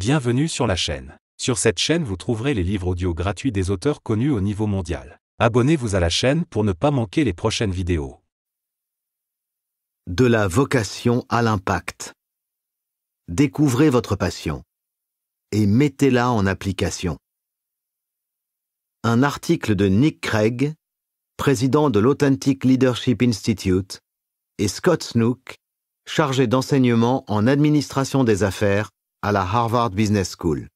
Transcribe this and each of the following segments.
Bienvenue sur la chaîne. Sur cette chaîne, vous trouverez les livres audio gratuits des auteurs connus au niveau mondial. Abonnez-vous à la chaîne pour ne pas manquer les prochaines vidéos. De la vocation à l'impact. Découvrez votre passion et mettez-la en application. Un article de Nick Craig, président de l'Authentic Leadership Institute, et Scott Snook, chargé d'enseignement en administration des affaires à la Harvard Business School.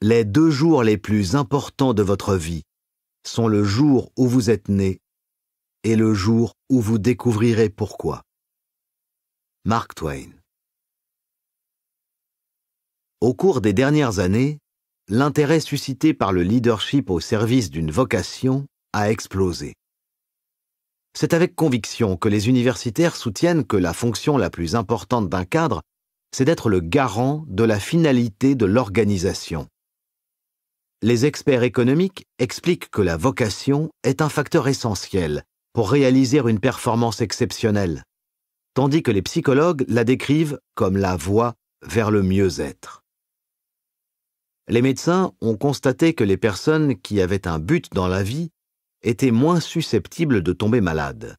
Les deux jours les plus importants de votre vie sont le jour où vous êtes né et le jour où vous découvrirez pourquoi. Mark Twain Au cours des dernières années, l'intérêt suscité par le leadership au service d'une vocation a explosé. C'est avec conviction que les universitaires soutiennent que la fonction la plus importante d'un cadre, c'est d'être le garant de la finalité de l'organisation. Les experts économiques expliquent que la vocation est un facteur essentiel pour réaliser une performance exceptionnelle, tandis que les psychologues la décrivent comme la voie vers le mieux-être. Les médecins ont constaté que les personnes qui avaient un but dans la vie étaient moins susceptibles de tomber malades.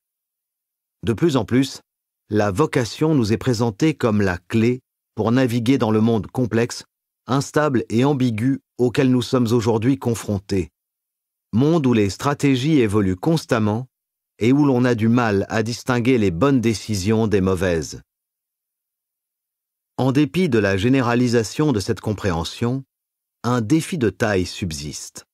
De plus en plus, la vocation nous est présentée comme la clé pour naviguer dans le monde complexe, instable et ambigu auquel nous sommes aujourd'hui confrontés. Monde où les stratégies évoluent constamment et où l'on a du mal à distinguer les bonnes décisions des mauvaises. En dépit de la généralisation de cette compréhension, un défi de taille subsiste.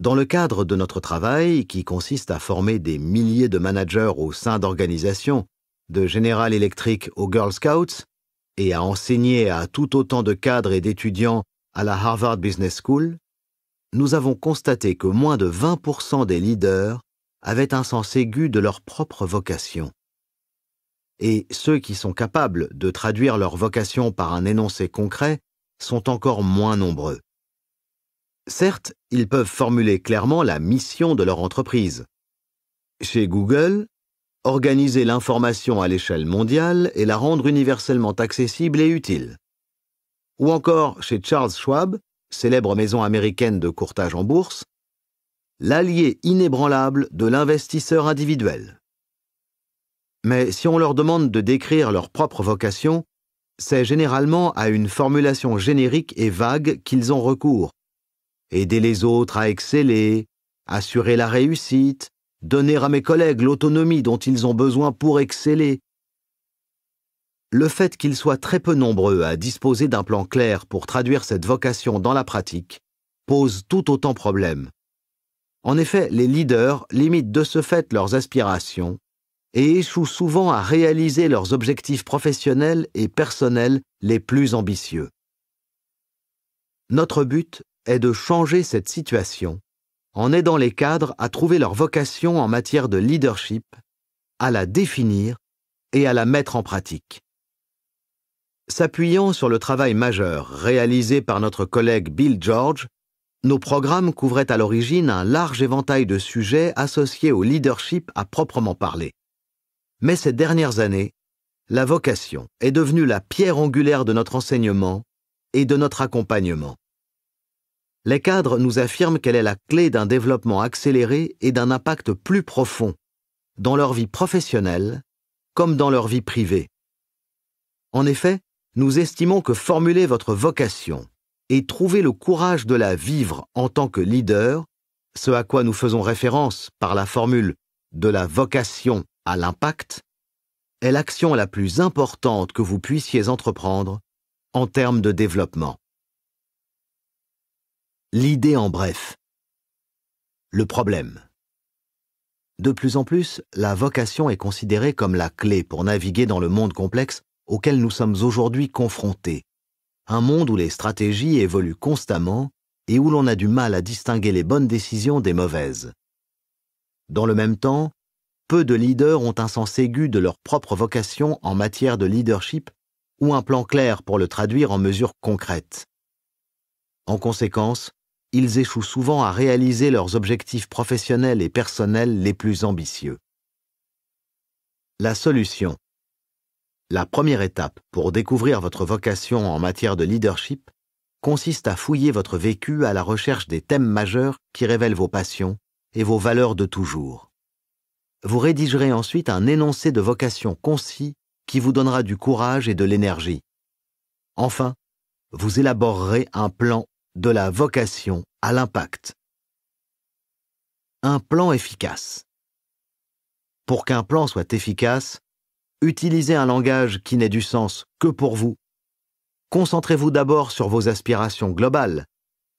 Dans le cadre de notre travail, qui consiste à former des milliers de managers au sein d'organisations, de General Electric aux Girl Scouts, et à enseigner à tout autant de cadres et d'étudiants à la Harvard Business School, nous avons constaté que moins de 20% des leaders avaient un sens aigu de leur propre vocation. Et ceux qui sont capables de traduire leur vocation par un énoncé concret sont encore moins nombreux. Certes, ils peuvent formuler clairement la mission de leur entreprise. Chez Google, organiser l'information à l'échelle mondiale et la rendre universellement accessible et utile. Ou encore chez Charles Schwab, célèbre maison américaine de courtage en bourse, l'allié inébranlable de l'investisseur individuel. Mais si on leur demande de décrire leur propre vocation, c'est généralement à une formulation générique et vague qu'ils ont recours, aider les autres à exceller, assurer la réussite, donner à mes collègues l'autonomie dont ils ont besoin pour exceller. Le fait qu'ils soient très peu nombreux à disposer d'un plan clair pour traduire cette vocation dans la pratique pose tout autant problème. En effet, les leaders limitent de ce fait leurs aspirations et échouent souvent à réaliser leurs objectifs professionnels et personnels les plus ambitieux. Notre but est de changer cette situation en aidant les cadres à trouver leur vocation en matière de leadership, à la définir et à la mettre en pratique. S'appuyant sur le travail majeur réalisé par notre collègue Bill George, nos programmes couvraient à l'origine un large éventail de sujets associés au leadership à proprement parler. Mais ces dernières années, la vocation est devenue la pierre angulaire de notre enseignement et de notre accompagnement les cadres nous affirment qu'elle est la clé d'un développement accéléré et d'un impact plus profond, dans leur vie professionnelle comme dans leur vie privée. En effet, nous estimons que formuler votre vocation et trouver le courage de la vivre en tant que leader, ce à quoi nous faisons référence par la formule de la vocation à l'impact, est l'action la plus importante que vous puissiez entreprendre en termes de développement. L'idée en bref. Le problème. De plus en plus, la vocation est considérée comme la clé pour naviguer dans le monde complexe auquel nous sommes aujourd'hui confrontés. Un monde où les stratégies évoluent constamment et où l'on a du mal à distinguer les bonnes décisions des mauvaises. Dans le même temps, peu de leaders ont un sens aigu de leur propre vocation en matière de leadership ou un plan clair pour le traduire en mesures concrètes. En conséquence, ils échouent souvent à réaliser leurs objectifs professionnels et personnels les plus ambitieux. La solution. La première étape pour découvrir votre vocation en matière de leadership consiste à fouiller votre vécu à la recherche des thèmes majeurs qui révèlent vos passions et vos valeurs de toujours. Vous rédigerez ensuite un énoncé de vocation concis qui vous donnera du courage et de l'énergie. Enfin, vous élaborerez un plan de la vocation à l'impact. Un plan efficace. Pour qu'un plan soit efficace, utilisez un langage qui n'ait du sens que pour vous. Concentrez-vous d'abord sur vos aspirations globales.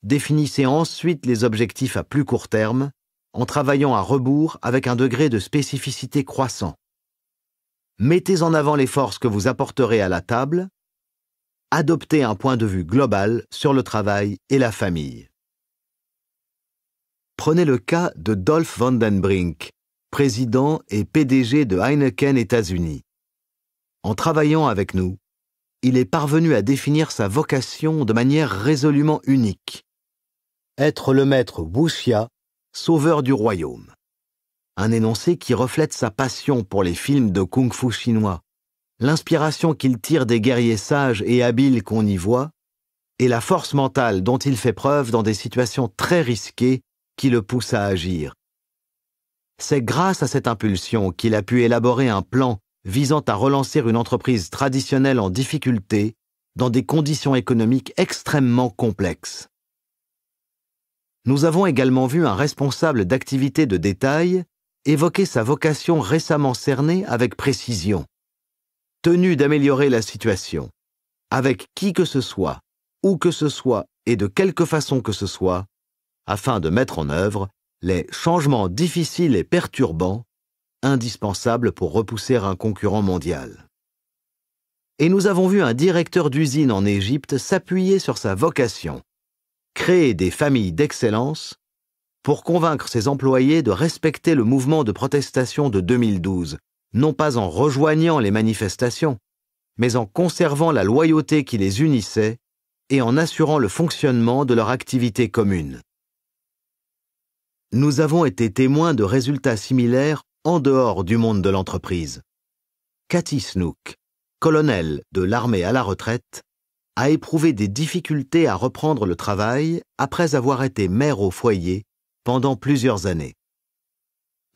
Définissez ensuite les objectifs à plus court terme en travaillant à rebours avec un degré de spécificité croissant. Mettez en avant les forces que vous apporterez à la table adopter un point de vue global sur le travail et la famille. Prenez le cas de Dolph Vandenbrink, président et PDG de Heineken États-Unis. En travaillant avec nous, il est parvenu à définir sa vocation de manière résolument unique. Être le maître Wuxia, sauveur du royaume. Un énoncé qui reflète sa passion pour les films de kung-fu chinois, l'inspiration qu'il tire des guerriers sages et habiles qu'on y voit, et la force mentale dont il fait preuve dans des situations très risquées qui le poussent à agir. C'est grâce à cette impulsion qu'il a pu élaborer un plan visant à relancer une entreprise traditionnelle en difficulté dans des conditions économiques extrêmement complexes. Nous avons également vu un responsable d'activité de détail évoquer sa vocation récemment cernée avec précision tenu d'améliorer la situation, avec qui que ce soit, où que ce soit et de quelque façon que ce soit, afin de mettre en œuvre les changements difficiles et perturbants indispensables pour repousser un concurrent mondial. Et nous avons vu un directeur d'usine en Égypte s'appuyer sur sa vocation, créer des familles d'excellence pour convaincre ses employés de respecter le mouvement de protestation de 2012 non pas en rejoignant les manifestations, mais en conservant la loyauté qui les unissait et en assurant le fonctionnement de leur activité commune. Nous avons été témoins de résultats similaires en dehors du monde de l'entreprise. Cathy Snook, colonel de l'armée à la retraite, a éprouvé des difficultés à reprendre le travail après avoir été mère au foyer pendant plusieurs années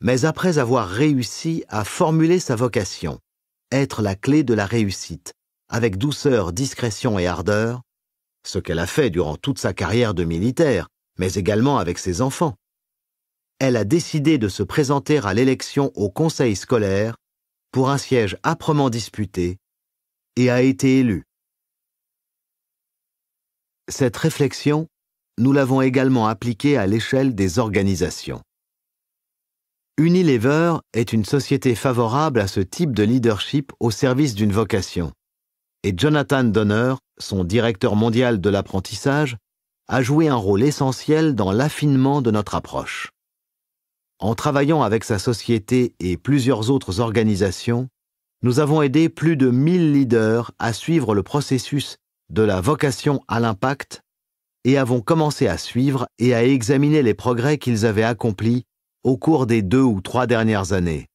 mais après avoir réussi à formuler sa vocation, être la clé de la réussite, avec douceur, discrétion et ardeur, ce qu'elle a fait durant toute sa carrière de militaire, mais également avec ses enfants. Elle a décidé de se présenter à l'élection au conseil scolaire pour un siège âprement disputé et a été élue. Cette réflexion, nous l'avons également appliquée à l'échelle des organisations. Unilever est une société favorable à ce type de leadership au service d'une vocation. Et Jonathan Donner, son directeur mondial de l'apprentissage, a joué un rôle essentiel dans l'affinement de notre approche. En travaillant avec sa société et plusieurs autres organisations, nous avons aidé plus de 1000 leaders à suivre le processus de la vocation à l'impact et avons commencé à suivre et à examiner les progrès qu'ils avaient accomplis au cours des deux ou trois dernières années.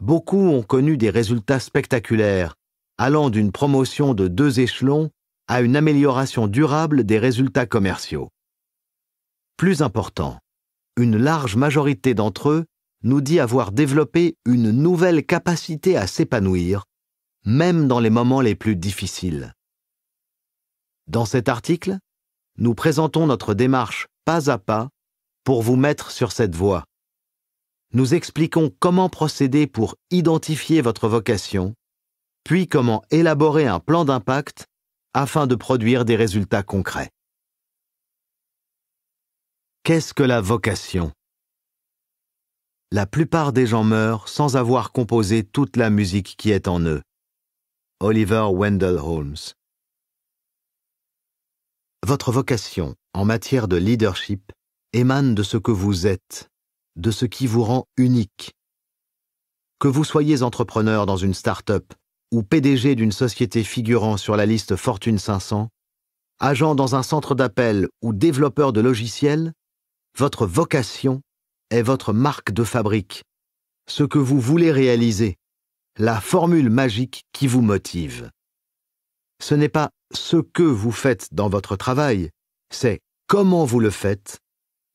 Beaucoup ont connu des résultats spectaculaires, allant d'une promotion de deux échelons à une amélioration durable des résultats commerciaux. Plus important, une large majorité d'entre eux nous dit avoir développé une nouvelle capacité à s'épanouir, même dans les moments les plus difficiles. Dans cet article, nous présentons notre démarche pas à pas pour vous mettre sur cette voie. Nous expliquons comment procéder pour identifier votre vocation, puis comment élaborer un plan d'impact afin de produire des résultats concrets. Qu'est-ce que la vocation La plupart des gens meurent sans avoir composé toute la musique qui est en eux. Oliver Wendell Holmes Votre vocation en matière de leadership émane de ce que vous êtes, de ce qui vous rend unique. Que vous soyez entrepreneur dans une start-up ou PDG d'une société figurant sur la liste Fortune 500, agent dans un centre d'appel ou développeur de logiciels, votre vocation est votre marque de fabrique, ce que vous voulez réaliser, la formule magique qui vous motive. Ce n'est pas ce que vous faites dans votre travail, c'est comment vous le faites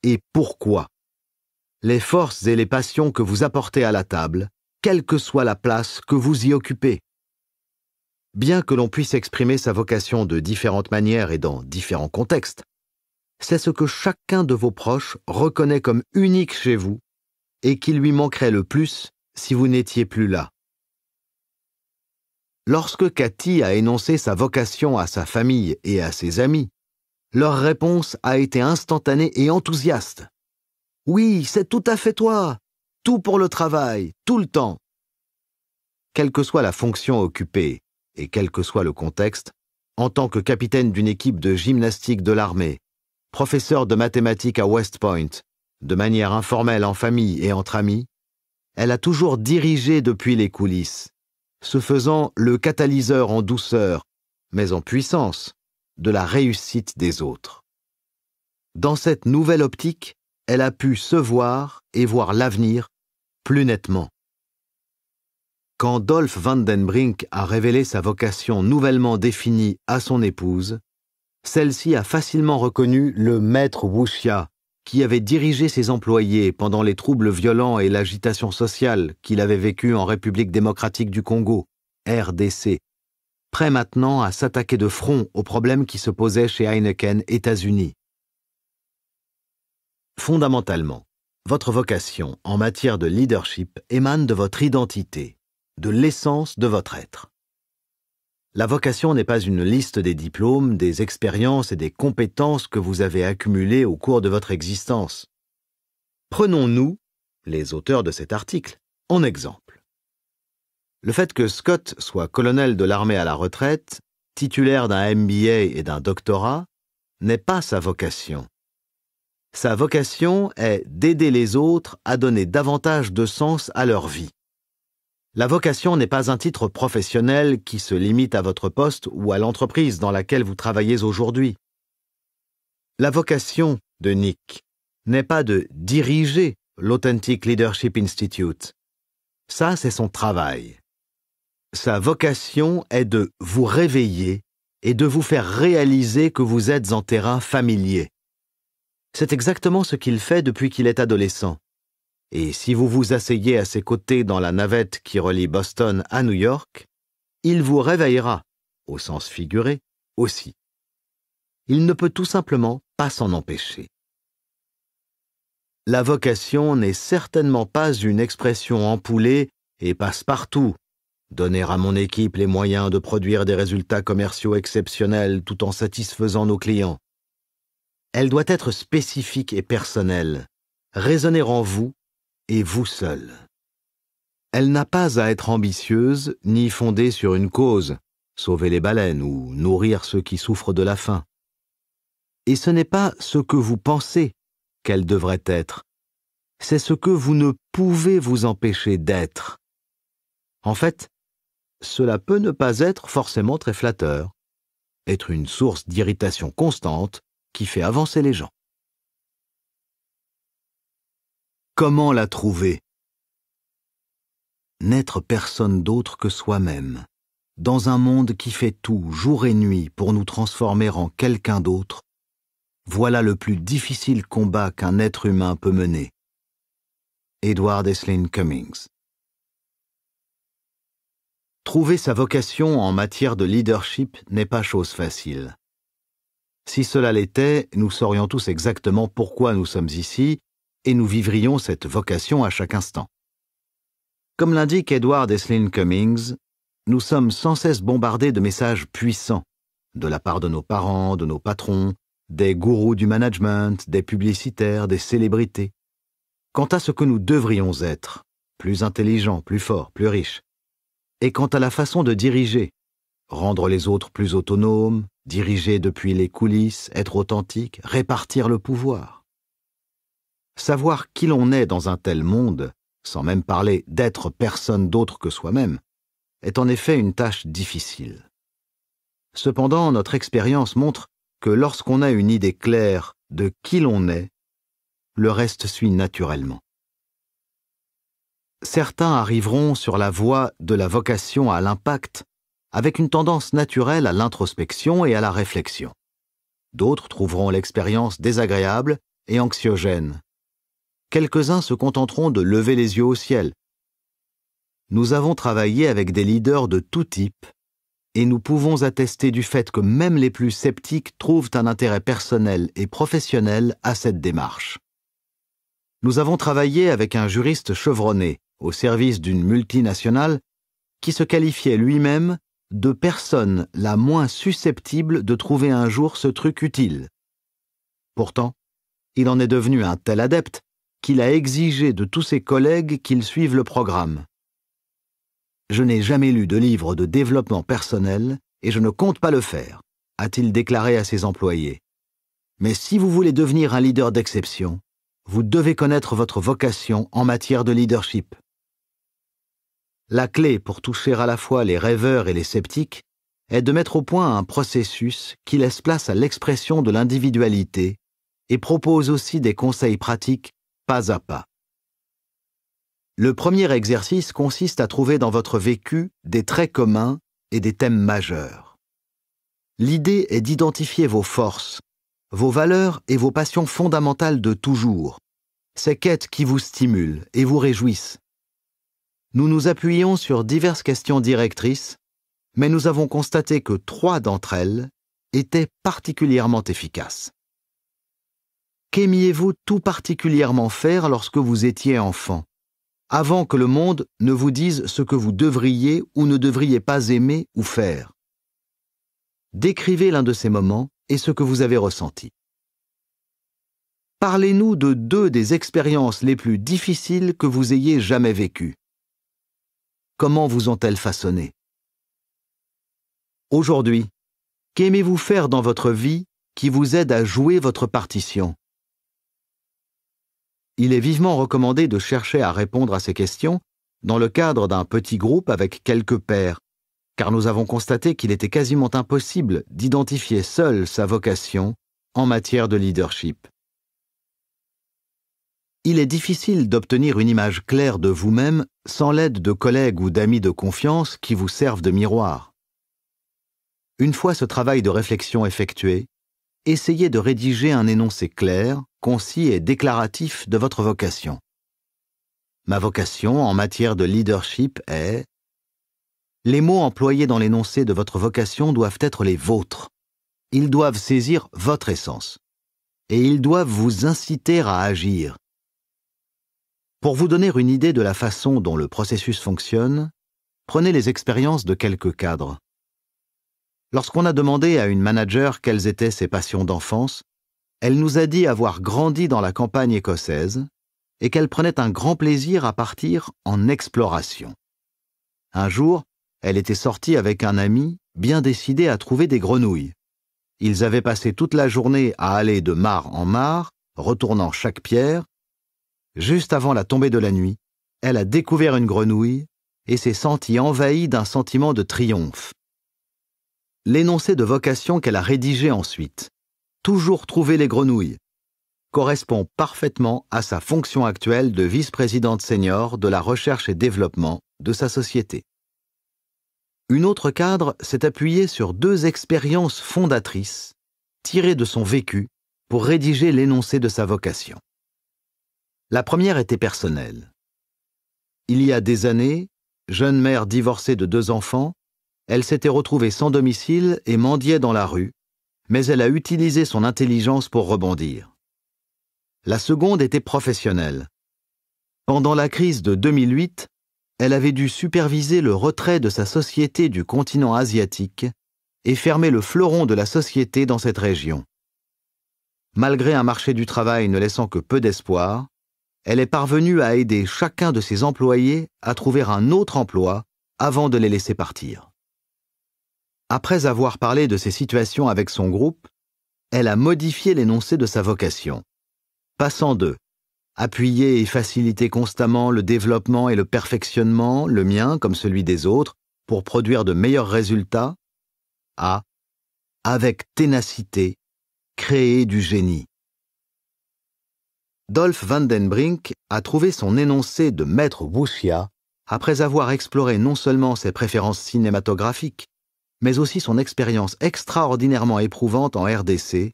et pourquoi. Les forces et les passions que vous apportez à la table, quelle que soit la place que vous y occupez. Bien que l'on puisse exprimer sa vocation de différentes manières et dans différents contextes, c'est ce que chacun de vos proches reconnaît comme unique chez vous et qui lui manquerait le plus si vous n'étiez plus là. Lorsque Cathy a énoncé sa vocation à sa famille et à ses amis, leur réponse a été instantanée et enthousiaste. Oui, c'est tout à fait toi. Tout pour le travail, tout le temps. Quelle que soit la fonction occupée et quel que soit le contexte, en tant que capitaine d'une équipe de gymnastique de l'armée, professeur de mathématiques à West Point, de manière informelle en famille et entre amis, elle a toujours dirigé depuis les coulisses, se faisant le catalyseur en douceur, mais en puissance, de la réussite des autres. Dans cette nouvelle optique, elle a pu se voir et voir l'avenir plus nettement. Quand Dolph Vandenbrink a révélé sa vocation nouvellement définie à son épouse, celle-ci a facilement reconnu le maître Wuxia qui avait dirigé ses employés pendant les troubles violents et l'agitation sociale qu'il avait vécu en République démocratique du Congo, RDC, prêt maintenant à s'attaquer de front aux problèmes qui se posaient chez Heineken États-Unis. Fondamentalement, votre vocation en matière de leadership émane de votre identité, de l'essence de votre être. La vocation n'est pas une liste des diplômes, des expériences et des compétences que vous avez accumulées au cours de votre existence. Prenons-nous, les auteurs de cet article, en exemple. Le fait que Scott soit colonel de l'armée à la retraite, titulaire d'un MBA et d'un doctorat, n'est pas sa vocation. Sa vocation est d'aider les autres à donner davantage de sens à leur vie. La vocation n'est pas un titre professionnel qui se limite à votre poste ou à l'entreprise dans laquelle vous travaillez aujourd'hui. La vocation de Nick n'est pas de diriger l'Authentic Leadership Institute. Ça, c'est son travail. Sa vocation est de vous réveiller et de vous faire réaliser que vous êtes en terrain familier. C'est exactement ce qu'il fait depuis qu'il est adolescent. Et si vous vous asseyez à ses côtés dans la navette qui relie Boston à New York, il vous réveillera, au sens figuré, aussi. Il ne peut tout simplement pas s'en empêcher. La vocation n'est certainement pas une expression empoulée et passe partout donner à mon équipe les moyens de produire des résultats commerciaux exceptionnels tout en satisfaisant nos clients. Elle doit être spécifique et personnelle, raisonner en vous et vous seul. Elle n'a pas à être ambitieuse ni fondée sur une cause, sauver les baleines ou nourrir ceux qui souffrent de la faim. Et ce n'est pas ce que vous pensez qu'elle devrait être, c'est ce que vous ne pouvez vous empêcher d'être. En fait, cela peut ne pas être forcément très flatteur, être une source d'irritation constante qui fait avancer les gens. Comment la trouver N'être personne d'autre que soi-même, dans un monde qui fait tout jour et nuit pour nous transformer en quelqu'un d'autre, voilà le plus difficile combat qu'un être humain peut mener. Edward Eslin Cummings Trouver sa vocation en matière de leadership n'est pas chose facile. Si cela l'était, nous saurions tous exactement pourquoi nous sommes ici et nous vivrions cette vocation à chaque instant. Comme l'indique Edward Eslin Cummings, nous sommes sans cesse bombardés de messages puissants, de la part de nos parents, de nos patrons, des gourous du management, des publicitaires, des célébrités, quant à ce que nous devrions être, plus intelligents, plus forts, plus riches, et quant à la façon de diriger, rendre les autres plus autonomes, diriger depuis les coulisses, être authentique, répartir le pouvoir. Savoir qui l'on est dans un tel monde, sans même parler d'être personne d'autre que soi-même, est en effet une tâche difficile. Cependant, notre expérience montre que lorsqu'on a une idée claire de qui l'on est, le reste suit naturellement certains arriveront sur la voie de la vocation à l'impact avec une tendance naturelle à l'introspection et à la réflexion. D'autres trouveront l'expérience désagréable et anxiogène. Quelques-uns se contenteront de lever les yeux au ciel. Nous avons travaillé avec des leaders de tout type et nous pouvons attester du fait que même les plus sceptiques trouvent un intérêt personnel et professionnel à cette démarche nous avons travaillé avec un juriste chevronné au service d'une multinationale qui se qualifiait lui-même de personne la moins susceptible de trouver un jour ce truc utile. Pourtant, il en est devenu un tel adepte qu'il a exigé de tous ses collègues qu'ils suivent le programme. Je n'ai jamais lu de livre de développement personnel et je ne compte pas le faire, a-t-il déclaré à ses employés. Mais si vous voulez devenir un leader d'exception, vous devez connaître votre vocation en matière de leadership. La clé pour toucher à la fois les rêveurs et les sceptiques est de mettre au point un processus qui laisse place à l'expression de l'individualité et propose aussi des conseils pratiques pas à pas. Le premier exercice consiste à trouver dans votre vécu des traits communs et des thèmes majeurs. L'idée est d'identifier vos forces, vos valeurs et vos passions fondamentales de toujours, ces quêtes qui vous stimulent et vous réjouissent. Nous nous appuyons sur diverses questions directrices, mais nous avons constaté que trois d'entre elles étaient particulièrement efficaces. Qu'aimiez-vous tout particulièrement faire lorsque vous étiez enfant, avant que le monde ne vous dise ce que vous devriez ou ne devriez pas aimer ou faire Décrivez l'un de ces moments et ce que vous avez ressenti. Parlez-nous de deux des expériences les plus difficiles que vous ayez jamais vécues. Comment vous ont-elles façonné Aujourd'hui, qu'aimez-vous faire dans votre vie qui vous aide à jouer votre partition Il est vivement recommandé de chercher à répondre à ces questions dans le cadre d'un petit groupe avec quelques pairs car nous avons constaté qu'il était quasiment impossible d'identifier seul sa vocation en matière de leadership. Il est difficile d'obtenir une image claire de vous-même sans l'aide de collègues ou d'amis de confiance qui vous servent de miroir. Une fois ce travail de réflexion effectué, essayez de rédiger un énoncé clair, concis et déclaratif de votre vocation. Ma vocation en matière de leadership est les mots employés dans l'énoncé de votre vocation doivent être les vôtres. Ils doivent saisir votre essence. Et ils doivent vous inciter à agir. Pour vous donner une idée de la façon dont le processus fonctionne, prenez les expériences de quelques cadres. Lorsqu'on a demandé à une manager quelles étaient ses passions d'enfance, elle nous a dit avoir grandi dans la campagne écossaise et qu'elle prenait un grand plaisir à partir en exploration. Un jour, elle était sortie avec un ami, bien décidé à trouver des grenouilles. Ils avaient passé toute la journée à aller de mare en mare, retournant chaque pierre. Juste avant la tombée de la nuit, elle a découvert une grenouille et s'est sentie envahie d'un sentiment de triomphe. L'énoncé de vocation qu'elle a rédigé ensuite, toujours trouver les grenouilles, correspond parfaitement à sa fonction actuelle de vice-présidente senior de la recherche et développement de sa société une autre cadre s'est appuyée sur deux expériences fondatrices tirées de son vécu pour rédiger l'énoncé de sa vocation. La première était personnelle. Il y a des années, jeune mère divorcée de deux enfants, elle s'était retrouvée sans domicile et mendiait dans la rue, mais elle a utilisé son intelligence pour rebondir. La seconde était professionnelle. Pendant la crise de 2008, elle avait dû superviser le retrait de sa société du continent asiatique et fermer le fleuron de la société dans cette région. Malgré un marché du travail ne laissant que peu d'espoir, elle est parvenue à aider chacun de ses employés à trouver un autre emploi avant de les laisser partir. Après avoir parlé de ces situations avec son groupe, elle a modifié l'énoncé de sa vocation, passant de appuyer et faciliter constamment le développement et le perfectionnement, le mien comme celui des autres, pour produire de meilleurs résultats, A avec ténacité, créer du génie. Dolph Vandenbrink a trouvé son énoncé de maître Wuxia après avoir exploré non seulement ses préférences cinématographiques, mais aussi son expérience extraordinairement éprouvante en RDC,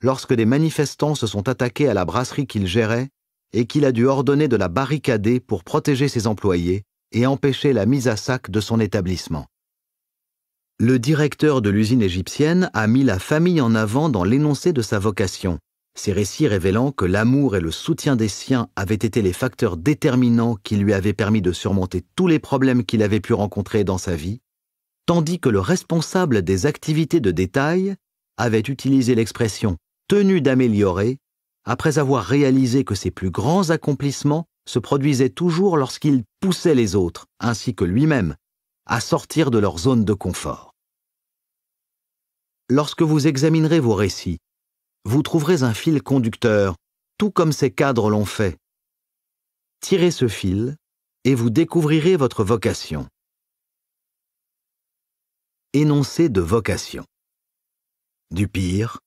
lorsque des manifestants se sont attaqués à la brasserie qu'il gérait et qu'il a dû ordonner de la barricader pour protéger ses employés et empêcher la mise à sac de son établissement. Le directeur de l'usine égyptienne a mis la famille en avant dans l'énoncé de sa vocation, ses récits révélant que l'amour et le soutien des siens avaient été les facteurs déterminants qui lui avaient permis de surmonter tous les problèmes qu'il avait pu rencontrer dans sa vie, tandis que le responsable des activités de détail avait utilisé l'expression tenue d'améliorer après avoir réalisé que ses plus grands accomplissements se produisaient toujours lorsqu'il poussait les autres, ainsi que lui-même, à sortir de leur zone de confort. Lorsque vous examinerez vos récits, vous trouverez un fil conducteur, tout comme ces cadres l'ont fait. Tirez ce fil et vous découvrirez votre vocation. Énoncé de vocation. Du pire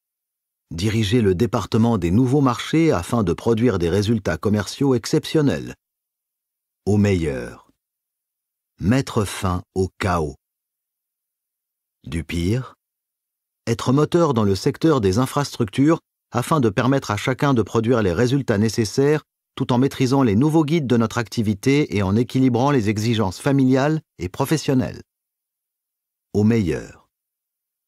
diriger le département des nouveaux marchés afin de produire des résultats commerciaux exceptionnels. Au meilleur. Mettre fin au chaos. Du pire, être moteur dans le secteur des infrastructures afin de permettre à chacun de produire les résultats nécessaires tout en maîtrisant les nouveaux guides de notre activité et en équilibrant les exigences familiales et professionnelles. Au meilleur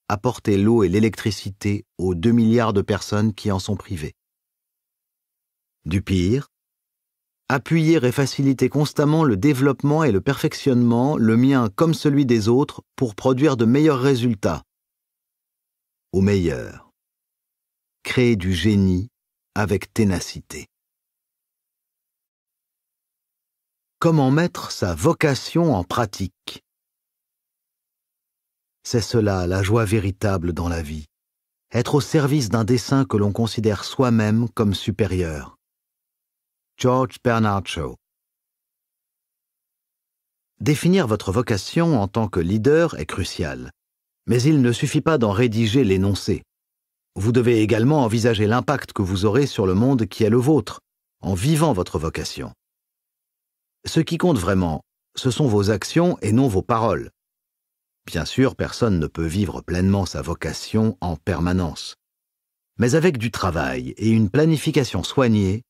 apporter l'eau et l'électricité aux 2 milliards de personnes qui en sont privées. Du pire, appuyer et faciliter constamment le développement et le perfectionnement, le mien comme celui des autres, pour produire de meilleurs résultats. Au meilleur. Créer du génie avec ténacité. Comment mettre sa vocation en pratique c'est cela la joie véritable dans la vie. Être au service d'un dessein que l'on considère soi-même comme supérieur. George Bernard Shaw Définir votre vocation en tant que leader est crucial. Mais il ne suffit pas d'en rédiger l'énoncé. Vous devez également envisager l'impact que vous aurez sur le monde qui est le vôtre, en vivant votre vocation. Ce qui compte vraiment, ce sont vos actions et non vos paroles. Bien sûr, personne ne peut vivre pleinement sa vocation en permanence. Mais avec du travail et une planification soignée,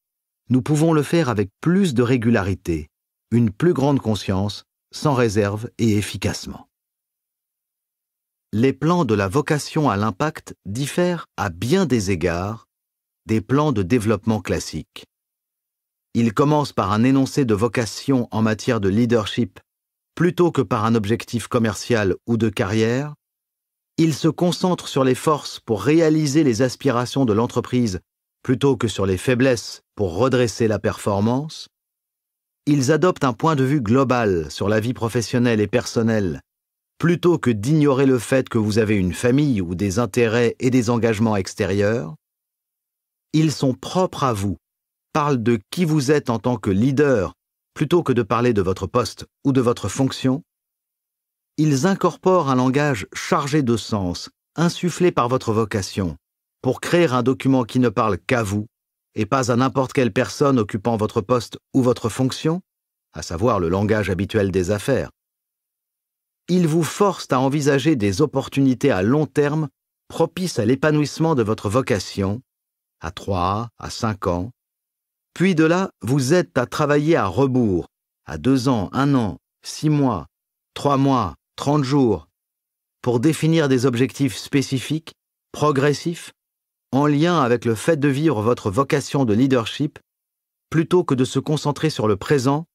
nous pouvons le faire avec plus de régularité, une plus grande conscience, sans réserve et efficacement. Les plans de la vocation à l'impact diffèrent à bien des égards des plans de développement classiques. Ils commencent par un énoncé de vocation en matière de leadership plutôt que par un objectif commercial ou de carrière, Ils se concentrent sur les forces pour réaliser les aspirations de l'entreprise plutôt que sur les faiblesses pour redresser la performance, ils adoptent un point de vue global sur la vie professionnelle et personnelle, plutôt que d'ignorer le fait que vous avez une famille ou des intérêts et des engagements extérieurs, ils sont propres à vous, parlent de qui vous êtes en tant que leader plutôt que de parler de votre poste ou de votre fonction, ils incorporent un langage chargé de sens, insufflé par votre vocation, pour créer un document qui ne parle qu'à vous, et pas à n'importe quelle personne occupant votre poste ou votre fonction, à savoir le langage habituel des affaires. Ils vous forcent à envisager des opportunités à long terme propices à l'épanouissement de votre vocation, à trois, à 5 ans, puis de là, vous êtes à travailler à rebours, à deux ans, un an, six mois, trois mois, trente jours, pour définir des objectifs spécifiques, progressifs, en lien avec le fait de vivre votre vocation de leadership, plutôt que de se concentrer sur le présent,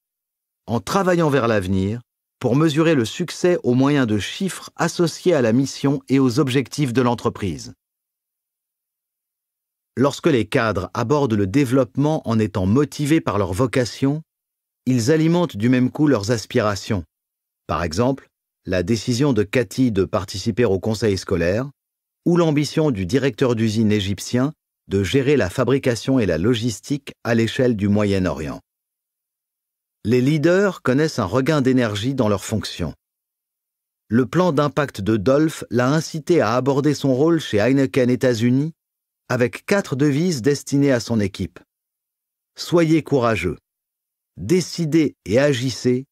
en travaillant vers l'avenir, pour mesurer le succès au moyen de chiffres associés à la mission et aux objectifs de l'entreprise. Lorsque les cadres abordent le développement en étant motivés par leur vocation, ils alimentent du même coup leurs aspirations. Par exemple, la décision de Cathy de participer au conseil scolaire, ou l'ambition du directeur d'usine égyptien de gérer la fabrication et la logistique à l'échelle du Moyen-Orient. Les leaders connaissent un regain d'énergie dans leurs fonctions. Le plan d'impact de Dolph l'a incité à aborder son rôle chez Heineken États-Unis avec quatre devises destinées à son équipe. Soyez courageux, décidez et agissez,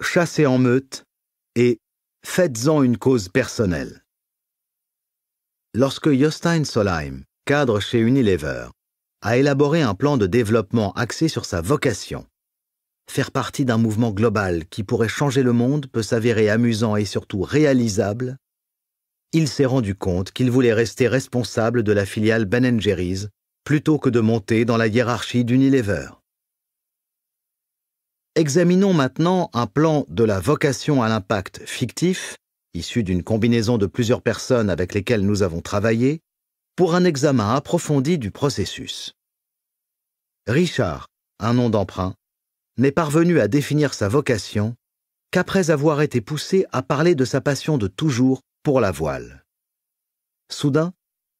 chassez en meute et faites-en une cause personnelle. Lorsque Jostein Solheim, cadre chez Unilever, a élaboré un plan de développement axé sur sa vocation, faire partie d'un mouvement global qui pourrait changer le monde peut s'avérer amusant et surtout réalisable il s'est rendu compte qu'il voulait rester responsable de la filiale Ben Jerry's plutôt que de monter dans la hiérarchie d'Unilever. Examinons maintenant un plan de la vocation à l'impact fictif, issu d'une combinaison de plusieurs personnes avec lesquelles nous avons travaillé, pour un examen approfondi du processus. Richard, un nom d'emprunt, n'est parvenu à définir sa vocation qu'après avoir été poussé à parler de sa passion de toujours pour la voile. Soudain,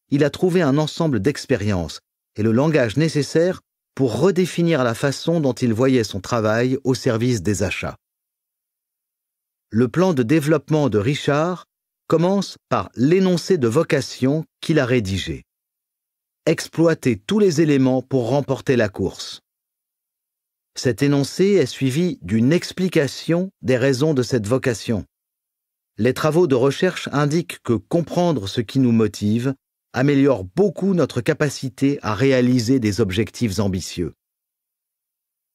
il a trouvé un ensemble d'expériences et le langage nécessaire pour redéfinir la façon dont il voyait son travail au service des achats. Le plan de développement de Richard commence par l'énoncé de vocation qu'il a rédigé. Exploiter tous les éléments pour remporter la course. Cet énoncé est suivi d'une explication des raisons de cette vocation les travaux de recherche indiquent que comprendre ce qui nous motive améliore beaucoup notre capacité à réaliser des objectifs ambitieux.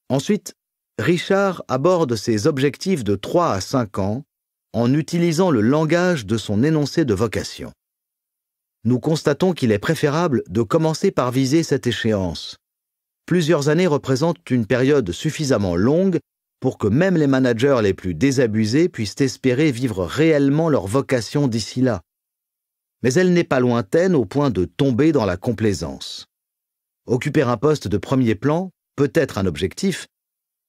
Ensuite, Richard aborde ses objectifs de 3 à 5 ans en utilisant le langage de son énoncé de vocation. Nous constatons qu'il est préférable de commencer par viser cette échéance. Plusieurs années représentent une période suffisamment longue pour que même les managers les plus désabusés puissent espérer vivre réellement leur vocation d'ici là. Mais elle n'est pas lointaine au point de tomber dans la complaisance. Occuper un poste de premier plan peut être un objectif,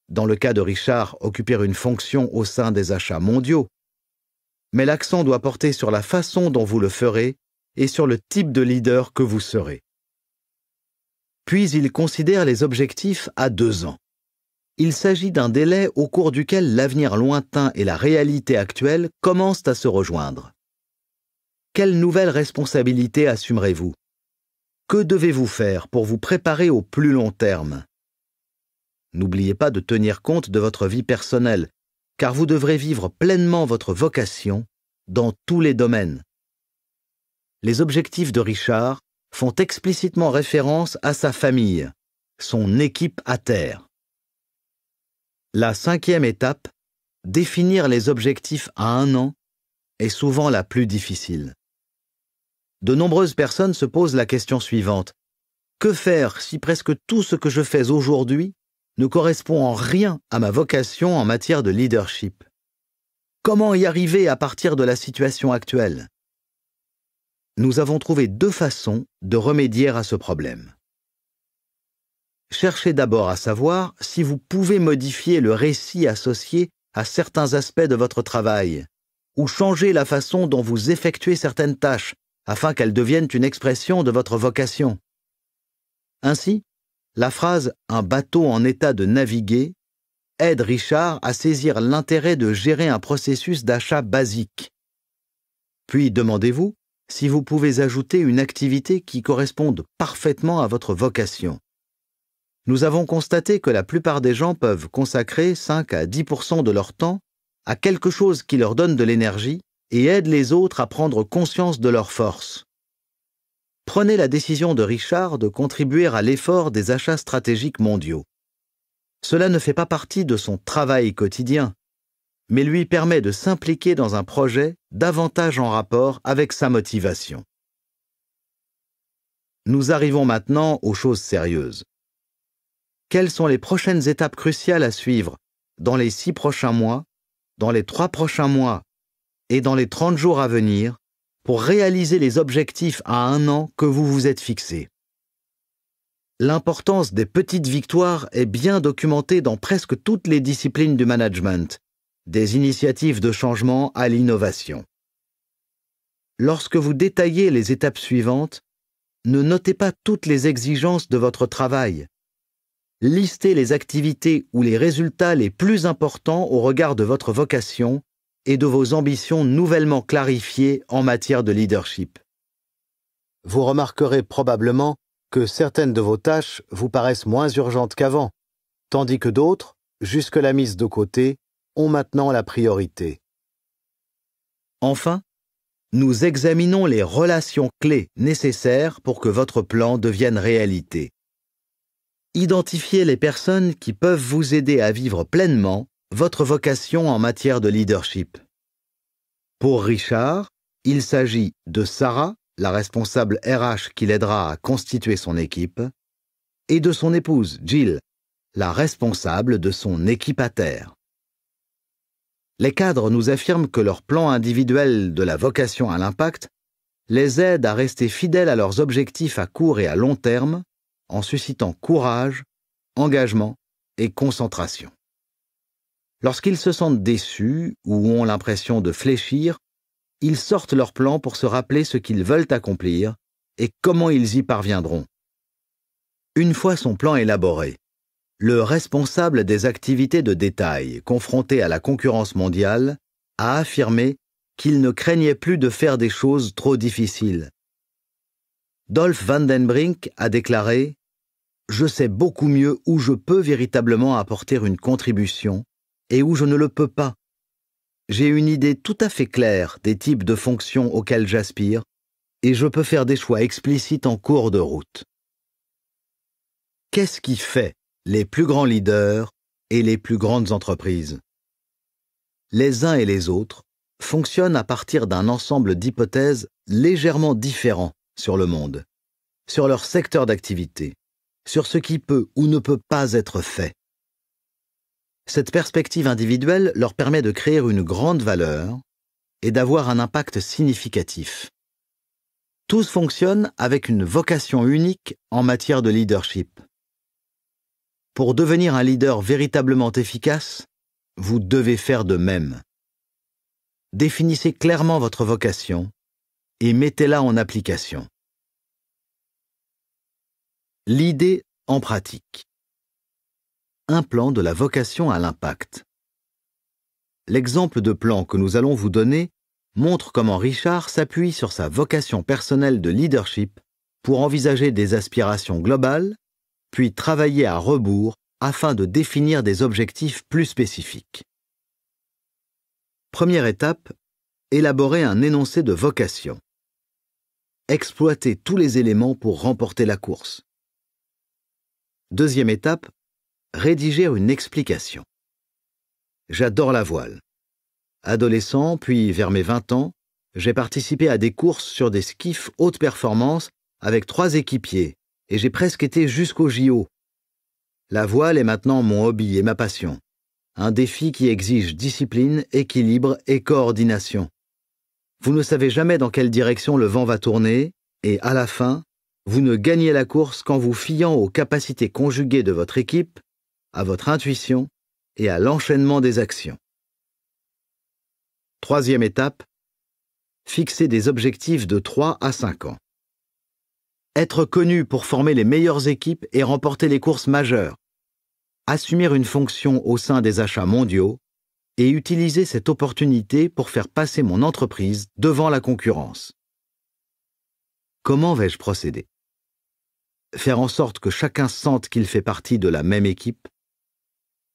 dans le cas de Richard, occuper une fonction au sein des achats mondiaux, mais l'accent doit porter sur la façon dont vous le ferez et sur le type de leader que vous serez. Puis il considère les objectifs à deux ans il s'agit d'un délai au cours duquel l'avenir lointain et la réalité actuelle commencent à se rejoindre. Quelle nouvelle responsabilité assumerez-vous Que devez-vous faire pour vous préparer au plus long terme N'oubliez pas de tenir compte de votre vie personnelle, car vous devrez vivre pleinement votre vocation dans tous les domaines. Les objectifs de Richard font explicitement référence à sa famille, son équipe à terre. La cinquième étape, définir les objectifs à un an, est souvent la plus difficile. De nombreuses personnes se posent la question suivante. Que faire si presque tout ce que je fais aujourd'hui ne correspond en rien à ma vocation en matière de leadership Comment y arriver à partir de la situation actuelle Nous avons trouvé deux façons de remédier à ce problème cherchez d'abord à savoir si vous pouvez modifier le récit associé à certains aspects de votre travail, ou changer la façon dont vous effectuez certaines tâches afin qu'elles deviennent une expression de votre vocation. Ainsi, la phrase Un bateau en état de naviguer aide Richard à saisir l'intérêt de gérer un processus d'achat basique. Puis demandez-vous si vous pouvez ajouter une activité qui corresponde parfaitement à votre vocation nous avons constaté que la plupart des gens peuvent consacrer 5 à 10 de leur temps à quelque chose qui leur donne de l'énergie et aide les autres à prendre conscience de leurs forces. Prenez la décision de Richard de contribuer à l'effort des achats stratégiques mondiaux. Cela ne fait pas partie de son travail quotidien, mais lui permet de s'impliquer dans un projet davantage en rapport avec sa motivation. Nous arrivons maintenant aux choses sérieuses quelles sont les prochaines étapes cruciales à suivre dans les six prochains mois, dans les trois prochains mois et dans les 30 jours à venir pour réaliser les objectifs à un an que vous vous êtes fixés. L'importance des petites victoires est bien documentée dans presque toutes les disciplines du management, des initiatives de changement à l'innovation. Lorsque vous détaillez les étapes suivantes, ne notez pas toutes les exigences de votre travail, listez les activités ou les résultats les plus importants au regard de votre vocation et de vos ambitions nouvellement clarifiées en matière de leadership. Vous remarquerez probablement que certaines de vos tâches vous paraissent moins urgentes qu'avant, tandis que d'autres, jusque-là mise de côté, ont maintenant la priorité. Enfin, nous examinons les relations clés nécessaires pour que votre plan devienne réalité. Identifiez les personnes qui peuvent vous aider à vivre pleinement votre vocation en matière de leadership. Pour Richard, il s'agit de Sarah, la responsable RH qui l'aidera à constituer son équipe, et de son épouse, Jill, la responsable de son équipe à terre. Les cadres nous affirment que leur plan individuel de la vocation à l'impact les aide à rester fidèles à leurs objectifs à court et à long terme en suscitant courage, engagement et concentration. Lorsqu'ils se sentent déçus ou ont l'impression de fléchir, ils sortent leur plan pour se rappeler ce qu'ils veulent accomplir et comment ils y parviendront. Une fois son plan élaboré, le responsable des activités de détail confronté à la concurrence mondiale a affirmé qu'il ne craignait plus de faire des choses trop difficiles. Dolph Brink a déclaré je sais beaucoup mieux où je peux véritablement apporter une contribution et où je ne le peux pas. J'ai une idée tout à fait claire des types de fonctions auxquelles j'aspire, et je peux faire des choix explicites en cours de route. Qu'est-ce qui fait les plus grands leaders et les plus grandes entreprises Les uns et les autres fonctionnent à partir d'un ensemble d'hypothèses légèrement différents sur le monde, sur leur secteur d'activité, sur ce qui peut ou ne peut pas être fait. Cette perspective individuelle leur permet de créer une grande valeur et d'avoir un impact significatif. Tous fonctionnent avec une vocation unique en matière de leadership. Pour devenir un leader véritablement efficace, vous devez faire de même. Définissez clairement votre vocation et mettez-la en application. L'idée en pratique. Un plan de la vocation à l'impact. L'exemple de plan que nous allons vous donner montre comment Richard s'appuie sur sa vocation personnelle de leadership pour envisager des aspirations globales, puis travailler à rebours afin de définir des objectifs plus spécifiques. Première étape, élaborer un énoncé de vocation. Exploiter tous les éléments pour remporter la course Deuxième étape, rédiger une explication. J'adore la voile. Adolescent, puis vers mes 20 ans, j'ai participé à des courses sur des skiffs haute performance avec trois équipiers et j'ai presque été jusqu'au JO. La voile est maintenant mon hobby et ma passion. Un défi qui exige discipline, équilibre et coordination. Vous ne savez jamais dans quelle direction le vent va tourner et à la fin, vous ne gagnez la course qu'en vous fiant aux capacités conjuguées de votre équipe, à votre intuition et à l'enchaînement des actions. Troisième étape, fixer des objectifs de 3 à 5 ans. Être connu pour former les meilleures équipes et remporter les courses majeures. Assumer une fonction au sein des achats mondiaux et utiliser cette opportunité pour faire passer mon entreprise devant la concurrence. Comment vais-je procéder faire en sorte que chacun sente qu'il fait partie de la même équipe,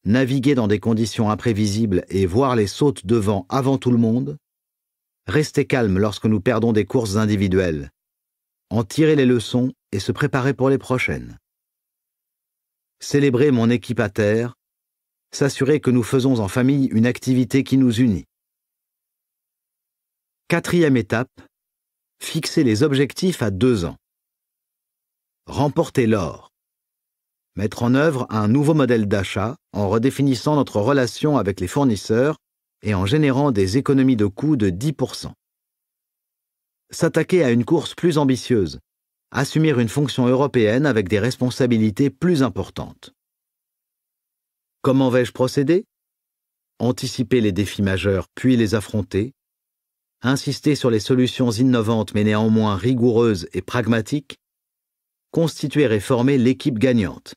naviguer dans des conditions imprévisibles et voir les sautes devant avant tout le monde, rester calme lorsque nous perdons des courses individuelles, en tirer les leçons et se préparer pour les prochaines. Célébrer mon équipe à terre, s'assurer que nous faisons en famille une activité qui nous unit. Quatrième étape, fixer les objectifs à deux ans remporter l'or. Mettre en œuvre un nouveau modèle d'achat en redéfinissant notre relation avec les fournisseurs et en générant des économies de coûts de 10%. S'attaquer à une course plus ambitieuse, assumer une fonction européenne avec des responsabilités plus importantes. Comment vais-je procéder Anticiper les défis majeurs puis les affronter, insister sur les solutions innovantes mais néanmoins rigoureuses et pragmatiques, constituer et former l'équipe gagnante.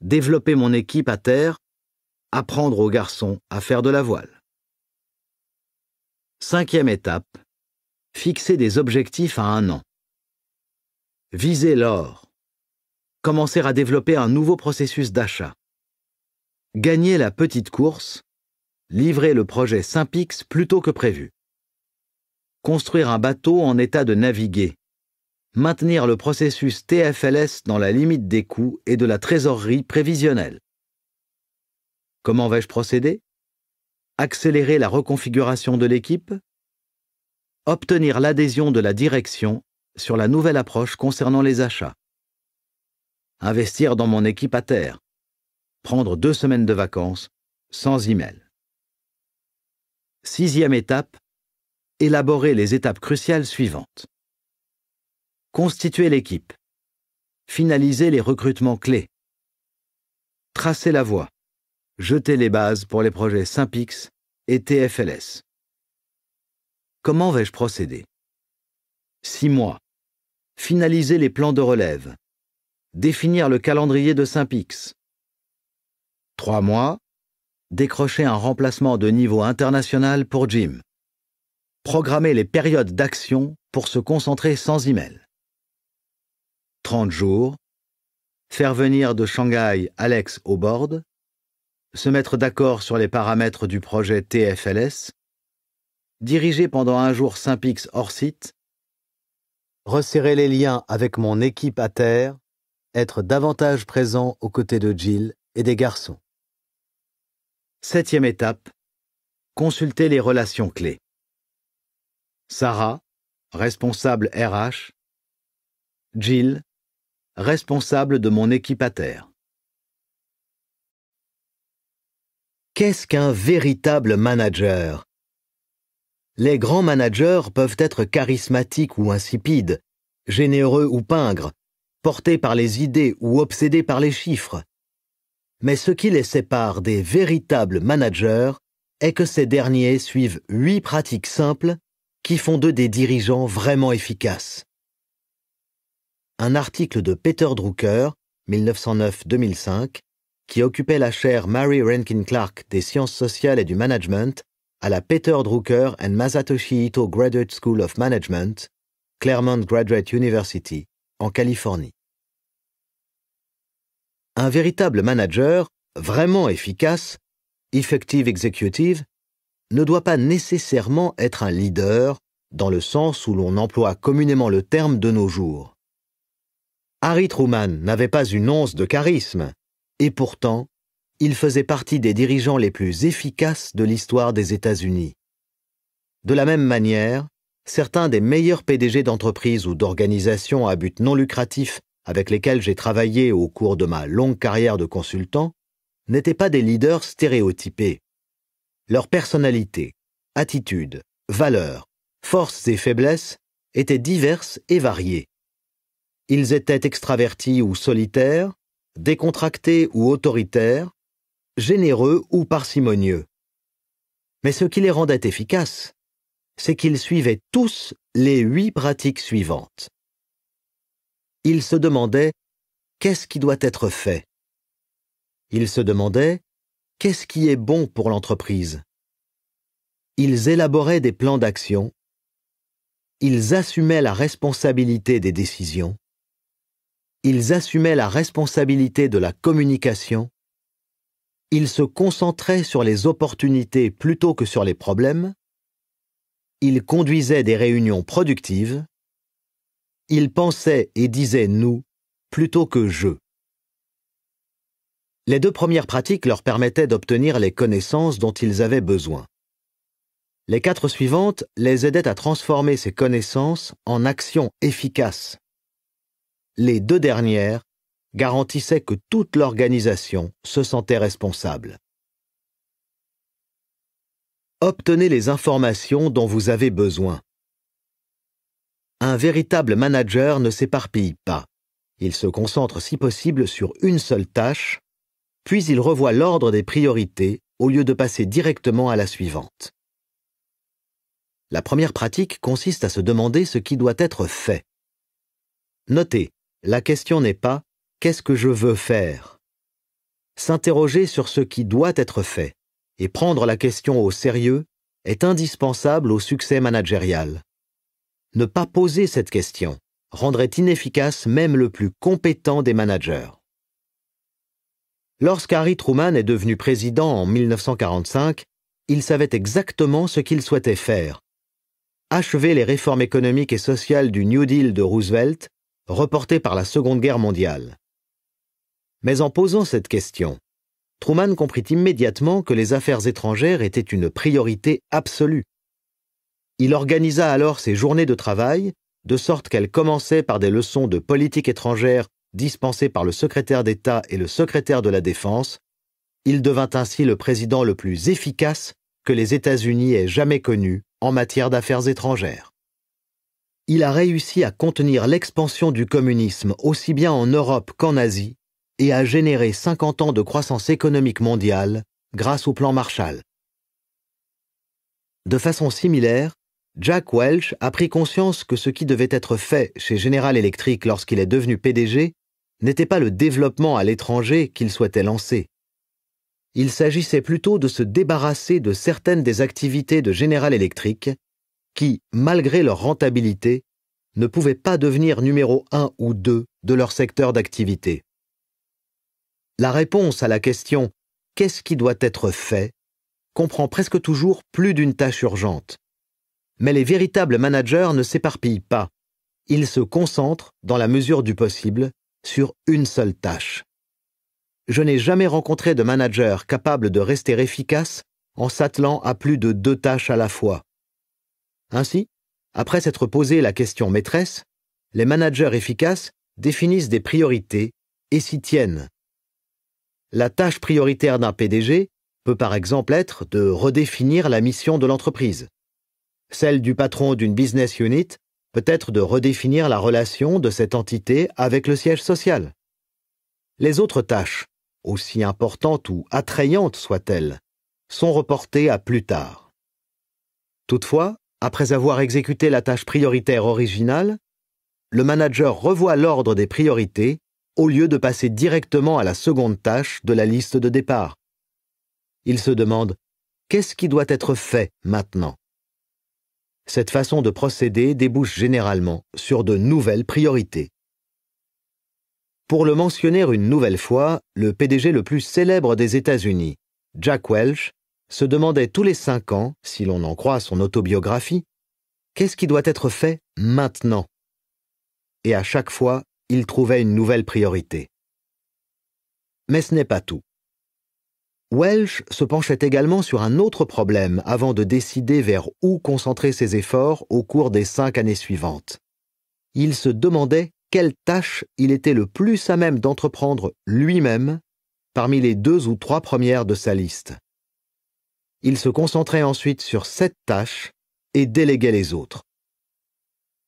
Développer mon équipe à terre, apprendre aux garçons à faire de la voile. Cinquième étape, fixer des objectifs à un an. Viser l'or. Commencer à développer un nouveau processus d'achat. Gagner la petite course. Livrer le projet Sympix plus tôt que prévu. Construire un bateau en état de naviguer maintenir le processus TFLS dans la limite des coûts et de la trésorerie prévisionnelle. Comment vais-je procéder Accélérer la reconfiguration de l'équipe Obtenir l'adhésion de la direction sur la nouvelle approche concernant les achats. Investir dans mon équipe à terre. Prendre deux semaines de vacances sans email. Sixième étape, élaborer les étapes cruciales suivantes. Constituer l'équipe. Finaliser les recrutements clés. Tracer la voie. Jeter les bases pour les projets Sympix et TFLS. Comment vais-je procéder 6 mois. Finaliser les plans de relève. Définir le calendrier de Sympix. 3 mois. Décrocher un remplacement de niveau international pour Jim. Programmer les périodes d'action pour se concentrer sans email. 30 jours, faire venir de Shanghai Alex au board, se mettre d'accord sur les paramètres du projet TFLS, diriger pendant un jour Saint-Pix hors site, resserrer les liens avec mon équipe à terre, être davantage présent aux côtés de Jill et des garçons. Septième étape, consulter les relations clés. Sarah, responsable RH, Jill, responsable de mon équipe à terre. Qu'est-ce qu'un véritable manager Les grands managers peuvent être charismatiques ou insipides, généreux ou pingres, portés par les idées ou obsédés par les chiffres. Mais ce qui les sépare des véritables managers est que ces derniers suivent huit pratiques simples qui font d'eux des dirigeants vraiment efficaces un article de Peter Drucker, 1909-2005, qui occupait la chaire Mary Rankin Clark des sciences sociales et du management à la Peter Drucker and Masatoshi Ito Graduate School of Management, Claremont Graduate University, en Californie. Un véritable manager, vraiment efficace, effective executive, ne doit pas nécessairement être un leader dans le sens où l'on emploie communément le terme de nos jours. Harry Truman n'avait pas une once de charisme, et pourtant, il faisait partie des dirigeants les plus efficaces de l'histoire des États-Unis. De la même manière, certains des meilleurs PDG d'entreprises ou d'organisations à but non lucratif avec lesquels j'ai travaillé au cours de ma longue carrière de consultant n'étaient pas des leaders stéréotypés. Leur personnalité, attitude, valeurs, forces et faiblesses étaient diverses et variées. Ils étaient extravertis ou solitaires, décontractés ou autoritaires, généreux ou parcimonieux. Mais ce qui les rendait efficaces, c'est qu'ils suivaient tous les huit pratiques suivantes. Ils se demandaient qu'est-ce qui doit être fait Ils se demandaient qu'est-ce qui est bon pour l'entreprise Ils élaboraient des plans d'action. Ils assumaient la responsabilité des décisions ils assumaient la responsabilité de la communication, ils se concentraient sur les opportunités plutôt que sur les problèmes, ils conduisaient des réunions productives, ils pensaient et disaient nous plutôt que je. Les deux premières pratiques leur permettaient d'obtenir les connaissances dont ils avaient besoin. Les quatre suivantes les aidaient à transformer ces connaissances en actions efficaces les deux dernières garantissaient que toute l'organisation se sentait responsable. Obtenez les informations dont vous avez besoin. Un véritable manager ne s'éparpille pas. Il se concentre si possible sur une seule tâche, puis il revoit l'ordre des priorités au lieu de passer directement à la suivante. La première pratique consiste à se demander ce qui doit être fait. Notez, la question n'est pas Qu'est-ce que je veux faire S'interroger sur ce qui doit être fait et prendre la question au sérieux est indispensable au succès managérial. Ne pas poser cette question rendrait inefficace même le plus compétent des managers. Lorsqu'Harry Truman est devenu président en 1945, il savait exactement ce qu'il souhaitait faire. Achever les réformes économiques et sociales du New Deal de Roosevelt reporté par la Seconde Guerre mondiale. Mais en posant cette question, Truman comprit immédiatement que les affaires étrangères étaient une priorité absolue. Il organisa alors ses journées de travail, de sorte qu'elles commençaient par des leçons de politique étrangère dispensées par le secrétaire d'État et le secrétaire de la Défense. Il devint ainsi le président le plus efficace que les États-Unis aient jamais connu en matière d'affaires étrangères il a réussi à contenir l'expansion du communisme aussi bien en Europe qu'en Asie et a généré 50 ans de croissance économique mondiale grâce au plan Marshall. De façon similaire, Jack Welch a pris conscience que ce qui devait être fait chez General Electric lorsqu'il est devenu PDG n'était pas le développement à l'étranger qu'il souhaitait lancer. Il s'agissait plutôt de se débarrasser de certaines des activités de General Electric qui, malgré leur rentabilité, ne pouvaient pas devenir numéro un ou deux de leur secteur d'activité. La réponse à la question Qu'est-ce qui doit être fait comprend presque toujours plus d'une tâche urgente. Mais les véritables managers ne s'éparpillent pas. Ils se concentrent, dans la mesure du possible, sur une seule tâche. Je n'ai jamais rencontré de manager capable de rester efficace en s'attelant à plus de deux tâches à la fois. Ainsi, après s'être posé la question maîtresse, les managers efficaces définissent des priorités et s'y tiennent. La tâche prioritaire d'un PDG peut par exemple être de redéfinir la mission de l'entreprise. Celle du patron d'une business unit peut être de redéfinir la relation de cette entité avec le siège social. Les autres tâches, aussi importantes ou attrayantes soient-elles, sont reportées à plus tard. Toutefois, après avoir exécuté la tâche prioritaire originale, le manager revoit l'ordre des priorités au lieu de passer directement à la seconde tâche de la liste de départ. Il se demande Qu'est-ce qui doit être fait maintenant Cette façon de procéder débouche généralement sur de nouvelles priorités. Pour le mentionner une nouvelle fois, le PDG le plus célèbre des États-Unis, Jack Welch, se demandait tous les cinq ans, si l'on en croit son autobiographie, qu'est-ce qui doit être fait maintenant Et à chaque fois, il trouvait une nouvelle priorité. Mais ce n'est pas tout. Welsh se penchait également sur un autre problème avant de décider vers où concentrer ses efforts au cours des cinq années suivantes. Il se demandait quelle tâche il était le plus à même d'entreprendre lui-même parmi les deux ou trois premières de sa liste il se concentraient ensuite sur cette tâche et déléguaient les autres.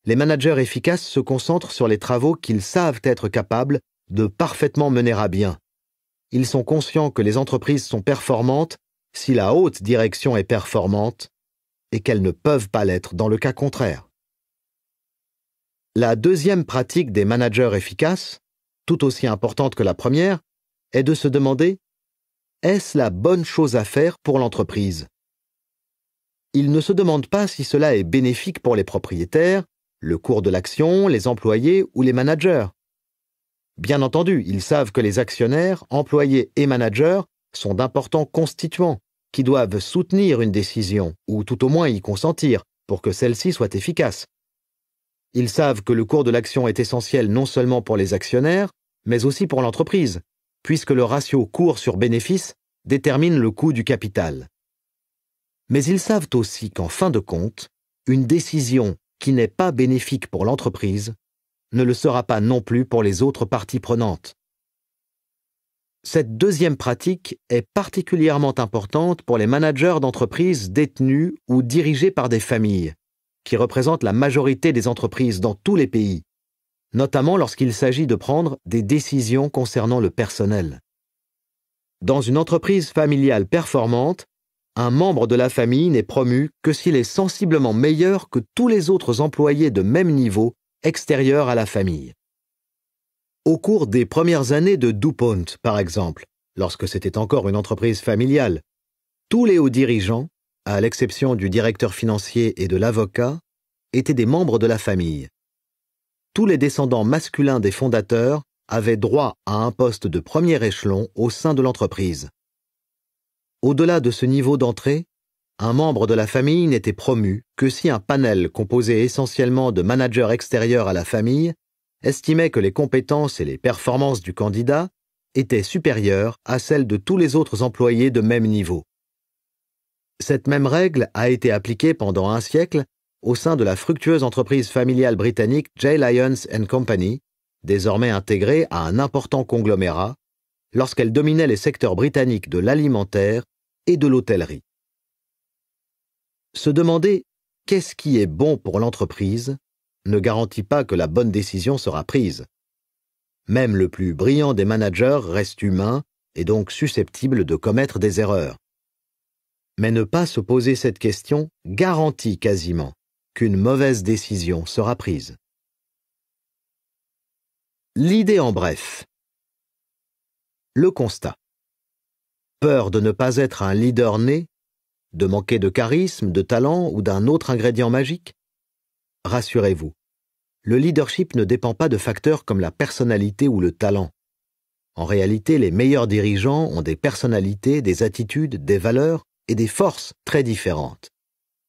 Les managers efficaces se concentrent sur les travaux qu'ils savent être capables de parfaitement mener à bien. Ils sont conscients que les entreprises sont performantes si la haute direction est performante et qu'elles ne peuvent pas l'être dans le cas contraire. La deuxième pratique des managers efficaces, tout aussi importante que la première, est de se demander est-ce la bonne chose à faire pour l'entreprise Il ne se demandent pas si cela est bénéfique pour les propriétaires, le cours de l'action, les employés ou les managers. Bien entendu, ils savent que les actionnaires, employés et managers sont d'importants constituants qui doivent soutenir une décision ou tout au moins y consentir pour que celle-ci soit efficace. Ils savent que le cours de l'action est essentiel non seulement pour les actionnaires, mais aussi pour l'entreprise, puisque le ratio cours sur bénéfice détermine le coût du capital. Mais ils savent aussi qu'en fin de compte, une décision qui n'est pas bénéfique pour l'entreprise ne le sera pas non plus pour les autres parties prenantes. Cette deuxième pratique est particulièrement importante pour les managers d'entreprises détenues ou dirigées par des familles, qui représentent la majorité des entreprises dans tous les pays, notamment lorsqu'il s'agit de prendre des décisions concernant le personnel. Dans une entreprise familiale performante, un membre de la famille n'est promu que s'il est sensiblement meilleur que tous les autres employés de même niveau extérieurs à la famille. Au cours des premières années de DuPont, par exemple, lorsque c'était encore une entreprise familiale, tous les hauts dirigeants, à l'exception du directeur financier et de l'avocat, étaient des membres de la famille tous les descendants masculins des fondateurs avaient droit à un poste de premier échelon au sein de l'entreprise. Au-delà de ce niveau d'entrée, un membre de la famille n'était promu que si un panel composé essentiellement de managers extérieurs à la famille estimait que les compétences et les performances du candidat étaient supérieures à celles de tous les autres employés de même niveau. Cette même règle a été appliquée pendant un siècle au sein de la fructueuse entreprise familiale britannique J. Lyons Company, désormais intégrée à un important conglomérat, lorsqu'elle dominait les secteurs britanniques de l'alimentaire et de l'hôtellerie. Se demander qu'est-ce qui est bon pour l'entreprise ne garantit pas que la bonne décision sera prise. Même le plus brillant des managers reste humain et donc susceptible de commettre des erreurs. Mais ne pas se poser cette question garantit quasiment qu'une mauvaise décision sera prise. L'idée en bref. Le constat. Peur de ne pas être un leader né, de manquer de charisme, de talent ou d'un autre ingrédient magique Rassurez-vous, le leadership ne dépend pas de facteurs comme la personnalité ou le talent. En réalité, les meilleurs dirigeants ont des personnalités, des attitudes, des valeurs et des forces très différentes.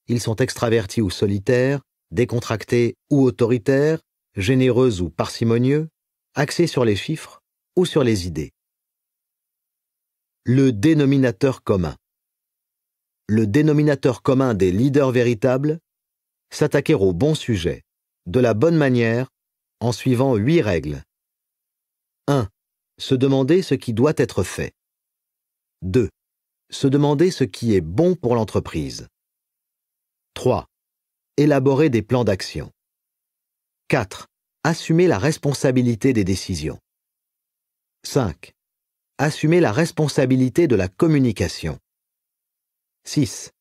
Ils sont extravertis ou solitaires, décontractés ou autoritaires, généreux ou parcimonieux, axés sur les chiffres ou sur les idées. Le dénominateur commun. Le dénominateur commun des leaders véritables, s'attaquer au bon sujet, de la bonne manière, en suivant huit règles. 1. Se demander ce qui doit être fait. 2. Se demander ce qui est bon pour l'entreprise. 3. Élaborer des plans d'action. 4. Assumer la responsabilité des décisions. 5. Assumer la responsabilité de la communication. 6.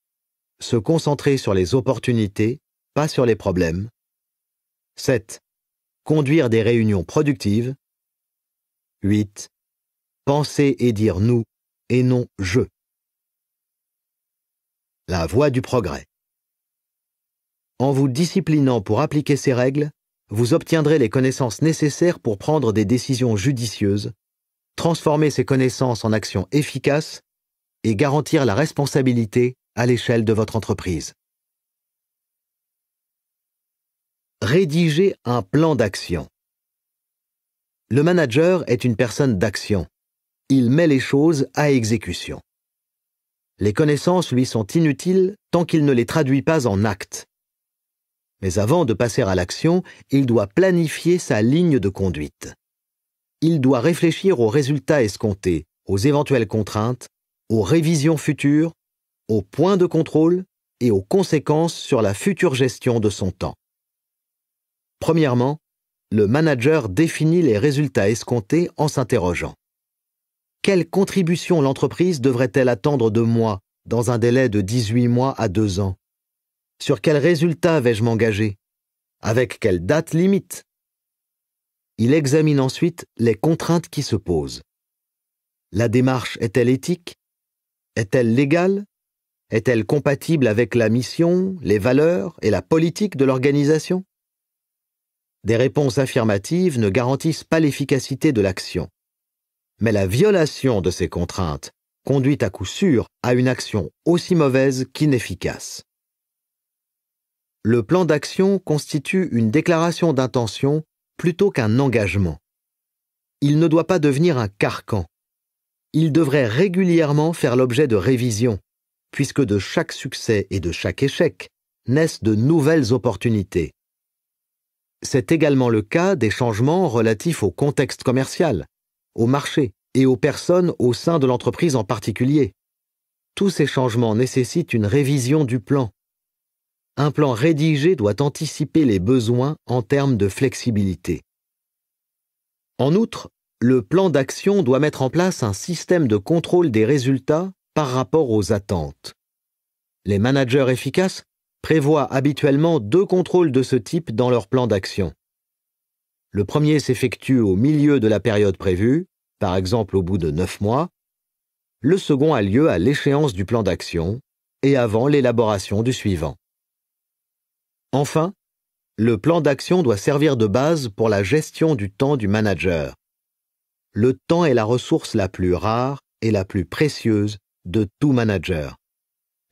Se concentrer sur les opportunités, pas sur les problèmes. 7. Conduire des réunions productives. 8. Penser et dire nous et non je. La voie du progrès. En vous disciplinant pour appliquer ces règles, vous obtiendrez les connaissances nécessaires pour prendre des décisions judicieuses, transformer ces connaissances en actions efficaces et garantir la responsabilité à l'échelle de votre entreprise. Rédiger un plan d'action. Le manager est une personne d'action. Il met les choses à exécution. Les connaissances lui sont inutiles tant qu'il ne les traduit pas en actes. Mais avant de passer à l'action, il doit planifier sa ligne de conduite. Il doit réfléchir aux résultats escomptés, aux éventuelles contraintes, aux révisions futures, aux points de contrôle et aux conséquences sur la future gestion de son temps. Premièrement, le manager définit les résultats escomptés en s'interrogeant. Quelle contribution l'entreprise devrait-elle attendre de moi dans un délai de 18 mois à 2 ans sur quel résultat vais-je m'engager Avec quelle date limite Il examine ensuite les contraintes qui se posent. La démarche est-elle éthique Est-elle légale Est-elle compatible avec la mission, les valeurs et la politique de l'organisation Des réponses affirmatives ne garantissent pas l'efficacité de l'action. Mais la violation de ces contraintes conduit à coup sûr à une action aussi mauvaise qu'inefficace le plan d'action constitue une déclaration d'intention plutôt qu'un engagement. Il ne doit pas devenir un carcan. Il devrait régulièrement faire l'objet de révisions, puisque de chaque succès et de chaque échec naissent de nouvelles opportunités. C'est également le cas des changements relatifs au contexte commercial, au marché et aux personnes au sein de l'entreprise en particulier. Tous ces changements nécessitent une révision du plan, un plan rédigé doit anticiper les besoins en termes de flexibilité. En outre, le plan d'action doit mettre en place un système de contrôle des résultats par rapport aux attentes. Les managers efficaces prévoient habituellement deux contrôles de ce type dans leur plan d'action. Le premier s'effectue au milieu de la période prévue, par exemple au bout de neuf mois. Le second a lieu à l'échéance du plan d'action et avant l'élaboration du suivant. Enfin, le plan d'action doit servir de base pour la gestion du temps du manager. Le temps est la ressource la plus rare et la plus précieuse de tout manager.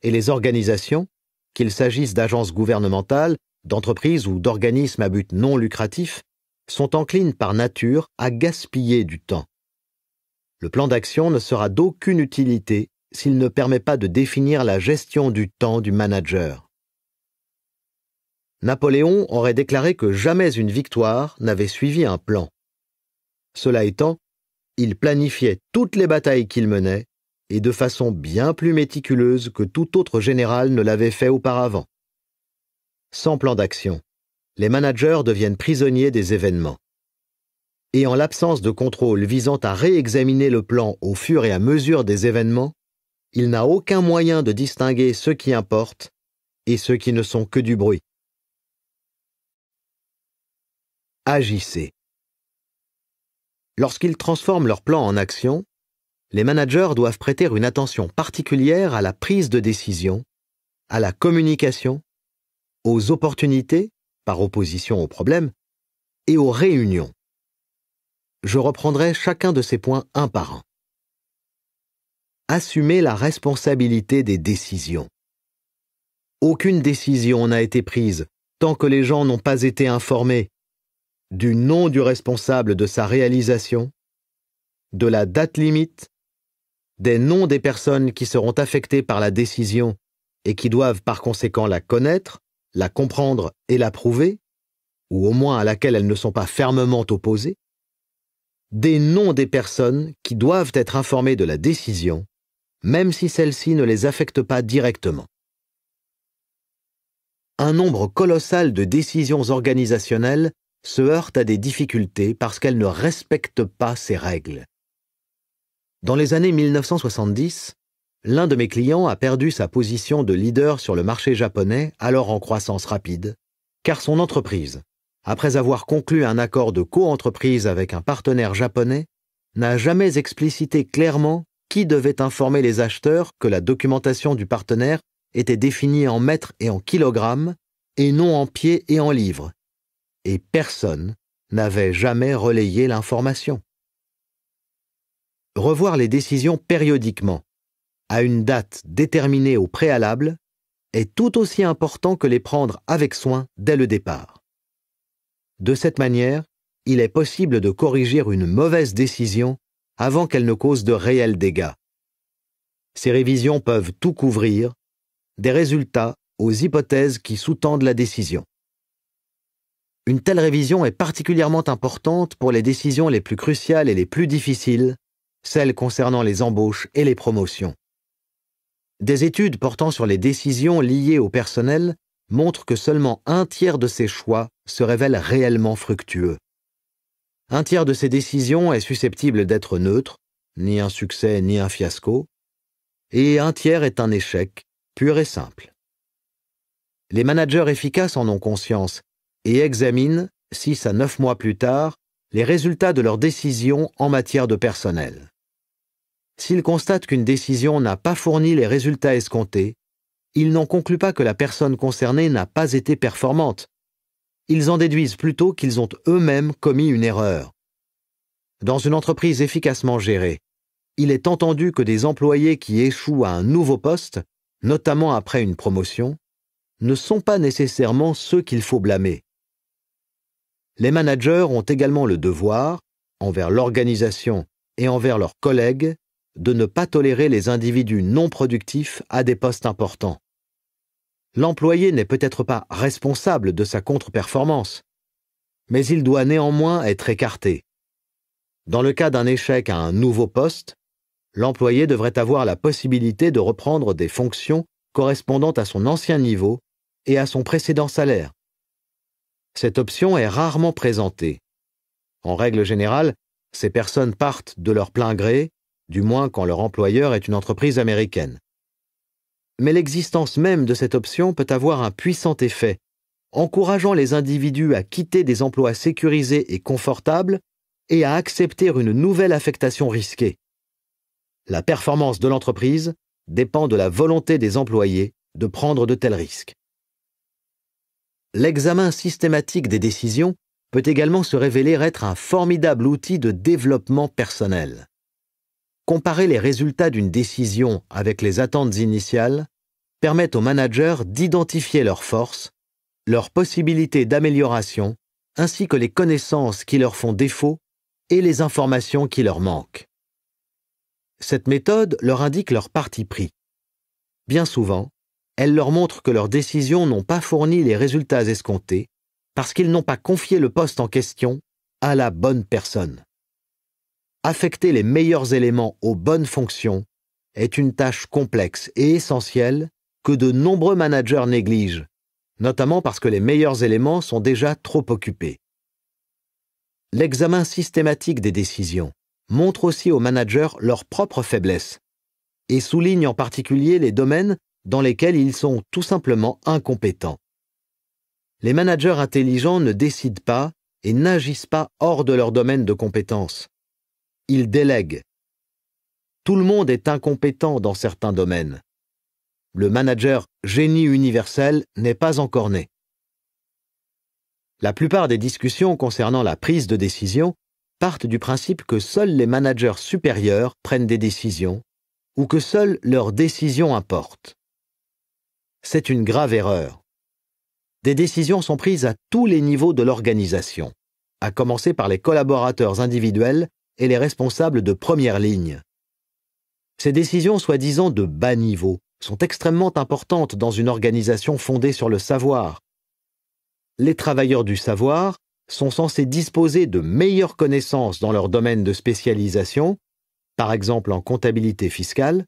Et les organisations, qu'il s'agisse d'agences gouvernementales, d'entreprises ou d'organismes à but non lucratif, sont enclines par nature à gaspiller du temps. Le plan d'action ne sera d'aucune utilité s'il ne permet pas de définir la gestion du temps du manager. Napoléon aurait déclaré que jamais une victoire n'avait suivi un plan. Cela étant, il planifiait toutes les batailles qu'il menait, et de façon bien plus méticuleuse que tout autre général ne l'avait fait auparavant. Sans plan d'action, les managers deviennent prisonniers des événements. Et en l'absence de contrôle visant à réexaminer le plan au fur et à mesure des événements, il n'a aucun moyen de distinguer ce qui importe et ceux qui ne sont que du bruit. agissez. Lorsqu'ils transforment leur plan en action, les managers doivent prêter une attention particulière à la prise de décision, à la communication, aux opportunités, par opposition aux problèmes, et aux réunions. Je reprendrai chacun de ces points un par un. Assumez la responsabilité des décisions. Aucune décision n'a été prise tant que les gens n'ont pas été informés du nom du responsable de sa réalisation, de la date limite, des noms des personnes qui seront affectées par la décision et qui doivent par conséquent la connaître, la comprendre et l'approuver, ou au moins à laquelle elles ne sont pas fermement opposées, des noms des personnes qui doivent être informées de la décision, même si celle-ci ne les affecte pas directement. Un nombre colossal de décisions organisationnelles se heurte à des difficultés parce qu'elle ne respecte pas ses règles. Dans les années 1970, l'un de mes clients a perdu sa position de leader sur le marché japonais alors en croissance rapide, car son entreprise, après avoir conclu un accord de co-entreprise avec un partenaire japonais, n'a jamais explicité clairement qui devait informer les acheteurs que la documentation du partenaire était définie en mètres et en kilogrammes, et non en pieds et en livres, et personne n'avait jamais relayé l'information. Revoir les décisions périodiquement, à une date déterminée au préalable, est tout aussi important que les prendre avec soin dès le départ. De cette manière, il est possible de corriger une mauvaise décision avant qu'elle ne cause de réels dégâts. Ces révisions peuvent tout couvrir, des résultats aux hypothèses qui sous-tendent la décision. Une telle révision est particulièrement importante pour les décisions les plus cruciales et les plus difficiles, celles concernant les embauches et les promotions. Des études portant sur les décisions liées au personnel montrent que seulement un tiers de ces choix se révèlent réellement fructueux. Un tiers de ces décisions est susceptible d'être neutre, ni un succès ni un fiasco, et un tiers est un échec, pur et simple. Les managers efficaces en ont conscience et examinent, six à neuf mois plus tard, les résultats de leurs décisions en matière de personnel. S'ils constatent qu'une décision n'a pas fourni les résultats escomptés, ils n'en concluent pas que la personne concernée n'a pas été performante. Ils en déduisent plutôt qu'ils ont eux-mêmes commis une erreur. Dans une entreprise efficacement gérée, il est entendu que des employés qui échouent à un nouveau poste, notamment après une promotion, ne sont pas nécessairement ceux qu'il faut blâmer les managers ont également le devoir, envers l'organisation et envers leurs collègues, de ne pas tolérer les individus non productifs à des postes importants. L'employé n'est peut-être pas responsable de sa contre-performance, mais il doit néanmoins être écarté. Dans le cas d'un échec à un nouveau poste, l'employé devrait avoir la possibilité de reprendre des fonctions correspondant à son ancien niveau et à son précédent salaire, cette option est rarement présentée. En règle générale, ces personnes partent de leur plein gré, du moins quand leur employeur est une entreprise américaine. Mais l'existence même de cette option peut avoir un puissant effet, encourageant les individus à quitter des emplois sécurisés et confortables et à accepter une nouvelle affectation risquée. La performance de l'entreprise dépend de la volonté des employés de prendre de tels risques l'examen systématique des décisions peut également se révéler être un formidable outil de développement personnel. Comparer les résultats d'une décision avec les attentes initiales permet aux managers d'identifier leurs forces, leurs possibilités d'amélioration, ainsi que les connaissances qui leur font défaut et les informations qui leur manquent. Cette méthode leur indique leur parti pris. Bien souvent, elle leur montre que leurs décisions n'ont pas fourni les résultats escomptés parce qu'ils n'ont pas confié le poste en question à la bonne personne. Affecter les meilleurs éléments aux bonnes fonctions est une tâche complexe et essentielle que de nombreux managers négligent, notamment parce que les meilleurs éléments sont déjà trop occupés. L'examen systématique des décisions montre aussi aux managers leurs propres faiblesses et souligne en particulier les domaines dans lesquels ils sont tout simplement incompétents. Les managers intelligents ne décident pas et n'agissent pas hors de leur domaine de compétence. Ils délèguent. Tout le monde est incompétent dans certains domaines. Le manager génie universel n'est pas encore né. La plupart des discussions concernant la prise de décision partent du principe que seuls les managers supérieurs prennent des décisions ou que seules leurs décisions importent c'est une grave erreur. Des décisions sont prises à tous les niveaux de l'organisation, à commencer par les collaborateurs individuels et les responsables de première ligne. Ces décisions soi-disant de bas niveau sont extrêmement importantes dans une organisation fondée sur le savoir. Les travailleurs du savoir sont censés disposer de meilleures connaissances dans leur domaine de spécialisation, par exemple en comptabilité fiscale,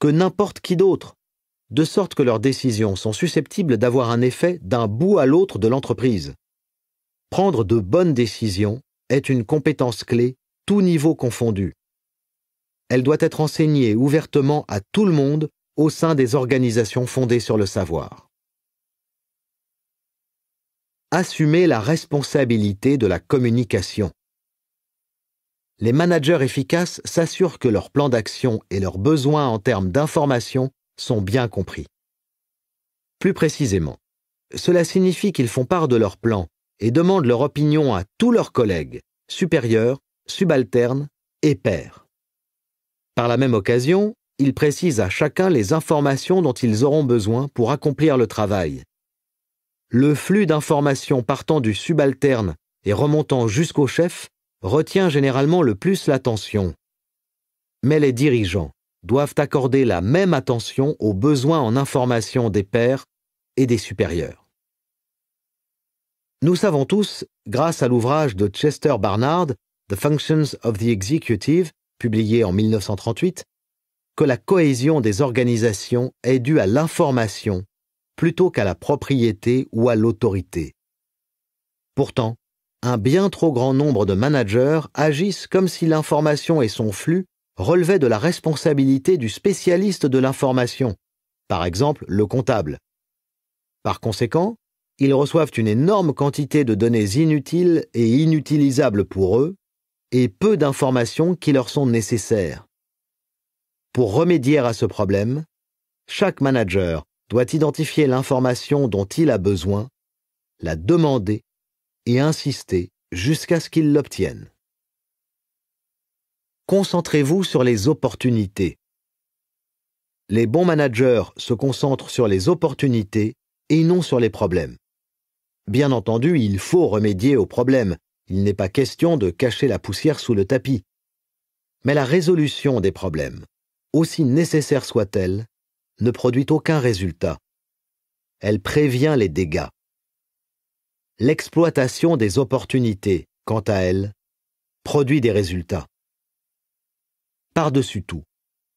que n'importe qui d'autre, de sorte que leurs décisions sont susceptibles d'avoir un effet d'un bout à l'autre de l'entreprise. Prendre de bonnes décisions est une compétence clé, tout niveau confondu. Elle doit être enseignée ouvertement à tout le monde au sein des organisations fondées sur le savoir. Assumer la responsabilité de la communication. Les managers efficaces s'assurent que leur plan d'action et leurs besoins en termes d'information sont bien compris. Plus précisément, cela signifie qu'ils font part de leur plan et demandent leur opinion à tous leurs collègues, supérieurs, subalternes et pairs. Par la même occasion, ils précisent à chacun les informations dont ils auront besoin pour accomplir le travail. Le flux d'informations partant du subalterne et remontant jusqu'au chef retient généralement le plus l'attention. Mais les dirigeants, doivent accorder la même attention aux besoins en information des pairs et des supérieurs. Nous savons tous, grâce à l'ouvrage de Chester Barnard, The Functions of the Executive, publié en 1938, que la cohésion des organisations est due à l'information plutôt qu'à la propriété ou à l'autorité. Pourtant, un bien trop grand nombre de managers agissent comme si l'information et son flux relevait de la responsabilité du spécialiste de l'information, par exemple le comptable. Par conséquent, ils reçoivent une énorme quantité de données inutiles et inutilisables pour eux, et peu d'informations qui leur sont nécessaires. Pour remédier à ce problème, chaque manager doit identifier l'information dont il a besoin, la demander et insister jusqu'à ce qu'il l'obtienne. Concentrez-vous sur les opportunités. Les bons managers se concentrent sur les opportunités et non sur les problèmes. Bien entendu, il faut remédier aux problèmes, il n'est pas question de cacher la poussière sous le tapis. Mais la résolution des problèmes, aussi nécessaire soit-elle, ne produit aucun résultat. Elle prévient les dégâts. L'exploitation des opportunités, quant à elle, produit des résultats. Par-dessus tout,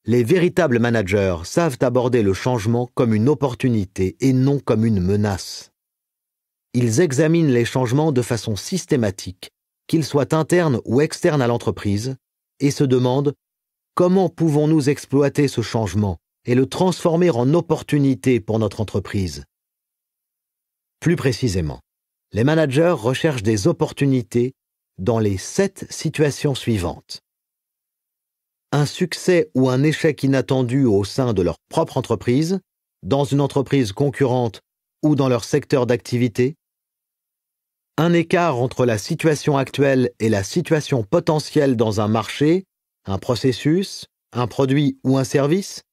les véritables managers savent aborder le changement comme une opportunité et non comme une menace. Ils examinent les changements de façon systématique, qu'ils soient internes ou externes à l'entreprise, et se demandent comment pouvons-nous exploiter ce changement et le transformer en opportunité pour notre entreprise. Plus précisément, les managers recherchent des opportunités dans les sept situations suivantes un succès ou un échec inattendu au sein de leur propre entreprise, dans une entreprise concurrente ou dans leur secteur d'activité, un écart entre la situation actuelle et la situation potentielle dans un marché, un processus, un produit ou un service.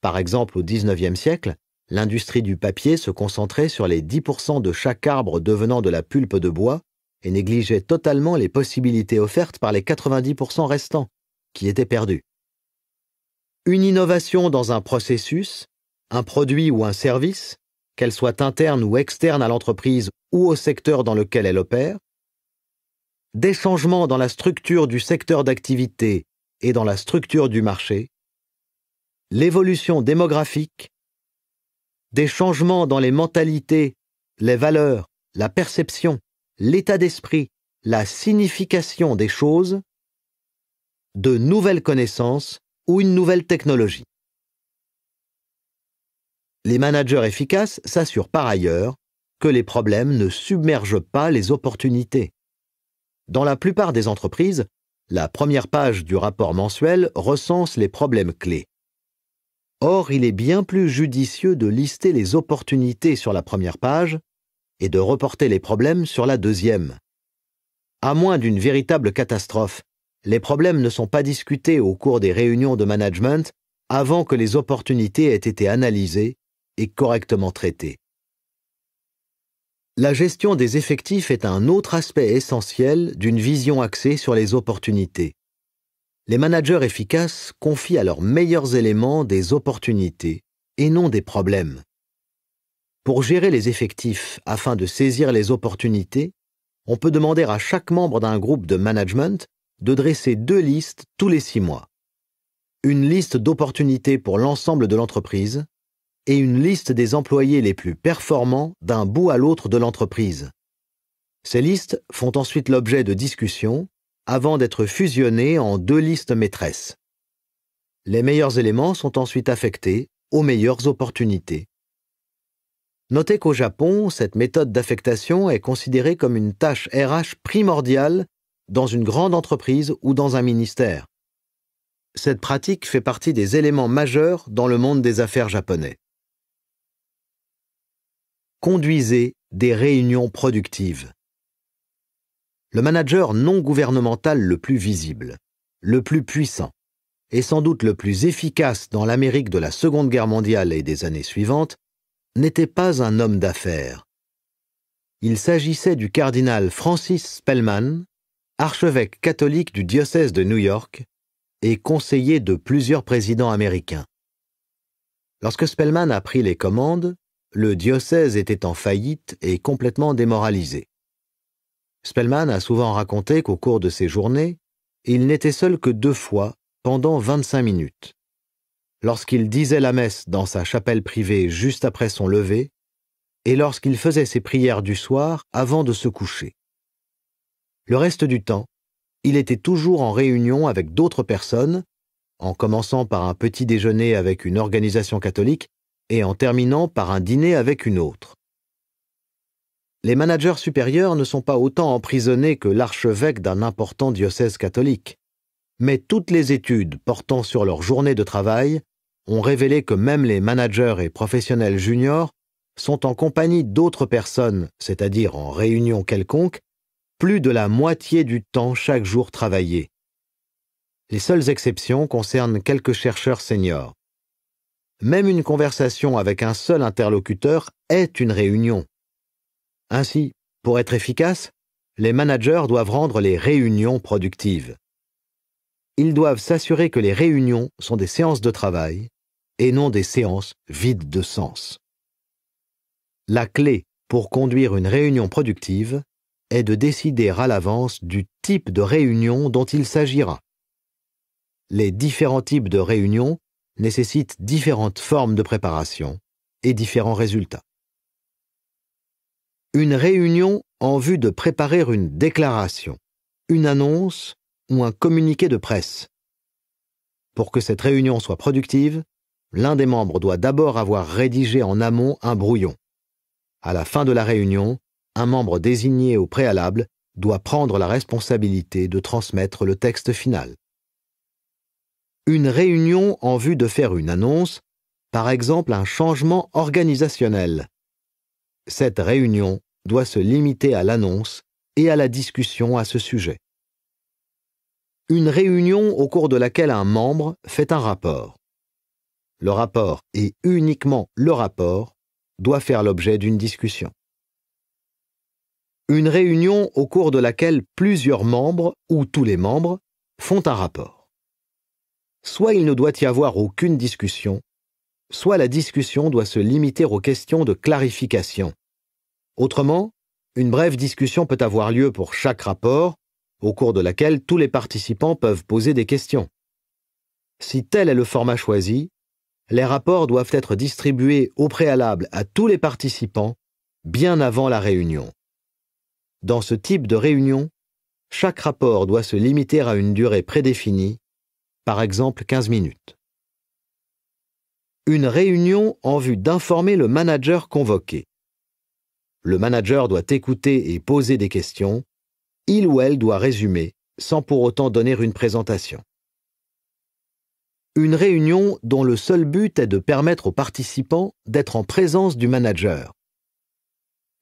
Par exemple, au XIXe siècle, l'industrie du papier se concentrait sur les 10% de chaque arbre devenant de la pulpe de bois et négligeait totalement les possibilités offertes par les 90% restants qui était perdu. Une innovation dans un processus, un produit ou un service, qu'elle soit interne ou externe à l'entreprise ou au secteur dans lequel elle opère, des changements dans la structure du secteur d'activité et dans la structure du marché, l'évolution démographique, des changements dans les mentalités, les valeurs, la perception, l'état d'esprit, la signification des choses, de nouvelles connaissances ou une nouvelle technologie. Les managers efficaces s'assurent par ailleurs que les problèmes ne submergent pas les opportunités. Dans la plupart des entreprises, la première page du rapport mensuel recense les problèmes clés. Or, il est bien plus judicieux de lister les opportunités sur la première page et de reporter les problèmes sur la deuxième. À moins d'une véritable catastrophe, les problèmes ne sont pas discutés au cours des réunions de management avant que les opportunités aient été analysées et correctement traitées. La gestion des effectifs est un autre aspect essentiel d'une vision axée sur les opportunités. Les managers efficaces confient à leurs meilleurs éléments des opportunités et non des problèmes. Pour gérer les effectifs afin de saisir les opportunités, on peut demander à chaque membre d'un groupe de management de dresser deux listes tous les six mois. Une liste d'opportunités pour l'ensemble de l'entreprise et une liste des employés les plus performants d'un bout à l'autre de l'entreprise. Ces listes font ensuite l'objet de discussions avant d'être fusionnées en deux listes maîtresses. Les meilleurs éléments sont ensuite affectés aux meilleures opportunités. Notez qu'au Japon, cette méthode d'affectation est considérée comme une tâche RH primordiale dans une grande entreprise ou dans un ministère. Cette pratique fait partie des éléments majeurs dans le monde des affaires japonais. Conduisez des réunions productives. Le manager non gouvernemental le plus visible, le plus puissant et sans doute le plus efficace dans l'Amérique de la Seconde Guerre mondiale et des années suivantes, n'était pas un homme d'affaires. Il s'agissait du cardinal Francis Spellman, archevêque catholique du diocèse de New York et conseiller de plusieurs présidents américains. Lorsque Spellman a pris les commandes, le diocèse était en faillite et complètement démoralisé. Spellman a souvent raconté qu'au cours de ses journées, il n'était seul que deux fois pendant 25 minutes. Lorsqu'il disait la messe dans sa chapelle privée juste après son lever, et lorsqu'il faisait ses prières du soir avant de se coucher. Le reste du temps, il était toujours en réunion avec d'autres personnes, en commençant par un petit déjeuner avec une organisation catholique et en terminant par un dîner avec une autre. Les managers supérieurs ne sont pas autant emprisonnés que l'archevêque d'un important diocèse catholique, mais toutes les études portant sur leur journée de travail ont révélé que même les managers et professionnels juniors sont en compagnie d'autres personnes, c'est-à-dire en réunion quelconque, plus de la moitié du temps chaque jour travaillé. Les seules exceptions concernent quelques chercheurs seniors. Même une conversation avec un seul interlocuteur est une réunion. Ainsi, pour être efficace, les managers doivent rendre les réunions productives. Ils doivent s'assurer que les réunions sont des séances de travail et non des séances vides de sens. La clé pour conduire une réunion productive est de décider à l'avance du type de réunion dont il s'agira. Les différents types de réunions nécessitent différentes formes de préparation et différents résultats. Une réunion en vue de préparer une déclaration, une annonce ou un communiqué de presse. Pour que cette réunion soit productive, l'un des membres doit d'abord avoir rédigé en amont un brouillon. À la fin de la réunion, un membre désigné au préalable doit prendre la responsabilité de transmettre le texte final. Une réunion en vue de faire une annonce, par exemple un changement organisationnel. Cette réunion doit se limiter à l'annonce et à la discussion à ce sujet. Une réunion au cours de laquelle un membre fait un rapport. Le rapport, et uniquement le rapport, doit faire l'objet d'une discussion une réunion au cours de laquelle plusieurs membres, ou tous les membres, font un rapport. Soit il ne doit y avoir aucune discussion, soit la discussion doit se limiter aux questions de clarification. Autrement, une brève discussion peut avoir lieu pour chaque rapport, au cours de laquelle tous les participants peuvent poser des questions. Si tel est le format choisi, les rapports doivent être distribués au préalable à tous les participants bien avant la réunion. Dans ce type de réunion, chaque rapport doit se limiter à une durée prédéfinie, par exemple 15 minutes. Une réunion en vue d'informer le manager convoqué. Le manager doit écouter et poser des questions. Il ou elle doit résumer, sans pour autant donner une présentation. Une réunion dont le seul but est de permettre aux participants d'être en présence du manager,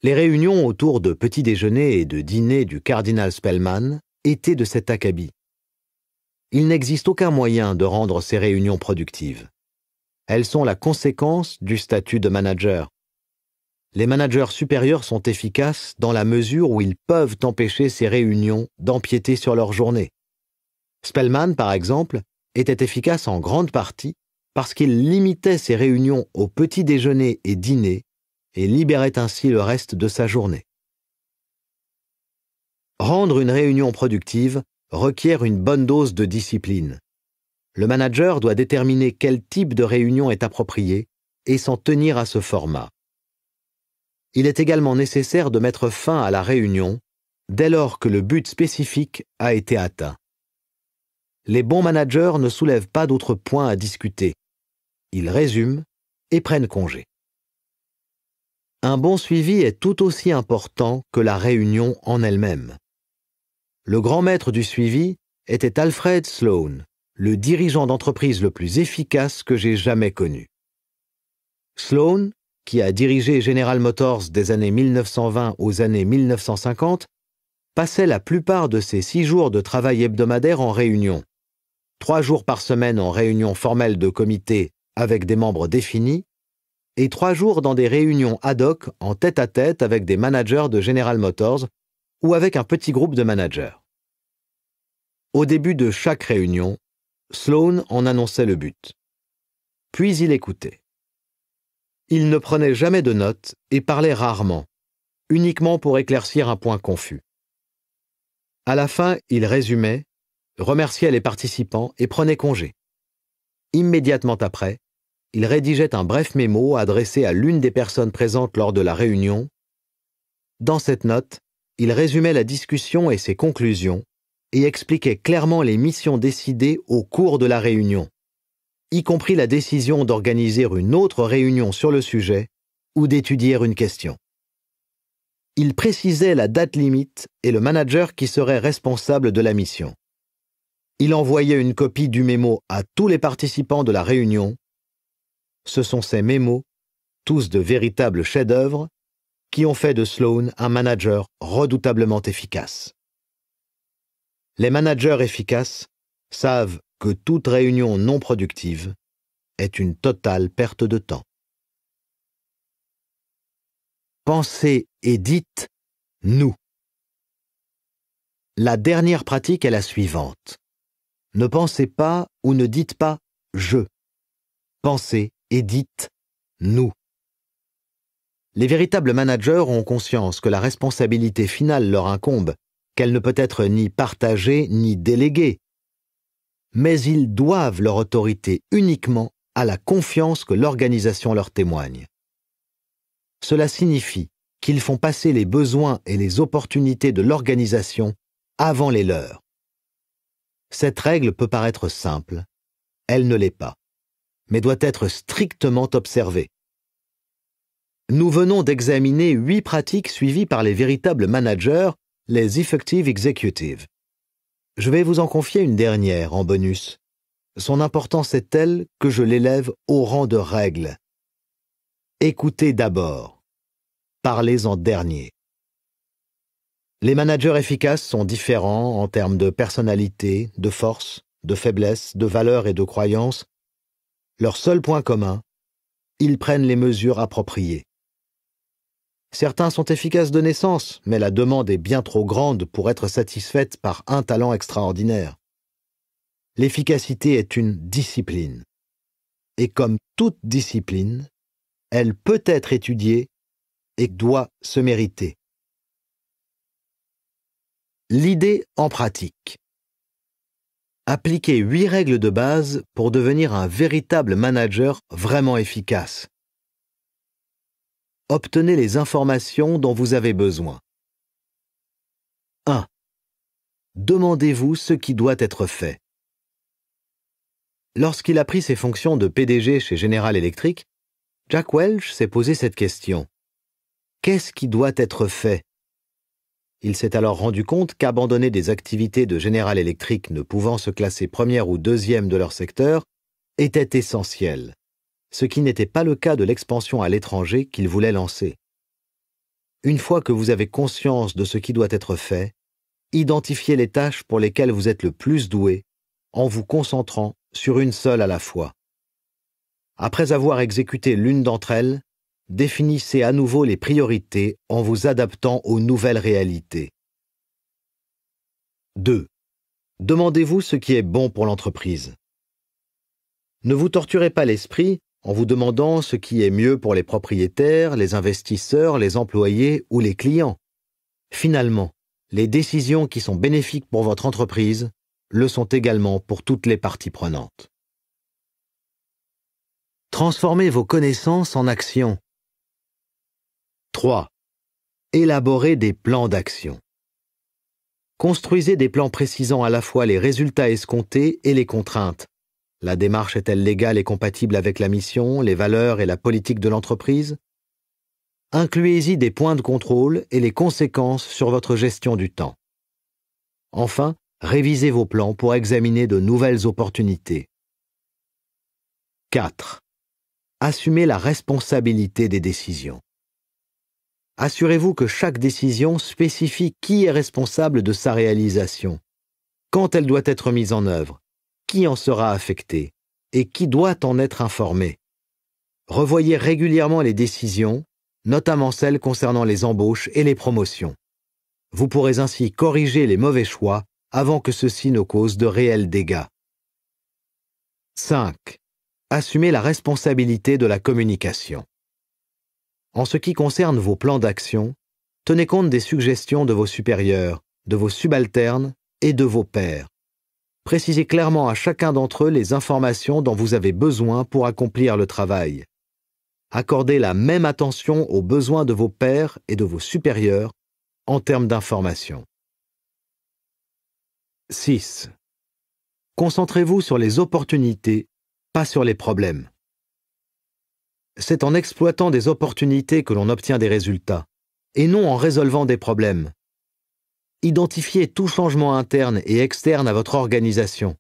les réunions autour de petits déjeuners et de dîners du cardinal Spellman étaient de cet acabit. Il n'existe aucun moyen de rendre ces réunions productives. Elles sont la conséquence du statut de manager. Les managers supérieurs sont efficaces dans la mesure où ils peuvent empêcher ces réunions d'empiéter sur leur journée. Spellman, par exemple, était efficace en grande partie parce qu'il limitait ses réunions aux petits déjeuners et dîners et libérait ainsi le reste de sa journée. Rendre une réunion productive requiert une bonne dose de discipline. Le manager doit déterminer quel type de réunion est approprié et s'en tenir à ce format. Il est également nécessaire de mettre fin à la réunion dès lors que le but spécifique a été atteint. Les bons managers ne soulèvent pas d'autres points à discuter. Ils résument et prennent congé un bon suivi est tout aussi important que la réunion en elle-même. Le grand maître du suivi était Alfred Sloan, le dirigeant d'entreprise le plus efficace que j'ai jamais connu. Sloan, qui a dirigé General Motors des années 1920 aux années 1950, passait la plupart de ses six jours de travail hebdomadaire en réunion, trois jours par semaine en réunion formelle de comité avec des membres définis, et trois jours dans des réunions ad hoc en tête-à-tête avec des managers de General Motors ou avec un petit groupe de managers. Au début de chaque réunion, Sloan en annonçait le but. Puis il écoutait. Il ne prenait jamais de notes et parlait rarement, uniquement pour éclaircir un point confus. À la fin, il résumait, remerciait les participants et prenait congé. Immédiatement après, il rédigeait un bref mémo adressé à l'une des personnes présentes lors de la réunion. Dans cette note, il résumait la discussion et ses conclusions, et expliquait clairement les missions décidées au cours de la réunion, y compris la décision d'organiser une autre réunion sur le sujet ou d'étudier une question. Il précisait la date limite et le manager qui serait responsable de la mission. Il envoyait une copie du mémo à tous les participants de la réunion ce sont ces mémos, tous de véritables chefs-d'œuvre, qui ont fait de Sloan un manager redoutablement efficace. Les managers efficaces savent que toute réunion non productive est une totale perte de temps. Pensez et dites nous. La dernière pratique est la suivante. Ne pensez pas ou ne dites pas je. Pensez et dites nous. Les véritables managers ont conscience que la responsabilité finale leur incombe, qu'elle ne peut être ni partagée ni déléguée. Mais ils doivent leur autorité uniquement à la confiance que l'organisation leur témoigne. Cela signifie qu'ils font passer les besoins et les opportunités de l'organisation avant les leurs. Cette règle peut paraître simple, elle ne l'est pas mais doit être strictement observé. Nous venons d'examiner huit pratiques suivies par les véritables managers, les effective executives. Je vais vous en confier une dernière en bonus. Son importance est telle que je l'élève au rang de règle. Écoutez d'abord. Parlez en dernier. Les managers efficaces sont différents en termes de personnalité, de force, de faiblesse, de valeur et de croyance, leur seul point commun, ils prennent les mesures appropriées. Certains sont efficaces de naissance, mais la demande est bien trop grande pour être satisfaite par un talent extraordinaire. L'efficacité est une discipline. Et comme toute discipline, elle peut être étudiée et doit se mériter. L'idée en pratique appliquez huit règles de base pour devenir un véritable manager vraiment efficace. Obtenez les informations dont vous avez besoin. 1. Demandez-vous ce qui doit être fait. Lorsqu'il a pris ses fonctions de PDG chez General Electric, Jack Welch s'est posé cette question. Qu'est-ce qui doit être fait il s'est alors rendu compte qu'abandonner des activités de General Electric ne pouvant se classer première ou deuxième de leur secteur était essentiel, ce qui n'était pas le cas de l'expansion à l'étranger qu'il voulait lancer. Une fois que vous avez conscience de ce qui doit être fait, identifiez les tâches pour lesquelles vous êtes le plus doué en vous concentrant sur une seule à la fois. Après avoir exécuté l'une d'entre elles, définissez à nouveau les priorités en vous adaptant aux nouvelles réalités. 2. Demandez-vous ce qui est bon pour l'entreprise. Ne vous torturez pas l'esprit en vous demandant ce qui est mieux pour les propriétaires, les investisseurs, les employés ou les clients. Finalement, les décisions qui sont bénéfiques pour votre entreprise le sont également pour toutes les parties prenantes. Transformez vos connaissances en actions 3. Élaborer des plans d'action. Construisez des plans précisant à la fois les résultats escomptés et les contraintes. La démarche est-elle légale et compatible avec la mission, les valeurs et la politique de l'entreprise Incluez-y des points de contrôle et les conséquences sur votre gestion du temps. Enfin, révisez vos plans pour examiner de nouvelles opportunités. 4. Assumez la responsabilité des décisions assurez-vous que chaque décision spécifie qui est responsable de sa réalisation, quand elle doit être mise en œuvre, qui en sera affecté et qui doit en être informé. Revoyez régulièrement les décisions, notamment celles concernant les embauches et les promotions. Vous pourrez ainsi corriger les mauvais choix avant que ceux-ci ne causent de réels dégâts. 5. Assumez la responsabilité de la communication. En ce qui concerne vos plans d'action, tenez compte des suggestions de vos supérieurs, de vos subalternes et de vos pairs. Précisez clairement à chacun d'entre eux les informations dont vous avez besoin pour accomplir le travail. Accordez la même attention aux besoins de vos pairs et de vos supérieurs en termes d'informations. 6. Concentrez-vous sur les opportunités, pas sur les problèmes c'est en exploitant des opportunités que l'on obtient des résultats, et non en résolvant des problèmes. Identifiez tout changement interne et externe à votre organisation.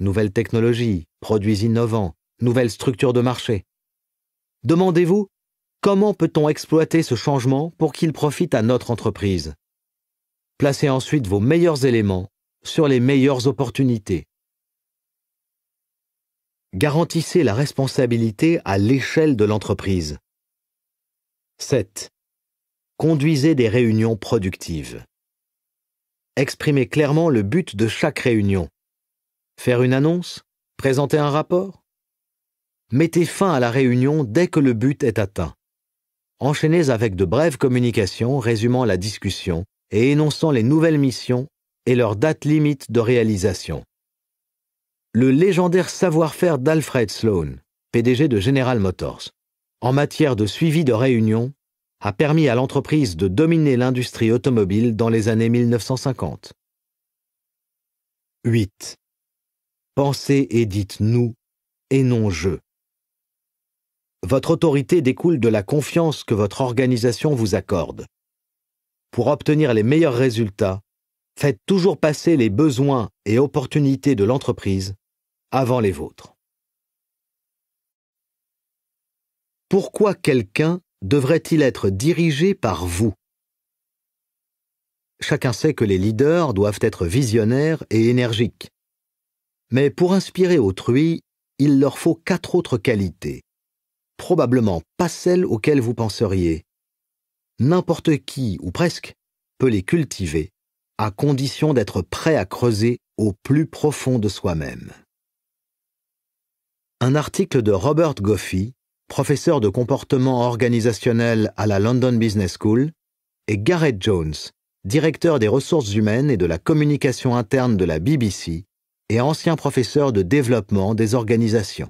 Nouvelles technologies, produits innovants, nouvelles structures de marché. Demandez-vous, comment peut-on exploiter ce changement pour qu'il profite à notre entreprise Placez ensuite vos meilleurs éléments sur les meilleures opportunités. Garantissez la responsabilité à l'échelle de l'entreprise. 7. Conduisez des réunions productives. Exprimez clairement le but de chaque réunion. Faire une annonce Présenter un rapport Mettez fin à la réunion dès que le but est atteint. Enchaînez avec de brèves communications résumant la discussion et énonçant les nouvelles missions et leurs dates limites de réalisation le légendaire savoir-faire d'Alfred Sloan, PDG de General Motors, en matière de suivi de réunion, a permis à l'entreprise de dominer l'industrie automobile dans les années 1950. 8. Pensez et dites nous et non je. Votre autorité découle de la confiance que votre organisation vous accorde. Pour obtenir les meilleurs résultats, faites toujours passer les besoins et opportunités de l'entreprise avant les vôtres. Pourquoi quelqu'un devrait-il être dirigé par vous Chacun sait que les leaders doivent être visionnaires et énergiques. Mais pour inspirer autrui, il leur faut quatre autres qualités, probablement pas celles auxquelles vous penseriez. N'importe qui, ou presque, peut les cultiver, à condition d'être prêt à creuser au plus profond de soi-même un article de Robert Goffey, professeur de comportement organisationnel à la London Business School, et Gareth Jones, directeur des ressources humaines et de la communication interne de la BBC et ancien professeur de développement des organisations.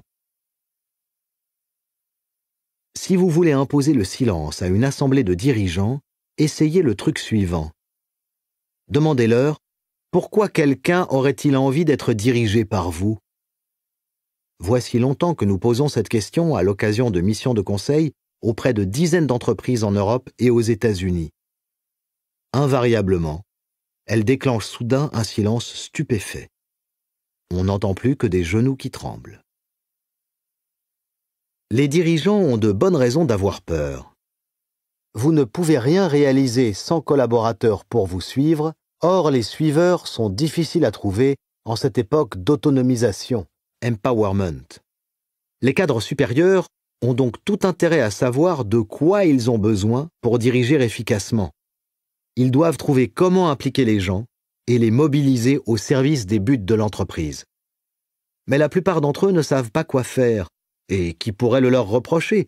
Si vous voulez imposer le silence à une assemblée de dirigeants, essayez le truc suivant. Demandez-leur pourquoi quelqu'un aurait-il envie d'être dirigé par vous Voici longtemps que nous posons cette question à l'occasion de missions de conseil auprès de dizaines d'entreprises en Europe et aux États-Unis. Invariablement, elle déclenche soudain un silence stupéfait. On n'entend plus que des genoux qui tremblent. Les dirigeants ont de bonnes raisons d'avoir peur. Vous ne pouvez rien réaliser sans collaborateurs pour vous suivre, or les suiveurs sont difficiles à trouver en cette époque d'autonomisation Empowerment. Les cadres supérieurs ont donc tout intérêt à savoir de quoi ils ont besoin pour diriger efficacement. Ils doivent trouver comment impliquer les gens et les mobiliser au service des buts de l'entreprise. Mais la plupart d'entre eux ne savent pas quoi faire, et qui pourrait le leur reprocher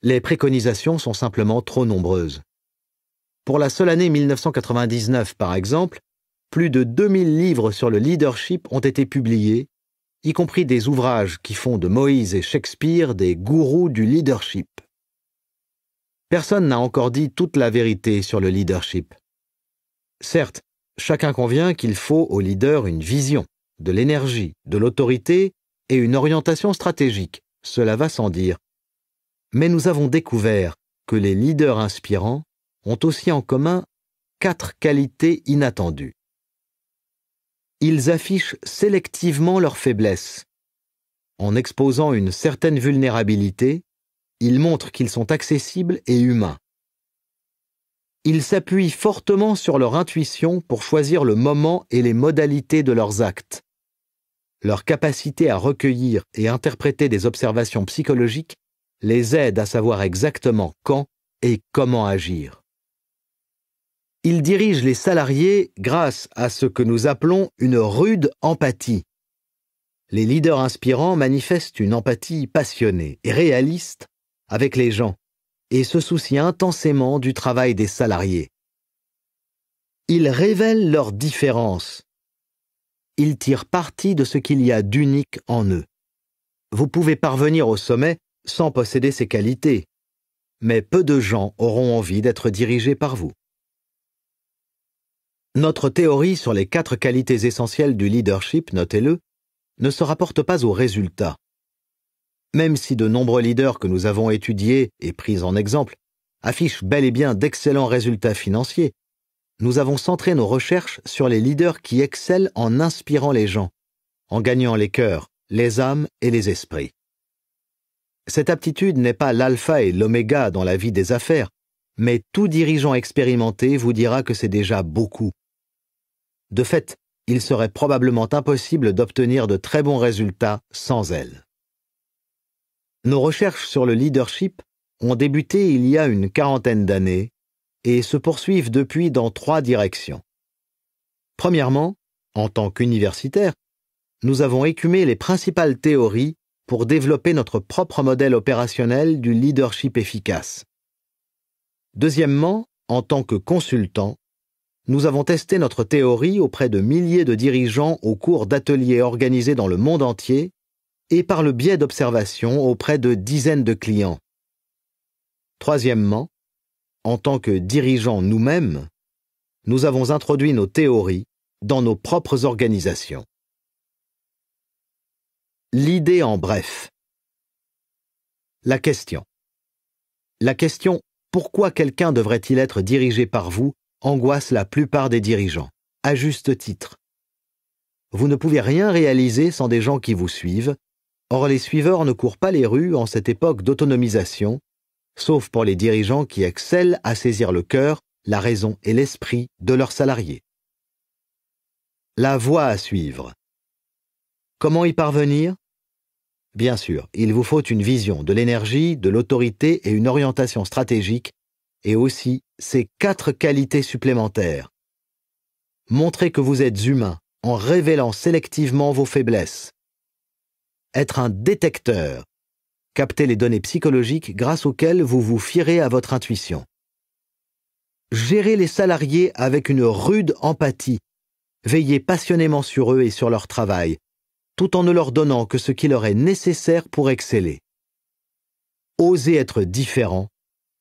Les préconisations sont simplement trop nombreuses. Pour la seule année 1999, par exemple, plus de 2000 livres sur le leadership ont été publiés y compris des ouvrages qui font de Moïse et Shakespeare des gourous du leadership. Personne n'a encore dit toute la vérité sur le leadership. Certes, chacun convient qu'il faut au leader une vision, de l'énergie, de l'autorité et une orientation stratégique, cela va sans dire. Mais nous avons découvert que les leaders inspirants ont aussi en commun quatre qualités inattendues ils affichent sélectivement leurs faiblesses. En exposant une certaine vulnérabilité, ils montrent qu'ils sont accessibles et humains. Ils s'appuient fortement sur leur intuition pour choisir le moment et les modalités de leurs actes. Leur capacité à recueillir et interpréter des observations psychologiques les aide à savoir exactement quand et comment agir. Ils dirigent les salariés grâce à ce que nous appelons une rude empathie. Les leaders inspirants manifestent une empathie passionnée et réaliste avec les gens et se soucient intensément du travail des salariés. Ils révèlent leurs différences. Ils tirent parti de ce qu'il y a d'unique en eux. Vous pouvez parvenir au sommet sans posséder ces qualités, mais peu de gens auront envie d'être dirigés par vous. Notre théorie sur les quatre qualités essentielles du leadership, notez-le, ne se rapporte pas aux résultats. Même si de nombreux leaders que nous avons étudiés et pris en exemple affichent bel et bien d'excellents résultats financiers, nous avons centré nos recherches sur les leaders qui excellent en inspirant les gens, en gagnant les cœurs, les âmes et les esprits. Cette aptitude n'est pas l'alpha et l'oméga dans la vie des affaires, mais tout dirigeant expérimenté vous dira que c'est déjà beaucoup. De fait, il serait probablement impossible d'obtenir de très bons résultats sans elle. Nos recherches sur le leadership ont débuté il y a une quarantaine d'années et se poursuivent depuis dans trois directions. Premièrement, en tant qu'universitaire, nous avons écumé les principales théories pour développer notre propre modèle opérationnel du leadership efficace. Deuxièmement, en tant que consultant, nous avons testé notre théorie auprès de milliers de dirigeants au cours d'ateliers organisés dans le monde entier et par le biais d'observations auprès de dizaines de clients. Troisièmement, en tant que dirigeants nous-mêmes, nous avons introduit nos théories dans nos propres organisations. L'idée en bref. La question. La question pourquoi quelqu'un devrait-il être dirigé par vous angoisse la plupart des dirigeants, à juste titre. Vous ne pouvez rien réaliser sans des gens qui vous suivent, or les suiveurs ne courent pas les rues en cette époque d'autonomisation, sauf pour les dirigeants qui excellent à saisir le cœur, la raison et l'esprit de leurs salariés. La voie à suivre. Comment y parvenir Bien sûr, il vous faut une vision de l'énergie, de l'autorité et une orientation stratégique, et aussi ces quatre qualités supplémentaires. Montrez que vous êtes humain en révélant sélectivement vos faiblesses. Être un détecteur. Capter les données psychologiques grâce auxquelles vous vous fierez à votre intuition. Gérez les salariés avec une rude empathie. Veillez passionnément sur eux et sur leur travail, tout en ne leur donnant que ce qui leur est nécessaire pour exceller. Osez être différent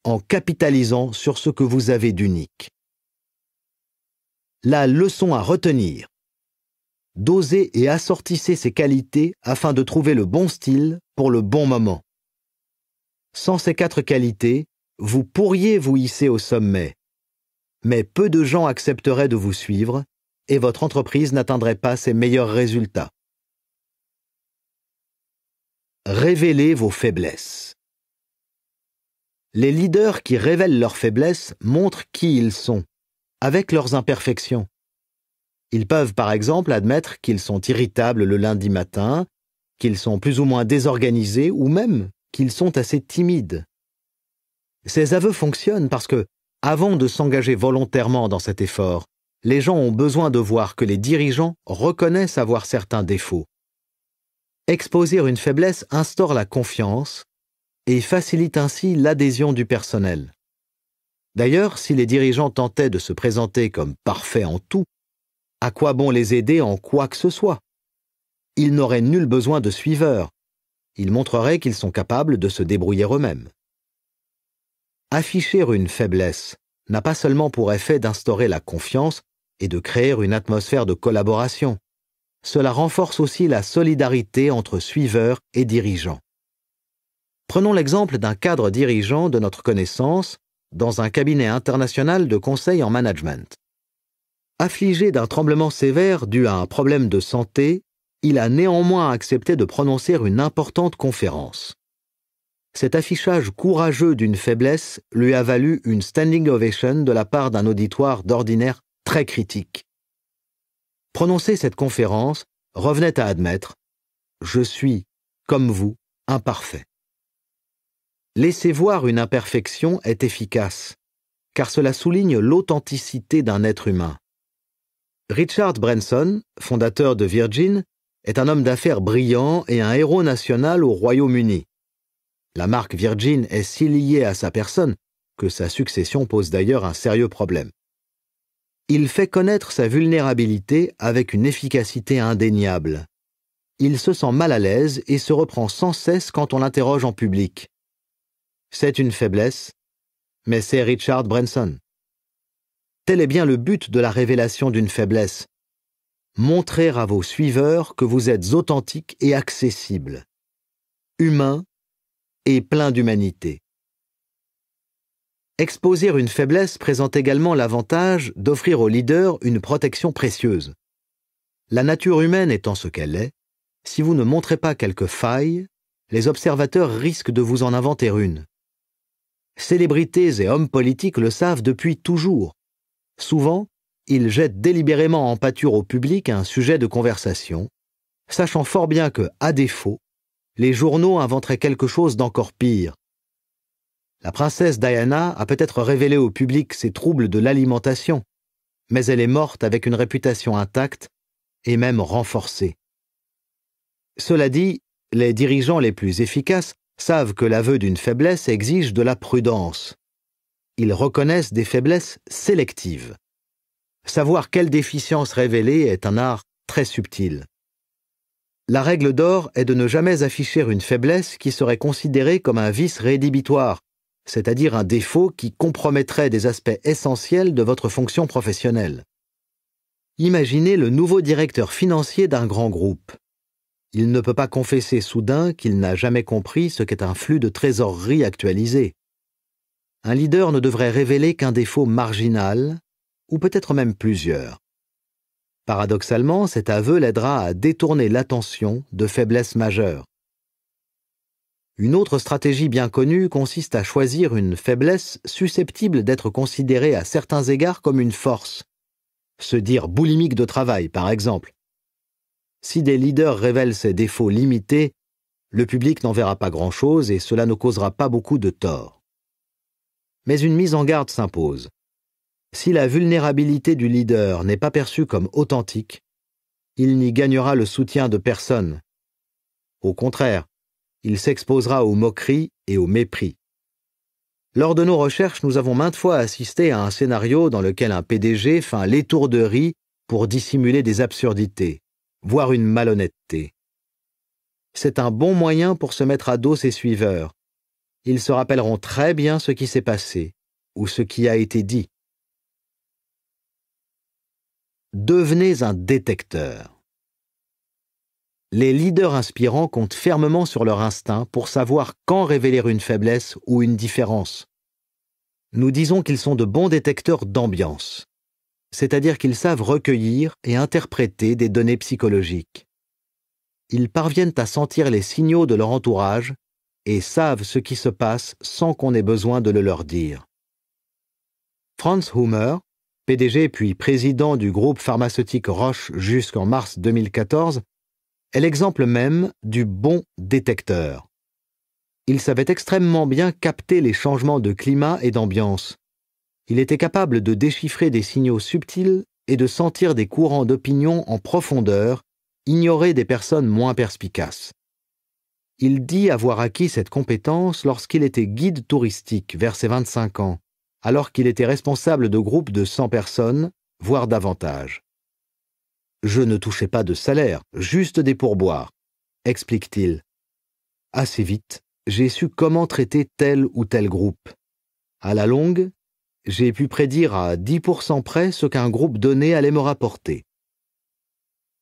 en capitalisant sur ce que vous avez d'unique. La leçon à retenir. Dosez et assortissez ces qualités afin de trouver le bon style pour le bon moment. Sans ces quatre qualités, vous pourriez vous hisser au sommet. Mais peu de gens accepteraient de vous suivre et votre entreprise n'atteindrait pas ses meilleurs résultats. Révélez vos faiblesses. Les leaders qui révèlent leurs faiblesses montrent qui ils sont, avec leurs imperfections. Ils peuvent par exemple admettre qu'ils sont irritables le lundi matin, qu'ils sont plus ou moins désorganisés ou même qu'ils sont assez timides. Ces aveux fonctionnent parce que, avant de s'engager volontairement dans cet effort, les gens ont besoin de voir que les dirigeants reconnaissent avoir certains défauts Exposer une faiblesse instaure la confiance et facilite ainsi l'adhésion du personnel. D'ailleurs, si les dirigeants tentaient de se présenter comme parfaits en tout, à quoi bon les aider en quoi que ce soit Ils n'auraient nul besoin de suiveurs. Ils montreraient qu'ils sont capables de se débrouiller eux-mêmes. Afficher une faiblesse n'a pas seulement pour effet d'instaurer la confiance et de créer une atmosphère de collaboration cela renforce aussi la solidarité entre suiveurs et dirigeants. Prenons l'exemple d'un cadre dirigeant de notre connaissance dans un cabinet international de conseil en management. Affligé d'un tremblement sévère dû à un problème de santé, il a néanmoins accepté de prononcer une importante conférence. Cet affichage courageux d'une faiblesse lui a valu une standing ovation de la part d'un auditoire d'ordinaire très critique. Prononcer cette conférence revenait à admettre ⁇ Je suis, comme vous, imparfait ⁇ Laisser voir une imperfection est efficace, car cela souligne l'authenticité d'un être humain. Richard Branson, fondateur de Virgin, est un homme d'affaires brillant et un héros national au Royaume-Uni. La marque Virgin est si liée à sa personne que sa succession pose d'ailleurs un sérieux problème. Il fait connaître sa vulnérabilité avec une efficacité indéniable. Il se sent mal à l'aise et se reprend sans cesse quand on l'interroge en public. C'est une faiblesse, mais c'est Richard Branson. Tel est bien le but de la révélation d'une faiblesse. Montrer à vos suiveurs que vous êtes authentique et accessible, humain et plein d'humanité. Exposer une faiblesse présente également l'avantage d'offrir au leader une protection précieuse. La nature humaine étant ce qu'elle est, si vous ne montrez pas quelques failles, les observateurs risquent de vous en inventer une. Célébrités et hommes politiques le savent depuis toujours. Souvent, ils jettent délibérément en pâture au public un sujet de conversation, sachant fort bien que, à défaut, les journaux inventeraient quelque chose d'encore pire, la princesse Diana a peut-être révélé au public ses troubles de l'alimentation, mais elle est morte avec une réputation intacte et même renforcée. Cela dit, les dirigeants les plus efficaces savent que l'aveu d'une faiblesse exige de la prudence. Ils reconnaissent des faiblesses sélectives. Savoir quelle déficience révéler est un art très subtil. La règle d'or est de ne jamais afficher une faiblesse qui serait considérée comme un vice rédhibitoire c'est-à-dire un défaut qui compromettrait des aspects essentiels de votre fonction professionnelle. Imaginez le nouveau directeur financier d'un grand groupe. Il ne peut pas confesser soudain qu'il n'a jamais compris ce qu'est un flux de trésorerie actualisé. Un leader ne devrait révéler qu'un défaut marginal, ou peut-être même plusieurs. Paradoxalement, cet aveu l'aidera à détourner l'attention de faiblesses majeures. Une autre stratégie bien connue consiste à choisir une faiblesse susceptible d'être considérée à certains égards comme une force. Se dire boulimique de travail, par exemple. Si des leaders révèlent ces défauts limités, le public n'en verra pas grand-chose et cela ne causera pas beaucoup de tort. Mais une mise en garde s'impose. Si la vulnérabilité du leader n'est pas perçue comme authentique, il n'y gagnera le soutien de personne. Au contraire, il s'exposera aux moqueries et au mépris. Lors de nos recherches, nous avons maintes fois assisté à un scénario dans lequel un PDG feint l'étourderie pour dissimuler des absurdités, voire une malhonnêteté. C'est un bon moyen pour se mettre à dos ses suiveurs. Ils se rappelleront très bien ce qui s'est passé ou ce qui a été dit. Devenez un détecteur les leaders inspirants comptent fermement sur leur instinct pour savoir quand révéler une faiblesse ou une différence. Nous disons qu'ils sont de bons détecteurs d'ambiance, c'est-à-dire qu'ils savent recueillir et interpréter des données psychologiques. Ils parviennent à sentir les signaux de leur entourage et savent ce qui se passe sans qu'on ait besoin de le leur dire. Franz Humer, PDG puis président du groupe pharmaceutique Roche jusqu'en mars 2014, est l'exemple même du bon détecteur. Il savait extrêmement bien capter les changements de climat et d'ambiance. Il était capable de déchiffrer des signaux subtils et de sentir des courants d'opinion en profondeur, ignorés des personnes moins perspicaces. Il dit avoir acquis cette compétence lorsqu'il était guide touristique vers ses 25 ans, alors qu'il était responsable de groupes de 100 personnes, voire davantage. Je ne touchais pas de salaire, juste des pourboires, explique-t-il. Assez vite, j'ai su comment traiter tel ou tel groupe. À la longue, j'ai pu prédire à 10% près ce qu'un groupe donné allait me rapporter.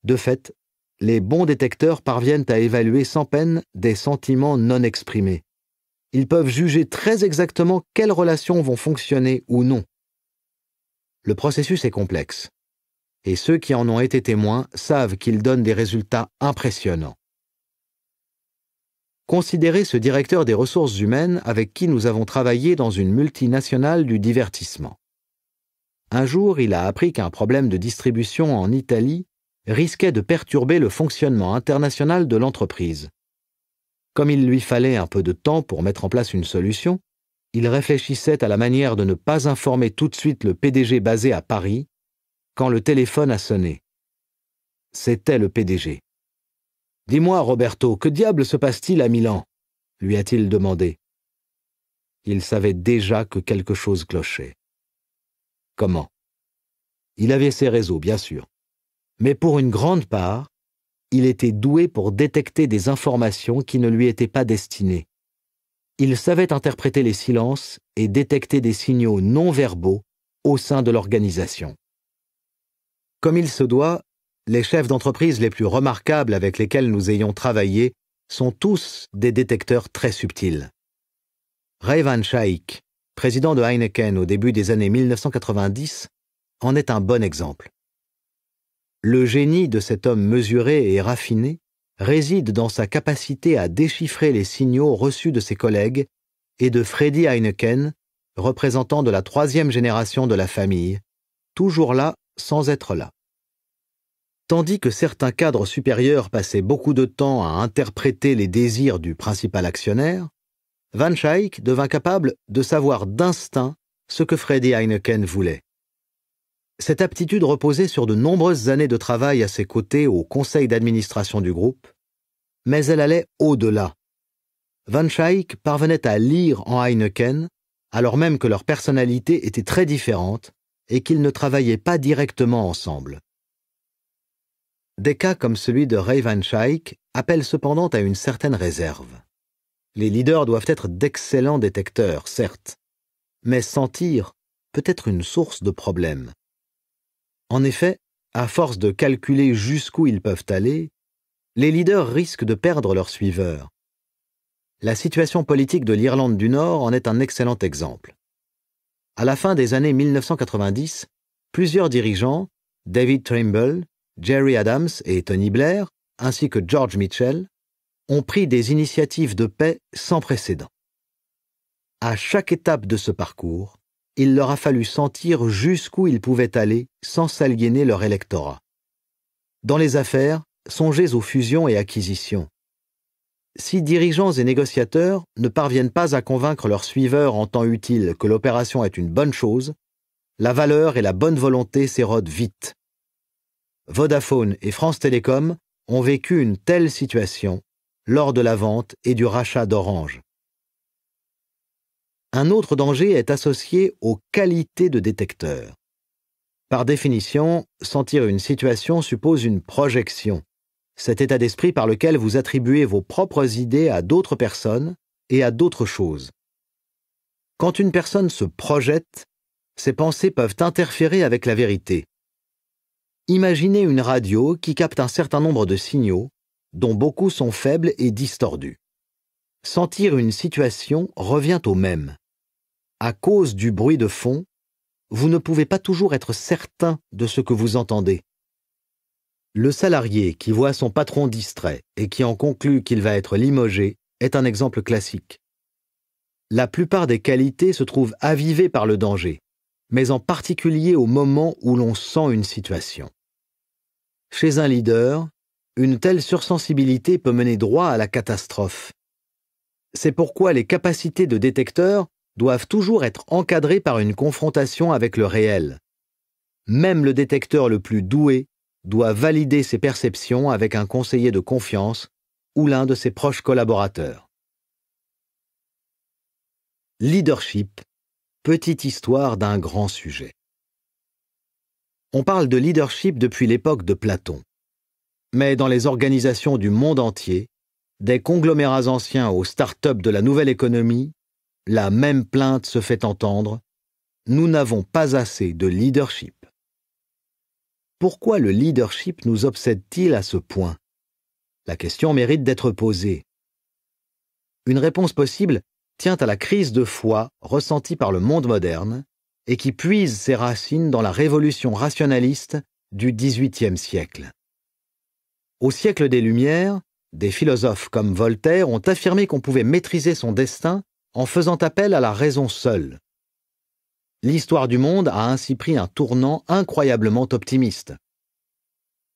De fait, les bons détecteurs parviennent à évaluer sans peine des sentiments non exprimés. Ils peuvent juger très exactement quelles relations vont fonctionner ou non. Le processus est complexe et ceux qui en ont été témoins savent qu'il donne des résultats impressionnants. Considérez ce directeur des ressources humaines avec qui nous avons travaillé dans une multinationale du divertissement. Un jour, il a appris qu'un problème de distribution en Italie risquait de perturber le fonctionnement international de l'entreprise. Comme il lui fallait un peu de temps pour mettre en place une solution, il réfléchissait à la manière de ne pas informer tout de suite le PDG basé à Paris quand le téléphone a sonné. C'était le PDG. Dis-moi, Roberto, que diable se passe-t-il à Milan lui a-t-il demandé. Il savait déjà que quelque chose clochait. Comment Il avait ses réseaux, bien sûr. Mais pour une grande part, il était doué pour détecter des informations qui ne lui étaient pas destinées. Il savait interpréter les silences et détecter des signaux non verbaux au sein de l'organisation. Comme il se doit, les chefs d'entreprise les plus remarquables avec lesquels nous ayons travaillé sont tous des détecteurs très subtils. Ray Van Schaik, président de Heineken au début des années 1990, en est un bon exemple. Le génie de cet homme mesuré et raffiné réside dans sa capacité à déchiffrer les signaux reçus de ses collègues et de Freddy Heineken, représentant de la troisième génération de la famille, toujours là sans être là. Tandis que certains cadres supérieurs passaient beaucoup de temps à interpréter les désirs du principal actionnaire, Van Schaik devint capable de savoir d'instinct ce que Freddy Heineken voulait. Cette aptitude reposait sur de nombreuses années de travail à ses côtés au conseil d'administration du groupe, mais elle allait au-delà. Van Schaik parvenait à lire en Heineken, alors même que leurs personnalités étaient très différentes, et qu'ils ne travaillaient pas directement ensemble. Des cas comme celui de Ray Van Schaik appellent cependant à une certaine réserve. Les leaders doivent être d'excellents détecteurs, certes, mais sentir peut être une source de problème. En effet, à force de calculer jusqu'où ils peuvent aller, les leaders risquent de perdre leurs suiveurs. La situation politique de l'Irlande du Nord en est un excellent exemple. À la fin des années 1990, plusieurs dirigeants, David Trimble, Jerry Adams et Tony Blair, ainsi que George Mitchell, ont pris des initiatives de paix sans précédent. À chaque étape de ce parcours, il leur a fallu sentir jusqu'où ils pouvaient aller sans s'aliéner leur électorat. Dans les affaires, songez aux fusions et acquisitions, si dirigeants et négociateurs ne parviennent pas à convaincre leurs suiveurs en temps utile que l'opération est une bonne chose, la valeur et la bonne volonté s'érodent vite. Vodafone et France Télécom ont vécu une telle situation lors de la vente et du rachat d'Orange. Un autre danger est associé aux qualités de détecteur. Par définition, sentir une situation suppose une projection, cet état d'esprit par lequel vous attribuez vos propres idées à d'autres personnes et à d'autres choses. Quand une personne se projette, ses pensées peuvent interférer avec la vérité. Imaginez une radio qui capte un certain nombre de signaux, dont beaucoup sont faibles et distordus. Sentir une situation revient au même. À cause du bruit de fond, vous ne pouvez pas toujours être certain de ce que vous entendez. Le salarié qui voit son patron distrait et qui en conclut qu'il va être limogé est un exemple classique. La plupart des qualités se trouvent avivées par le danger, mais en particulier au moment où l'on sent une situation. Chez un leader, une telle sursensibilité peut mener droit à la catastrophe. C'est pourquoi les capacités de détecteur doivent toujours être encadrées par une confrontation avec le réel. Même le détecteur le plus doué doit valider ses perceptions avec un conseiller de confiance ou l'un de ses proches collaborateurs. Leadership, petite histoire d'un grand sujet. On parle de leadership depuis l'époque de Platon. Mais dans les organisations du monde entier, des conglomérats anciens aux start-up de la nouvelle économie, la même plainte se fait entendre. Nous n'avons pas assez de leadership. Pourquoi le leadership nous obsède-t-il à ce point La question mérite d'être posée. Une réponse possible tient à la crise de foi ressentie par le monde moderne et qui puise ses racines dans la révolution rationaliste du XVIIIe siècle. Au siècle des Lumières, des philosophes comme Voltaire ont affirmé qu'on pouvait maîtriser son destin en faisant appel à la raison seule, L'histoire du monde a ainsi pris un tournant incroyablement optimiste.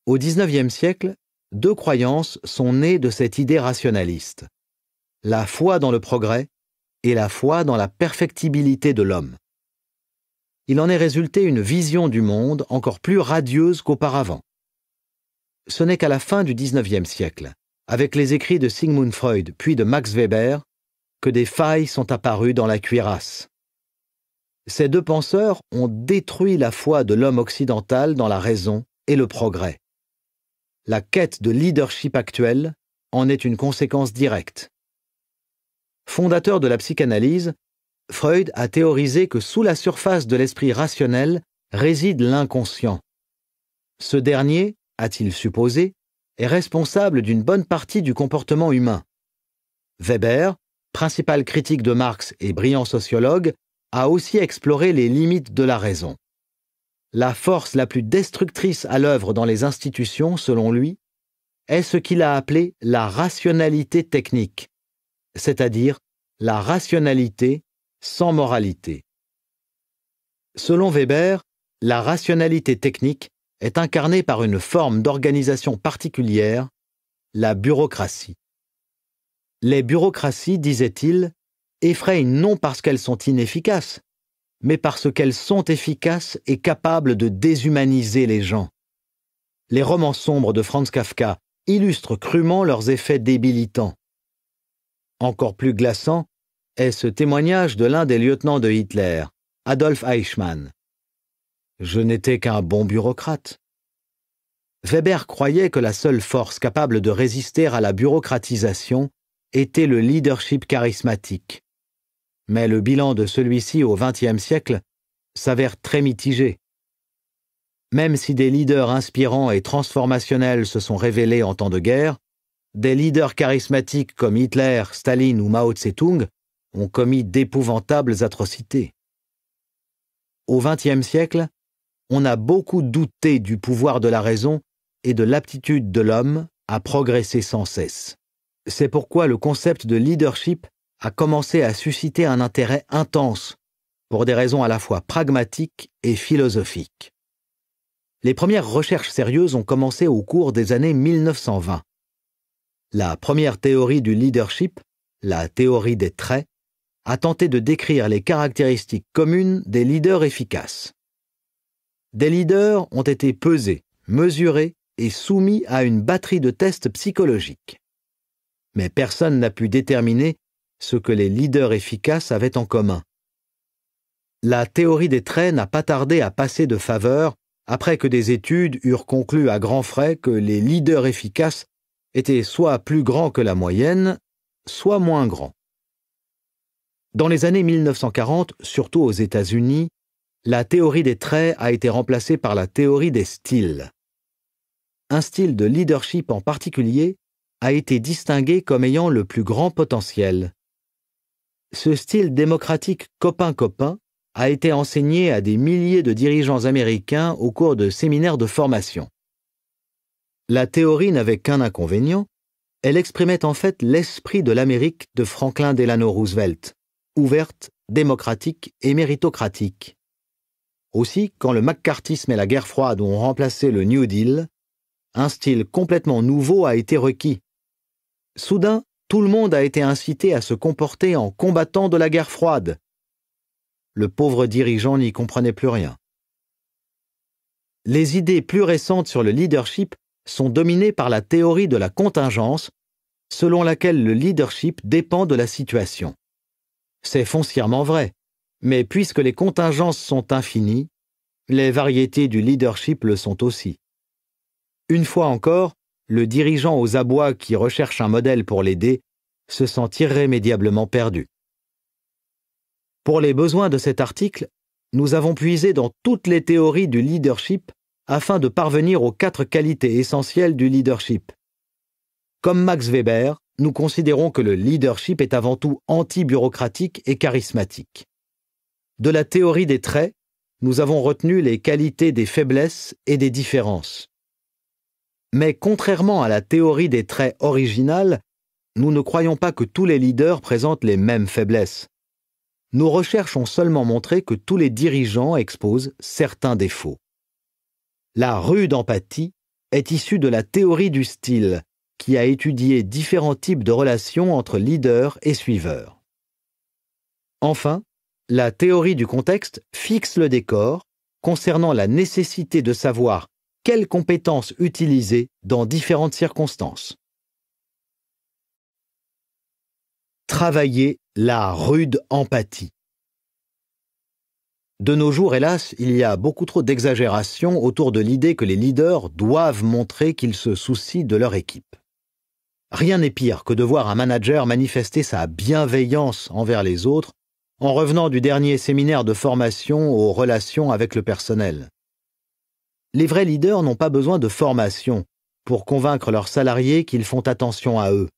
Au XIXe siècle, deux croyances sont nées de cette idée rationaliste. La foi dans le progrès et la foi dans la perfectibilité de l'homme. Il en est résulté une vision du monde encore plus radieuse qu'auparavant. Ce n'est qu'à la fin du XIXe siècle, avec les écrits de Sigmund Freud puis de Max Weber, que des failles sont apparues dans la cuirasse ces deux penseurs ont détruit la foi de l'homme occidental dans la raison et le progrès. La quête de leadership actuelle en est une conséquence directe. Fondateur de la psychanalyse, Freud a théorisé que sous la surface de l'esprit rationnel réside l'inconscient. Ce dernier, a-t-il supposé, est responsable d'une bonne partie du comportement humain. Weber, principal critique de Marx et brillant sociologue, a aussi exploré les limites de la raison. La force la plus destructrice à l'œuvre dans les institutions, selon lui, est ce qu'il a appelé la rationalité technique, c'est-à-dire la rationalité sans moralité. Selon Weber, la rationalité technique est incarnée par une forme d'organisation particulière, la bureaucratie. Les bureaucraties, disait-il, effrayent non parce qu'elles sont inefficaces, mais parce qu'elles sont efficaces et capables de déshumaniser les gens. Les romans sombres de Franz Kafka illustrent crûment leurs effets débilitants. Encore plus glaçant est ce témoignage de l'un des lieutenants de Hitler, Adolf Eichmann. Je n'étais qu'un bon bureaucrate. Weber croyait que la seule force capable de résister à la bureaucratisation était le leadership charismatique mais le bilan de celui-ci au XXe siècle s'avère très mitigé. Même si des leaders inspirants et transformationnels se sont révélés en temps de guerre, des leaders charismatiques comme Hitler, Staline ou Mao Tse-tung ont commis d'épouvantables atrocités. Au XXe siècle, on a beaucoup douté du pouvoir de la raison et de l'aptitude de l'homme à progresser sans cesse. C'est pourquoi le concept de leadership a commencé à susciter un intérêt intense pour des raisons à la fois pragmatiques et philosophiques. Les premières recherches sérieuses ont commencé au cours des années 1920. La première théorie du leadership, la théorie des traits, a tenté de décrire les caractéristiques communes des leaders efficaces. Des leaders ont été pesés, mesurés et soumis à une batterie de tests psychologiques. Mais personne n'a pu déterminer ce que les leaders efficaces avaient en commun. La théorie des traits n'a pas tardé à passer de faveur après que des études eurent conclu à grands frais que les leaders efficaces étaient soit plus grands que la moyenne, soit moins grands. Dans les années 1940, surtout aux États-Unis, la théorie des traits a été remplacée par la théorie des styles. Un style de leadership en particulier a été distingué comme ayant le plus grand potentiel, ce style démocratique copain-copain a été enseigné à des milliers de dirigeants américains au cours de séminaires de formation. La théorie n'avait qu'un inconvénient, elle exprimait en fait l'esprit de l'Amérique de Franklin Delano Roosevelt, ouverte, démocratique et méritocratique. Aussi, quand le McCarthyisme et la guerre froide ont remplacé le New Deal, un style complètement nouveau a été requis. Soudain, tout le monde a été incité à se comporter en combattant de la guerre froide. Le pauvre dirigeant n'y comprenait plus rien. Les idées plus récentes sur le leadership sont dominées par la théorie de la contingence, selon laquelle le leadership dépend de la situation. C'est foncièrement vrai, mais puisque les contingences sont infinies, les variétés du leadership le sont aussi. Une fois encore, le dirigeant aux abois qui recherche un modèle pour l'aider se sent irrémédiablement perdu. Pour les besoins de cet article, nous avons puisé dans toutes les théories du leadership afin de parvenir aux quatre qualités essentielles du leadership. Comme Max Weber, nous considérons que le leadership est avant tout anti-bureaucratique et charismatique. De la théorie des traits, nous avons retenu les qualités des faiblesses et des différences. Mais contrairement à la théorie des traits originales, nous ne croyons pas que tous les leaders présentent les mêmes faiblesses. Nos recherches ont seulement montré que tous les dirigeants exposent certains défauts. La rude empathie est issue de la théorie du style, qui a étudié différents types de relations entre leaders et suiveurs. Enfin, la théorie du contexte fixe le décor concernant la nécessité de savoir quelles compétences utiliser dans différentes circonstances. Travailler la rude empathie. De nos jours, hélas, il y a beaucoup trop d'exagération autour de l'idée que les leaders doivent montrer qu'ils se soucient de leur équipe. Rien n'est pire que de voir un manager manifester sa bienveillance envers les autres en revenant du dernier séminaire de formation aux relations avec le personnel. Les vrais leaders n'ont pas besoin de formation pour convaincre leurs salariés qu'ils font attention à eux.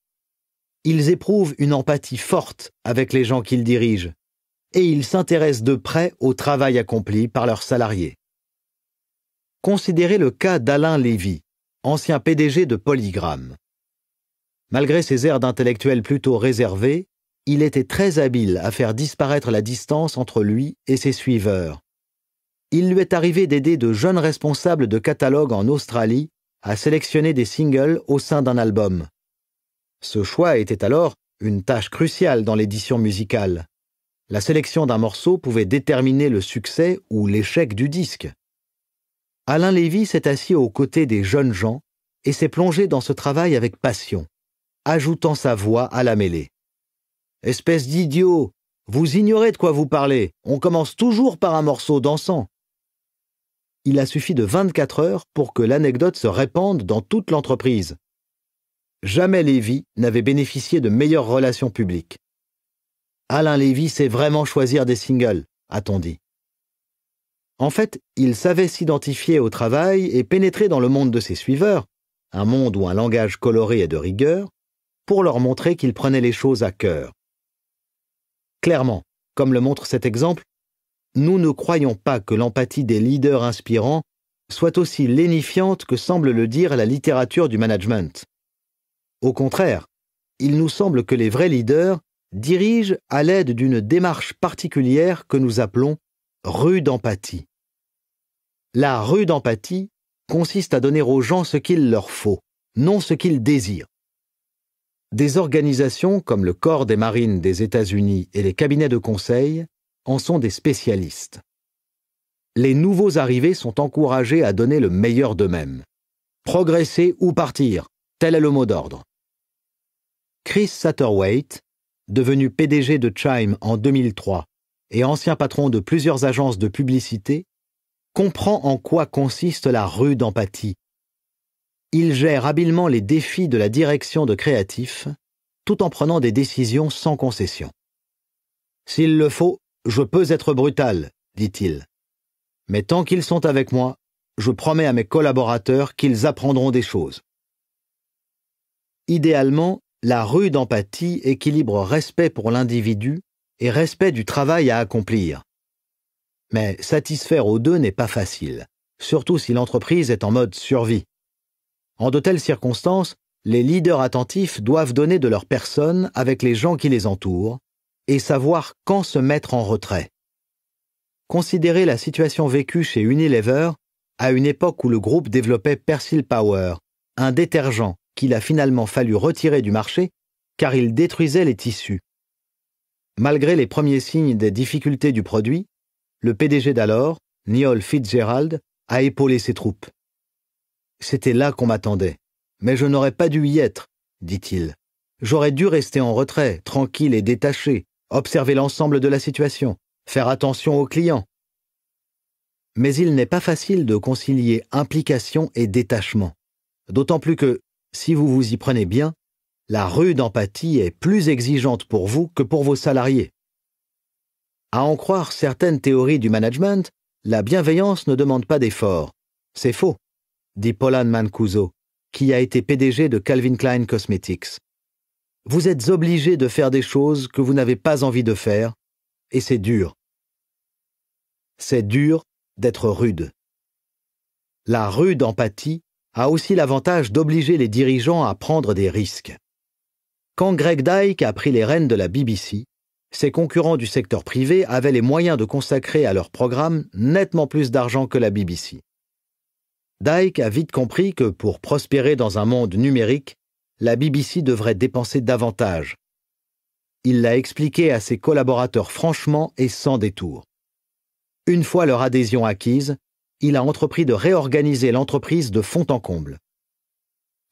Ils éprouvent une empathie forte avec les gens qu'ils dirigent et ils s'intéressent de près au travail accompli par leurs salariés. Considérez le cas d'Alain Lévy, ancien PDG de Polygram. Malgré ses airs d'intellectuel plutôt réservé, il était très habile à faire disparaître la distance entre lui et ses suiveurs, il lui est arrivé d'aider de jeunes responsables de catalogue en Australie à sélectionner des singles au sein d'un album. Ce choix était alors une tâche cruciale dans l'édition musicale. La sélection d'un morceau pouvait déterminer le succès ou l'échec du disque. Alain Lévy s'est assis aux côtés des jeunes gens et s'est plongé dans ce travail avec passion, ajoutant sa voix à la mêlée. Espèce d'idiot, vous ignorez de quoi vous parlez, on commence toujours par un morceau dansant il a suffi de 24 heures pour que l'anecdote se répande dans toute l'entreprise. Jamais Lévy n'avait bénéficié de meilleures relations publiques. Alain Lévy sait vraiment choisir des singles, a-t-on dit. En fait, il savait s'identifier au travail et pénétrer dans le monde de ses suiveurs, un monde où un langage coloré est de rigueur, pour leur montrer qu'il prenait les choses à cœur. Clairement, comme le montre cet exemple, nous ne croyons pas que l'empathie des leaders inspirants soit aussi lénifiante que semble le dire la littérature du management. Au contraire, il nous semble que les vrais leaders dirigent à l'aide d'une démarche particulière que nous appelons rude empathie. La rude empathie consiste à donner aux gens ce qu'il leur faut, non ce qu'ils désirent. Des organisations comme le Corps des Marines des États-Unis et les cabinets de conseil en sont des spécialistes. Les nouveaux arrivés sont encouragés à donner le meilleur d'eux-mêmes. Progresser ou partir, tel est le mot d'ordre. Chris Satterwaite, devenu PDG de Chime en 2003 et ancien patron de plusieurs agences de publicité, comprend en quoi consiste la rude empathie. Il gère habilement les défis de la direction de créatifs tout en prenant des décisions sans concession. S'il le faut, je peux être brutal, dit-il. Mais tant qu'ils sont avec moi, je promets à mes collaborateurs qu'ils apprendront des choses. Idéalement, la rude empathie équilibre respect pour l'individu et respect du travail à accomplir. Mais satisfaire aux deux n'est pas facile, surtout si l'entreprise est en mode survie. En de telles circonstances, les leaders attentifs doivent donner de leur personne avec les gens qui les entourent, et savoir quand se mettre en retrait. Considérez la situation vécue chez Unilever à une époque où le groupe développait Persil Power, un détergent qu'il a finalement fallu retirer du marché car il détruisait les tissus. Malgré les premiers signes des difficultés du produit, le PDG d'alors, Niall Fitzgerald, a épaulé ses troupes. C'était là qu'on m'attendait, mais je n'aurais pas dû y être, dit-il. J'aurais dû rester en retrait, tranquille et détaché, observer l'ensemble de la situation, faire attention aux clients. Mais il n'est pas facile de concilier implication et détachement, d'autant plus que, si vous vous y prenez bien, la rude empathie est plus exigeante pour vous que pour vos salariés. À en croire certaines théories du management, la bienveillance ne demande pas d'effort. C'est faux, dit Polan Mancuso, qui a été PDG de Calvin Klein Cosmetics. Vous êtes obligé de faire des choses que vous n'avez pas envie de faire, et c'est dur. C'est dur d'être rude. La rude empathie a aussi l'avantage d'obliger les dirigeants à prendre des risques. Quand Greg Dyke a pris les rênes de la BBC, ses concurrents du secteur privé avaient les moyens de consacrer à leur programme nettement plus d'argent que la BBC. Dyke a vite compris que pour prospérer dans un monde numérique, la BBC devrait dépenser davantage. Il l'a expliqué à ses collaborateurs franchement et sans détour. Une fois leur adhésion acquise, il a entrepris de réorganiser l'entreprise de fond en comble.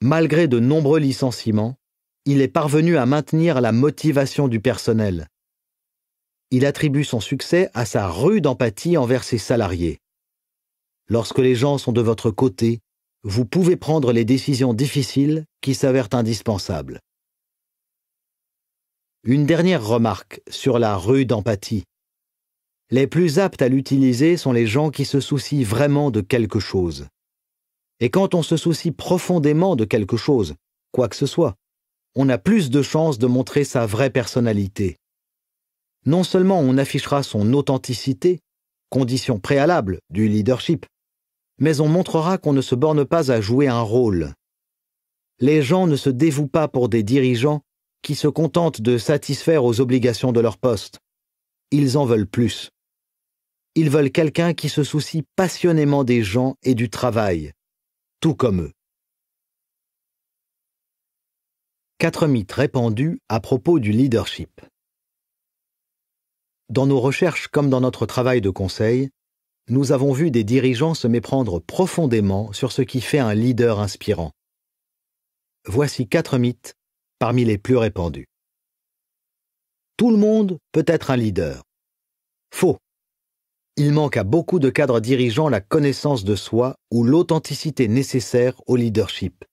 Malgré de nombreux licenciements, il est parvenu à maintenir la motivation du personnel. Il attribue son succès à sa rude empathie envers ses salariés. Lorsque les gens sont de votre côté, vous pouvez prendre les décisions difficiles qui s'avèrent indispensables. Une dernière remarque sur la rude empathie. Les plus aptes à l'utiliser sont les gens qui se soucient vraiment de quelque chose. Et quand on se soucie profondément de quelque chose, quoi que ce soit, on a plus de chances de montrer sa vraie personnalité. Non seulement on affichera son authenticité, condition préalable du leadership, mais on montrera qu'on ne se borne pas à jouer un rôle. Les gens ne se dévouent pas pour des dirigeants qui se contentent de satisfaire aux obligations de leur poste. Ils en veulent plus. Ils veulent quelqu'un qui se soucie passionnément des gens et du travail, tout comme eux. Quatre mythes répandus à propos du leadership. Dans nos recherches comme dans notre travail de conseil, nous avons vu des dirigeants se méprendre profondément sur ce qui fait un leader inspirant. Voici quatre mythes parmi les plus répandus. Tout le monde peut être un leader. Faux. Il manque à beaucoup de cadres dirigeants la connaissance de soi ou l'authenticité nécessaire au leadership.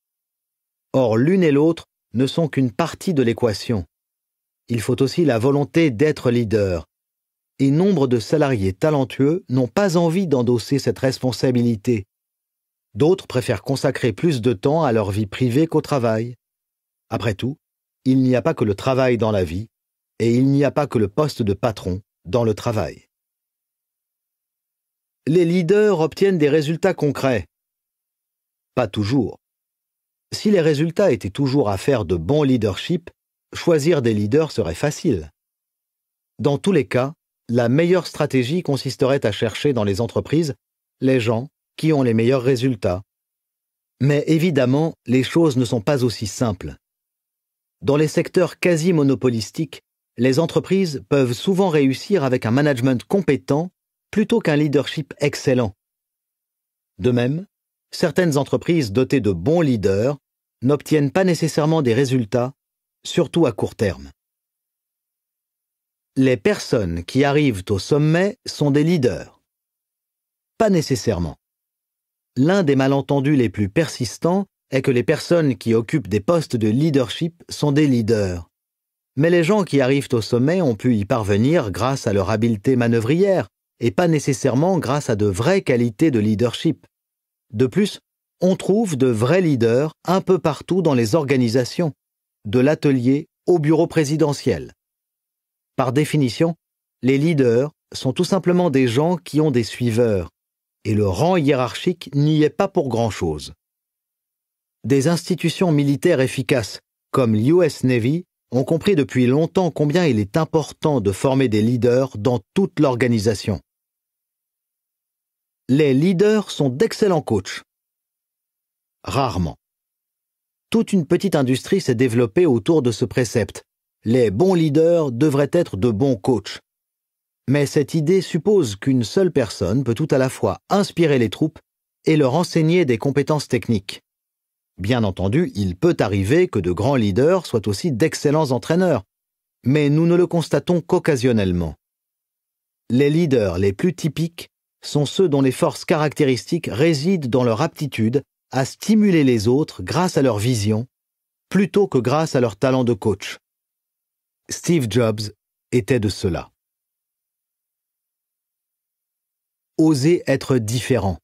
Or, l'une et l'autre ne sont qu'une partie de l'équation. Il faut aussi la volonté d'être leader, et nombre de salariés talentueux n'ont pas envie d'endosser cette responsabilité. D'autres préfèrent consacrer plus de temps à leur vie privée qu'au travail. Après tout, il n'y a pas que le travail dans la vie, et il n'y a pas que le poste de patron dans le travail. Les leaders obtiennent des résultats concrets. Pas toujours. Si les résultats étaient toujours à faire de bon leadership, choisir des leaders serait facile. Dans tous les cas, la meilleure stratégie consisterait à chercher dans les entreprises les gens qui ont les meilleurs résultats. Mais évidemment, les choses ne sont pas aussi simples. Dans les secteurs quasi monopolistiques, les entreprises peuvent souvent réussir avec un management compétent plutôt qu'un leadership excellent. De même, certaines entreprises dotées de bons leaders n'obtiennent pas nécessairement des résultats, surtout à court terme les personnes qui arrivent au sommet sont des leaders. Pas nécessairement. L'un des malentendus les plus persistants est que les personnes qui occupent des postes de leadership sont des leaders. Mais les gens qui arrivent au sommet ont pu y parvenir grâce à leur habileté manœuvrière et pas nécessairement grâce à de vraies qualités de leadership. De plus, on trouve de vrais leaders un peu partout dans les organisations, de l'atelier au bureau présidentiel. Par définition, les leaders sont tout simplement des gens qui ont des suiveurs, et le rang hiérarchique n'y est pas pour grand-chose. Des institutions militaires efficaces, comme l'US Navy, ont compris depuis longtemps combien il est important de former des leaders dans toute l'organisation. Les leaders sont d'excellents coachs. Rarement. Toute une petite industrie s'est développée autour de ce précepte, les bons leaders devraient être de bons coachs. Mais cette idée suppose qu'une seule personne peut tout à la fois inspirer les troupes et leur enseigner des compétences techniques. Bien entendu, il peut arriver que de grands leaders soient aussi d'excellents entraîneurs, mais nous ne le constatons qu'occasionnellement. Les leaders les plus typiques sont ceux dont les forces caractéristiques résident dans leur aptitude à stimuler les autres grâce à leur vision, plutôt que grâce à leur talent de coach. Steve Jobs était de cela. Oser être différent.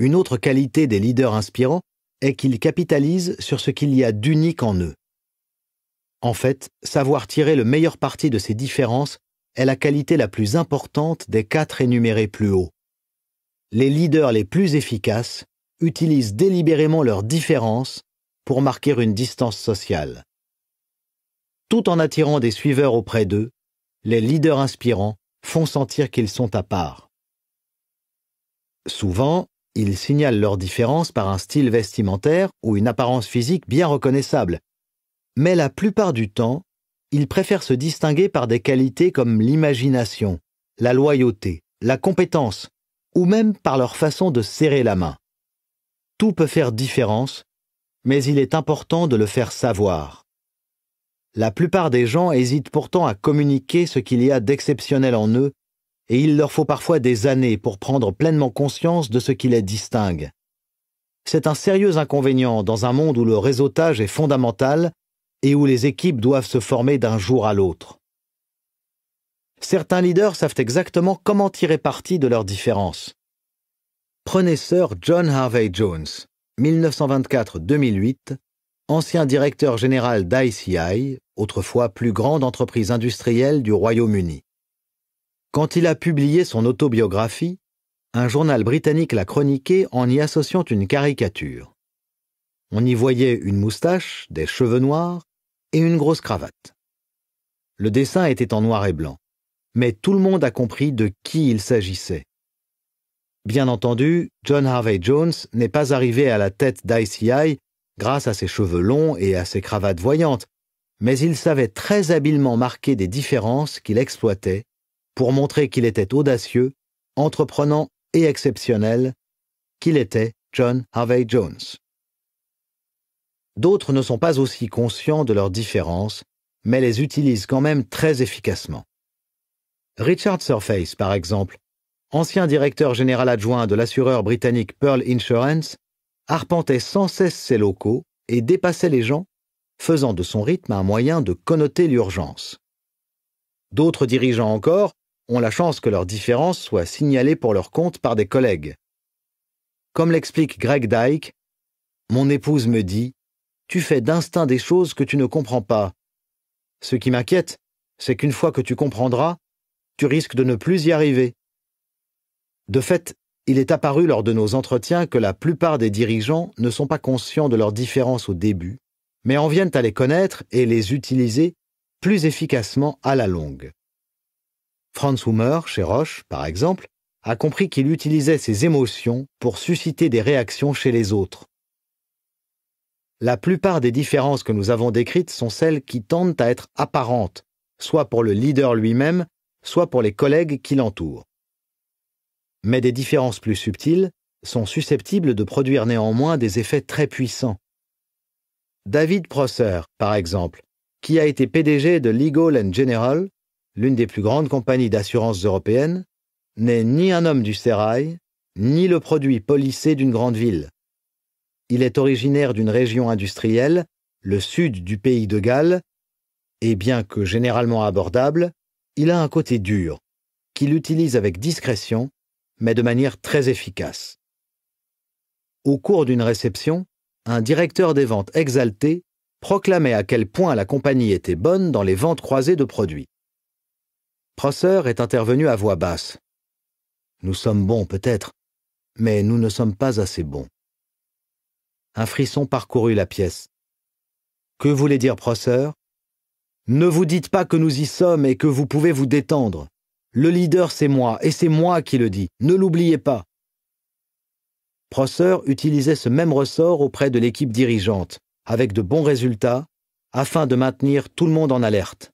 Une autre qualité des leaders inspirants est qu'ils capitalisent sur ce qu'il y a d'unique en eux. En fait, savoir tirer le meilleur parti de ces différences est la qualité la plus importante des quatre énumérés plus haut. Les leaders les plus efficaces utilisent délibérément leurs différences pour marquer une distance sociale tout en attirant des suiveurs auprès d'eux, les leaders inspirants font sentir qu'ils sont à part. Souvent, ils signalent leurs différences par un style vestimentaire ou une apparence physique bien reconnaissable, mais la plupart du temps, ils préfèrent se distinguer par des qualités comme l'imagination, la loyauté, la compétence, ou même par leur façon de serrer la main. Tout peut faire différence, mais il est important de le faire savoir. La plupart des gens hésitent pourtant à communiquer ce qu'il y a d'exceptionnel en eux, et il leur faut parfois des années pour prendre pleinement conscience de ce qui les distingue. C'est un sérieux inconvénient dans un monde où le réseautage est fondamental et où les équipes doivent se former d'un jour à l'autre. Certains leaders savent exactement comment tirer parti de leurs différences. Prenez Sir John Harvey Jones, 1924-2008, ancien directeur général d'ICI, autrefois plus grande entreprise industrielle du Royaume-Uni. Quand il a publié son autobiographie, un journal britannique l'a chroniqué en y associant une caricature. On y voyait une moustache, des cheveux noirs et une grosse cravate. Le dessin était en noir et blanc, mais tout le monde a compris de qui il s'agissait. Bien entendu, John Harvey Jones n'est pas arrivé à la tête d'ICI grâce à ses cheveux longs et à ses cravates voyantes, mais il savait très habilement marquer des différences qu'il exploitait pour montrer qu'il était audacieux, entreprenant et exceptionnel, qu'il était John Harvey Jones. D'autres ne sont pas aussi conscients de leurs différences, mais les utilisent quand même très efficacement. Richard Surface, par exemple, ancien directeur général adjoint de l'assureur britannique Pearl Insurance, arpentait sans cesse ses locaux et dépassait les gens faisant de son rythme un moyen de connoter l'urgence. D'autres dirigeants encore ont la chance que leurs différences soient signalées pour leur compte par des collègues. Comme l'explique Greg Dyke, Mon épouse me dit Tu fais d'instinct des choses que tu ne comprends pas. Ce qui m'inquiète, c'est qu'une fois que tu comprendras, tu risques de ne plus y arriver. De fait, il est apparu lors de nos entretiens que la plupart des dirigeants ne sont pas conscients de leurs différences au début mais en viennent à les connaître et les utiliser plus efficacement à la longue. Franz Hummer, chez Roche, par exemple, a compris qu'il utilisait ses émotions pour susciter des réactions chez les autres. La plupart des différences que nous avons décrites sont celles qui tendent à être apparentes, soit pour le leader lui-même, soit pour les collègues qui l'entourent. Mais des différences plus subtiles sont susceptibles de produire néanmoins des effets très puissants, David Prosser, par exemple, qui a été PDG de Legal and General, l'une des plus grandes compagnies d'assurance européennes, n'est ni un homme du sérail, ni le produit policé d'une grande ville. Il est originaire d'une région industrielle, le sud du pays de Galles, et bien que généralement abordable, il a un côté dur, qu'il utilise avec discrétion, mais de manière très efficace. Au cours d'une réception, un directeur des ventes exalté proclamait à quel point la compagnie était bonne dans les ventes croisées de produits. Prosser est intervenu à voix basse. Nous sommes bons peut-être, mais nous ne sommes pas assez bons. Un frisson parcourut la pièce. Que voulait dire Prosser Ne vous dites pas que nous y sommes et que vous pouvez vous détendre. Le leader, c'est moi, et c'est moi qui le dis. Ne l'oubliez pas. Prosser utilisait ce même ressort auprès de l'équipe dirigeante, avec de bons résultats, afin de maintenir tout le monde en alerte.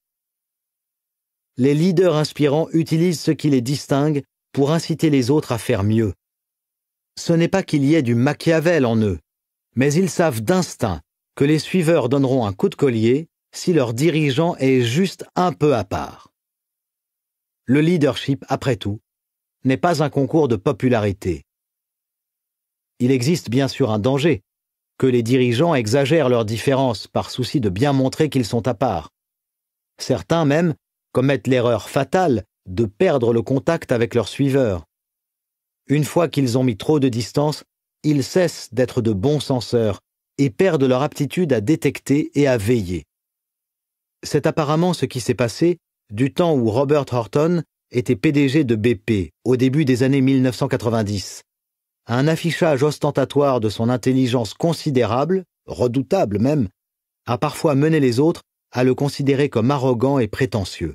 Les leaders inspirants utilisent ce qui les distingue pour inciter les autres à faire mieux. Ce n'est pas qu'il y ait du Machiavel en eux, mais ils savent d'instinct que les suiveurs donneront un coup de collier si leur dirigeant est juste un peu à part. Le leadership, après tout, n'est pas un concours de popularité. Il existe bien sûr un danger, que les dirigeants exagèrent leurs différences par souci de bien montrer qu'ils sont à part. Certains même commettent l'erreur fatale de perdre le contact avec leurs suiveurs. Une fois qu'ils ont mis trop de distance, ils cessent d'être de bons censeurs et perdent leur aptitude à détecter et à veiller. C'est apparemment ce qui s'est passé du temps où Robert Horton était PDG de BP au début des années 1990 un affichage ostentatoire de son intelligence considérable, redoutable même, a parfois mené les autres à le considérer comme arrogant et prétentieux.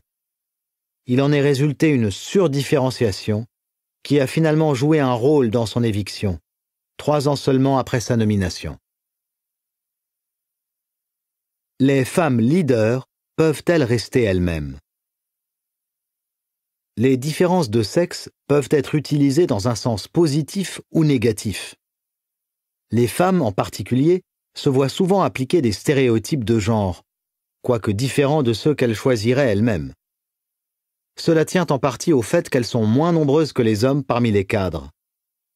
Il en est résulté une surdifférenciation qui a finalement joué un rôle dans son éviction, trois ans seulement après sa nomination. Les femmes leaders peuvent-elles rester elles-mêmes les différences de sexe peuvent être utilisées dans un sens positif ou négatif. Les femmes en particulier se voient souvent appliquer des stéréotypes de genre, quoique différents de ceux qu'elles choisiraient elles-mêmes. Cela tient en partie au fait qu'elles sont moins nombreuses que les hommes parmi les cadres.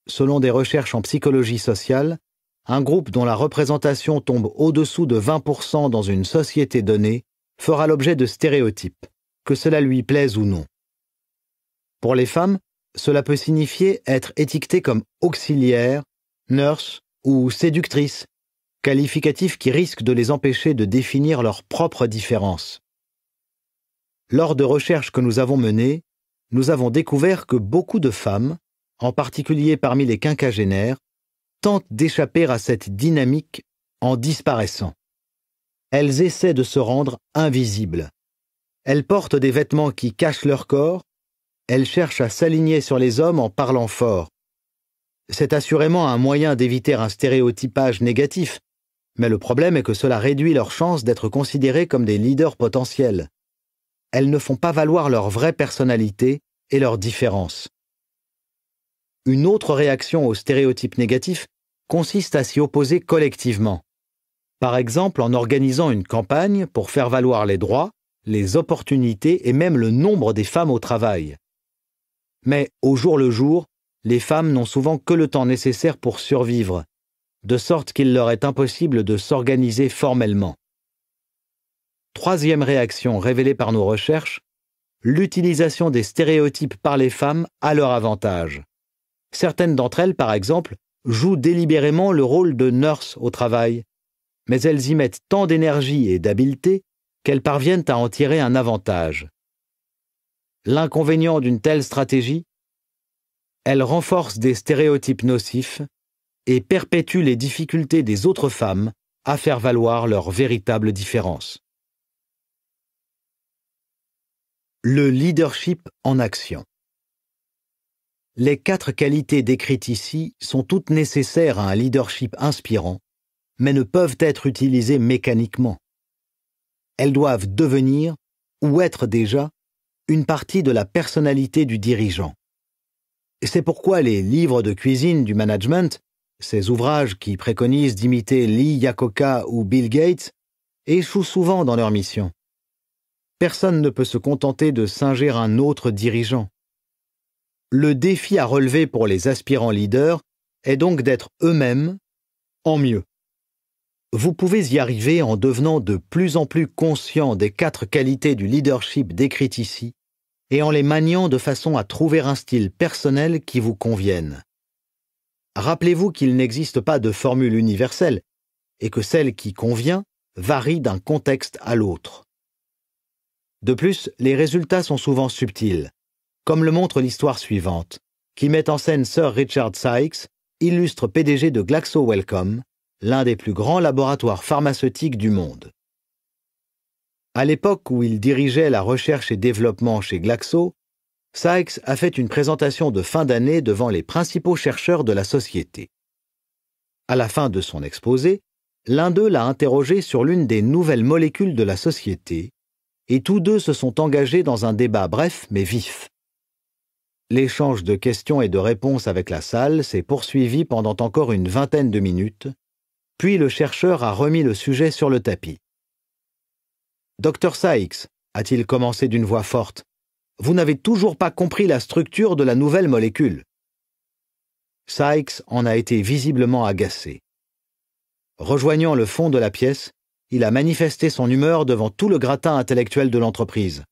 Selon des recherches en psychologie sociale, un groupe dont la représentation tombe au-dessous de 20% dans une société donnée fera l'objet de stéréotypes, que cela lui plaise ou non. Pour les femmes, cela peut signifier être étiquetées comme auxiliaire, nurse ou séductrice, qualificatif qui risque de les empêcher de définir leurs propres différences. Lors de recherches que nous avons menées, nous avons découvert que beaucoup de femmes, en particulier parmi les quinquagénaires, tentent d'échapper à cette dynamique en disparaissant. Elles essaient de se rendre invisibles. Elles portent des vêtements qui cachent leur corps elles cherchent à s'aligner sur les hommes en parlant fort. C'est assurément un moyen d'éviter un stéréotypage négatif, mais le problème est que cela réduit leurs chances d'être considérées comme des leaders potentiels. Elles ne font pas valoir leur vraie personnalité et leurs différences. Une autre réaction aux stéréotypes négatifs consiste à s'y opposer collectivement. Par exemple en organisant une campagne pour faire valoir les droits, les opportunités et même le nombre des femmes au travail. Mais au jour le jour, les femmes n'ont souvent que le temps nécessaire pour survivre, de sorte qu'il leur est impossible de s'organiser formellement. Troisième réaction révélée par nos recherches, l'utilisation des stéréotypes par les femmes à leur avantage. Certaines d'entre elles, par exemple, jouent délibérément le rôle de nurse au travail, mais elles y mettent tant d'énergie et d'habileté qu'elles parviennent à en tirer un avantage. L'inconvénient d'une telle stratégie Elle renforce des stéréotypes nocifs et perpétue les difficultés des autres femmes à faire valoir leur véritable différence. Le leadership en action. Les quatre qualités décrites ici sont toutes nécessaires à un leadership inspirant, mais ne peuvent être utilisées mécaniquement. Elles doivent devenir, ou être déjà, une partie de la personnalité du dirigeant. C'est pourquoi les livres de cuisine du management, ces ouvrages qui préconisent d'imiter Lee Iacocca ou Bill Gates, échouent souvent dans leur mission. Personne ne peut se contenter de singer un autre dirigeant. Le défi à relever pour les aspirants leaders est donc d'être eux-mêmes en mieux. Vous pouvez y arriver en devenant de plus en plus conscient des quatre qualités du leadership décrites ici et en les maniant de façon à trouver un style personnel qui vous convienne. Rappelez-vous qu'il n'existe pas de formule universelle et que celle qui convient varie d'un contexte à l'autre. De plus, les résultats sont souvent subtils, comme le montre l'histoire suivante, qui met en scène Sir Richard Sykes, illustre PDG de Glaxo GlaxoWelcome, l'un des plus grands laboratoires pharmaceutiques du monde. À l'époque où il dirigeait la recherche et développement chez Glaxo, Sykes a fait une présentation de fin d'année devant les principaux chercheurs de la société. À la fin de son exposé, l'un d'eux l'a interrogé sur l'une des nouvelles molécules de la société, et tous deux se sont engagés dans un débat bref mais vif. L'échange de questions et de réponses avec la salle s'est poursuivi pendant encore une vingtaine de minutes, puis le chercheur a remis le sujet sur le tapis. Docteur Sykes, a-t-il commencé d'une voix forte, vous n'avez toujours pas compris la structure de la nouvelle molécule. Sykes en a été visiblement agacé. Rejoignant le fond de la pièce, il a manifesté son humeur devant tout le gratin intellectuel de l'entreprise.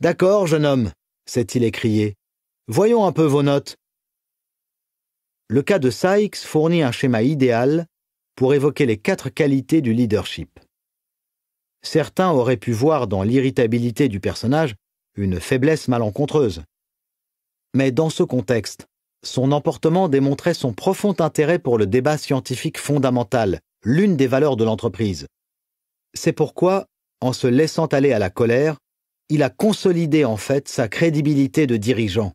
D'accord, jeune homme, s'est-il écrié. Voyons un peu vos notes. Le cas de Sykes fournit un schéma idéal pour évoquer les quatre qualités du leadership. Certains auraient pu voir dans l'irritabilité du personnage une faiblesse malencontreuse. Mais dans ce contexte, son emportement démontrait son profond intérêt pour le débat scientifique fondamental, l'une des valeurs de l'entreprise. C'est pourquoi, en se laissant aller à la colère, il a consolidé en fait sa crédibilité de dirigeant.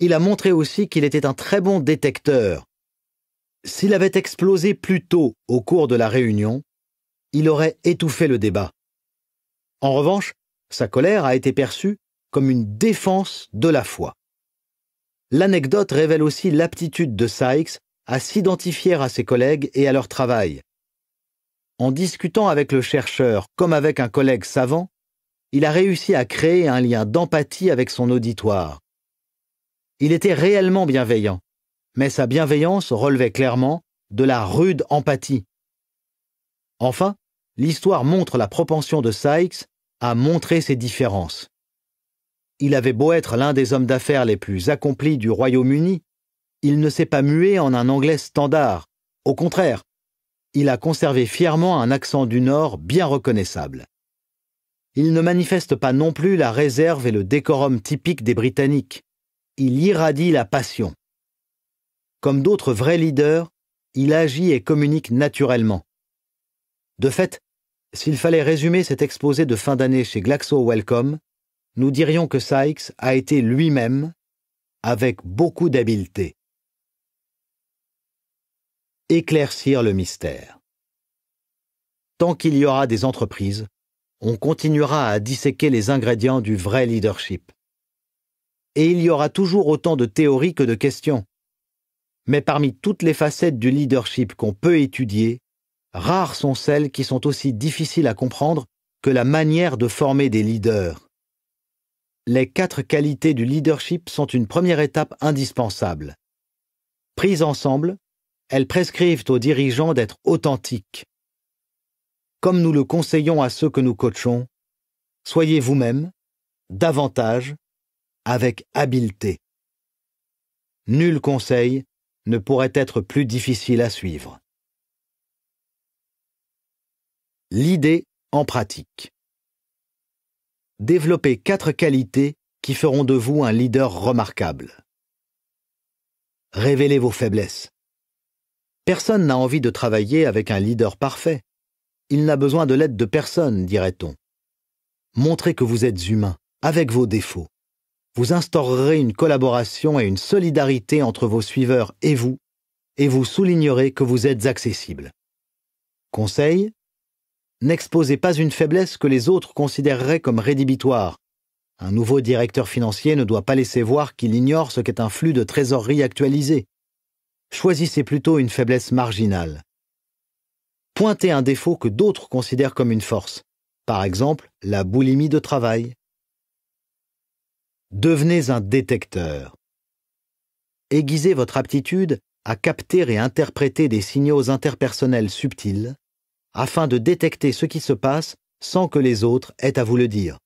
Il a montré aussi qu'il était un très bon détecteur, s'il avait explosé plus tôt au cours de la réunion, il aurait étouffé le débat. En revanche, sa colère a été perçue comme une défense de la foi. L'anecdote révèle aussi l'aptitude de Sykes à s'identifier à ses collègues et à leur travail. En discutant avec le chercheur comme avec un collègue savant, il a réussi à créer un lien d'empathie avec son auditoire. Il était réellement bienveillant mais sa bienveillance relevait clairement de la rude empathie. Enfin, l'histoire montre la propension de Sykes à montrer ses différences. Il avait beau être l'un des hommes d'affaires les plus accomplis du Royaume-Uni, il ne s'est pas mué en un anglais standard. Au contraire, il a conservé fièrement un accent du Nord bien reconnaissable. Il ne manifeste pas non plus la réserve et le décorum typique des Britanniques. Il irradie la passion. Comme d'autres vrais leaders, il agit et communique naturellement. De fait, s'il fallait résumer cet exposé de fin d'année chez Glaxo Welcome, nous dirions que Sykes a été lui-même avec beaucoup d'habileté. Éclaircir le mystère. Tant qu'il y aura des entreprises, on continuera à disséquer les ingrédients du vrai leadership. Et il y aura toujours autant de théories que de questions. Mais parmi toutes les facettes du leadership qu'on peut étudier, rares sont celles qui sont aussi difficiles à comprendre que la manière de former des leaders. Les quatre qualités du leadership sont une première étape indispensable. Prises ensemble, elles prescrivent aux dirigeants d'être authentiques. Comme nous le conseillons à ceux que nous coachons, soyez vous-même, davantage, avec habileté. Nul conseil ne pourrait être plus difficile à suivre. L'idée en pratique. Développez quatre qualités qui feront de vous un leader remarquable. Révélez vos faiblesses. Personne n'a envie de travailler avec un leader parfait. Il n'a besoin de l'aide de personne, dirait-on. Montrez que vous êtes humain, avec vos défauts vous instaurerez une collaboration et une solidarité entre vos suiveurs et vous, et vous soulignerez que vous êtes accessible. Conseil N'exposez pas une faiblesse que les autres considéreraient comme rédhibitoire. Un nouveau directeur financier ne doit pas laisser voir qu'il ignore ce qu'est un flux de trésorerie actualisé. Choisissez plutôt une faiblesse marginale. Pointez un défaut que d'autres considèrent comme une force, par exemple la boulimie de travail, Devenez un détecteur. Aiguisez votre aptitude à capter et interpréter des signaux interpersonnels subtils afin de détecter ce qui se passe sans que les autres aient à vous le dire.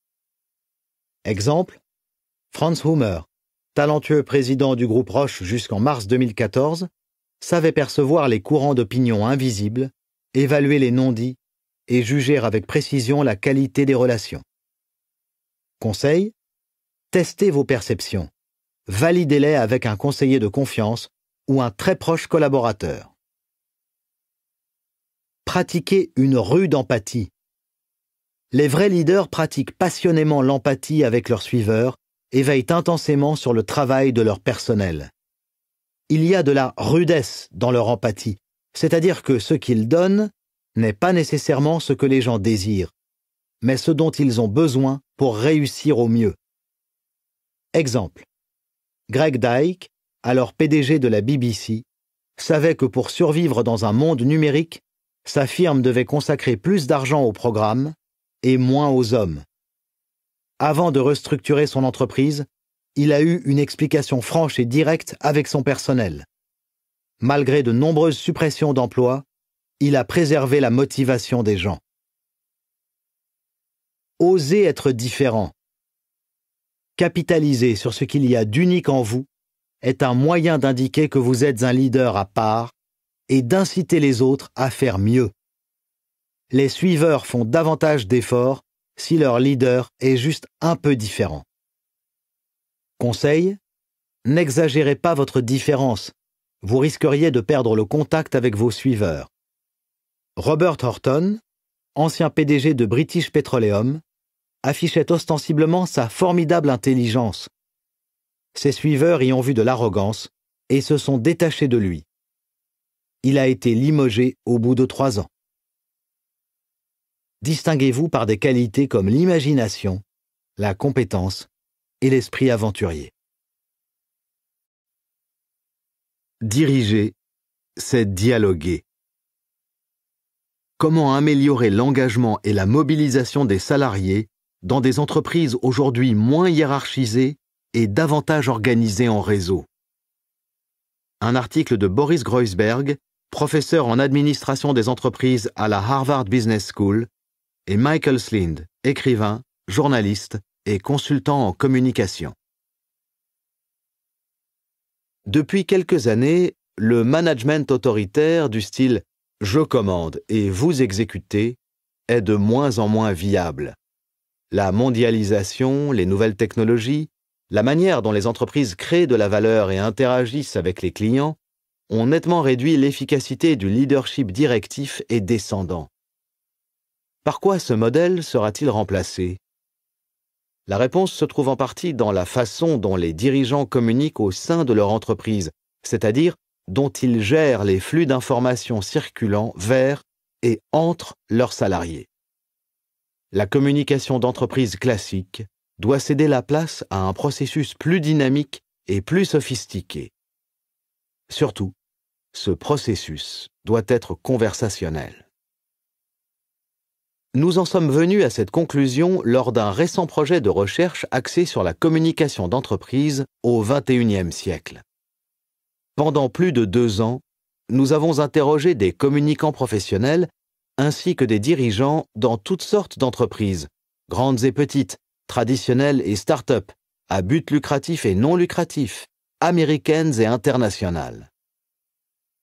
Exemple Franz Hummer, talentueux président du groupe Roche jusqu'en mars 2014, savait percevoir les courants d'opinion invisibles, évaluer les non-dits et juger avec précision la qualité des relations. Conseil Testez vos perceptions. Validez-les avec un conseiller de confiance ou un très proche collaborateur. Pratiquez une rude empathie. Les vrais leaders pratiquent passionnément l'empathie avec leurs suiveurs et veillent intensément sur le travail de leur personnel. Il y a de la rudesse dans leur empathie, c'est-à-dire que ce qu'ils donnent n'est pas nécessairement ce que les gens désirent, mais ce dont ils ont besoin pour réussir au mieux. Exemple. Greg Dyke, alors PDG de la BBC, savait que pour survivre dans un monde numérique, sa firme devait consacrer plus d'argent aux programmes et moins aux hommes. Avant de restructurer son entreprise, il a eu une explication franche et directe avec son personnel. Malgré de nombreuses suppressions d'emplois, il a préservé la motivation des gens. Oser être différent. Capitaliser sur ce qu'il y a d'unique en vous est un moyen d'indiquer que vous êtes un leader à part et d'inciter les autres à faire mieux. Les suiveurs font davantage d'efforts si leur leader est juste un peu différent. Conseil N'exagérez pas votre différence, vous risqueriez de perdre le contact avec vos suiveurs. Robert Horton, ancien PDG de British Petroleum, affichait ostensiblement sa formidable intelligence. Ses suiveurs y ont vu de l'arrogance et se sont détachés de lui. Il a été limogé au bout de trois ans. Distinguez-vous par des qualités comme l'imagination, la compétence et l'esprit aventurier. Diriger, c'est dialoguer. Comment améliorer l'engagement et la mobilisation des salariés dans des entreprises aujourd'hui moins hiérarchisées et davantage organisées en réseau. Un article de Boris Greusberg, professeur en administration des entreprises à la Harvard Business School, et Michael Slind, écrivain, journaliste et consultant en communication. Depuis quelques années, le management autoritaire du style je commande et vous exécutez est de moins en moins viable. La mondialisation, les nouvelles technologies, la manière dont les entreprises créent de la valeur et interagissent avec les clients ont nettement réduit l'efficacité du leadership directif et descendant. Par quoi ce modèle sera-t-il remplacé La réponse se trouve en partie dans la façon dont les dirigeants communiquent au sein de leur entreprise, c'est-à-dire dont ils gèrent les flux d'informations circulant vers et entre leurs salariés la communication d'entreprise classique doit céder la place à un processus plus dynamique et plus sophistiqué. Surtout, ce processus doit être conversationnel. Nous en sommes venus à cette conclusion lors d'un récent projet de recherche axé sur la communication d'entreprise au XXIe siècle. Pendant plus de deux ans, nous avons interrogé des communicants professionnels ainsi que des dirigeants dans toutes sortes d'entreprises, grandes et petites, traditionnelles et start-up, à but lucratif et non lucratif, américaines et internationales.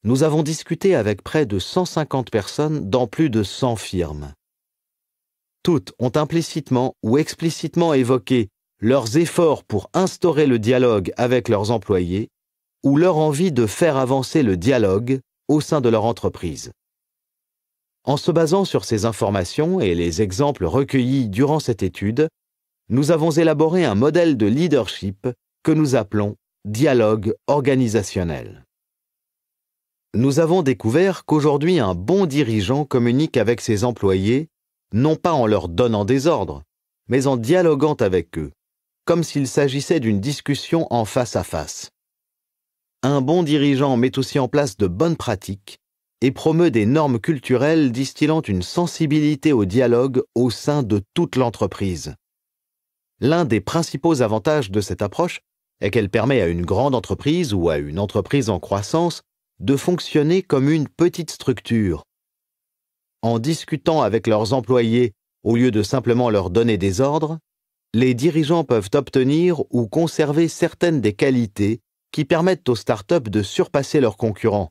Nous avons discuté avec près de 150 personnes dans plus de 100 firmes. Toutes ont implicitement ou explicitement évoqué leurs efforts pour instaurer le dialogue avec leurs employés ou leur envie de faire avancer le dialogue au sein de leur entreprise. En se basant sur ces informations et les exemples recueillis durant cette étude, nous avons élaboré un modèle de leadership que nous appelons dialogue organisationnel. Nous avons découvert qu'aujourd'hui un bon dirigeant communique avec ses employés, non pas en leur donnant des ordres, mais en dialoguant avec eux, comme s'il s'agissait d'une discussion en face à face. Un bon dirigeant met aussi en place de bonnes pratiques et promeut des normes culturelles distillant une sensibilité au dialogue au sein de toute l'entreprise. L'un des principaux avantages de cette approche est qu'elle permet à une grande entreprise ou à une entreprise en croissance de fonctionner comme une petite structure. En discutant avec leurs employés au lieu de simplement leur donner des ordres, les dirigeants peuvent obtenir ou conserver certaines des qualités qui permettent aux startups de surpasser leurs concurrents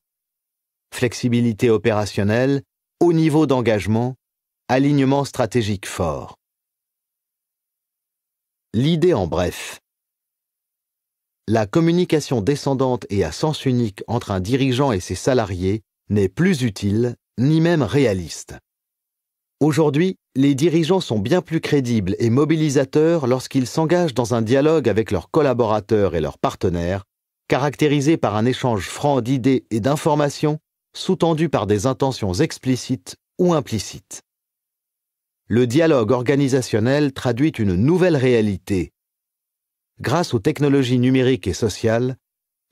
flexibilité opérationnelle, haut niveau d'engagement, alignement stratégique fort. L'idée en bref. La communication descendante et à sens unique entre un dirigeant et ses salariés n'est plus utile, ni même réaliste. Aujourd'hui, les dirigeants sont bien plus crédibles et mobilisateurs lorsqu'ils s'engagent dans un dialogue avec leurs collaborateurs et leurs partenaires, caractérisé par un échange franc d'idées et d'informations sous-tendu par des intentions explicites ou implicites. Le dialogue organisationnel traduit une nouvelle réalité. Grâce aux technologies numériques et sociales,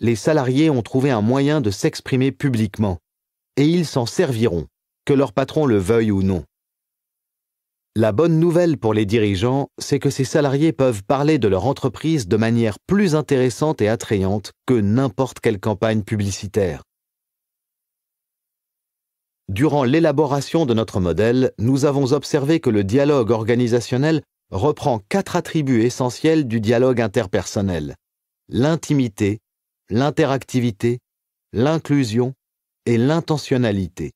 les salariés ont trouvé un moyen de s'exprimer publiquement, et ils s'en serviront, que leur patron le veuille ou non. La bonne nouvelle pour les dirigeants, c'est que ces salariés peuvent parler de leur entreprise de manière plus intéressante et attrayante que n'importe quelle campagne publicitaire. Durant l'élaboration de notre modèle, nous avons observé que le dialogue organisationnel reprend quatre attributs essentiels du dialogue interpersonnel. L'intimité, l'interactivité, l'inclusion et l'intentionnalité.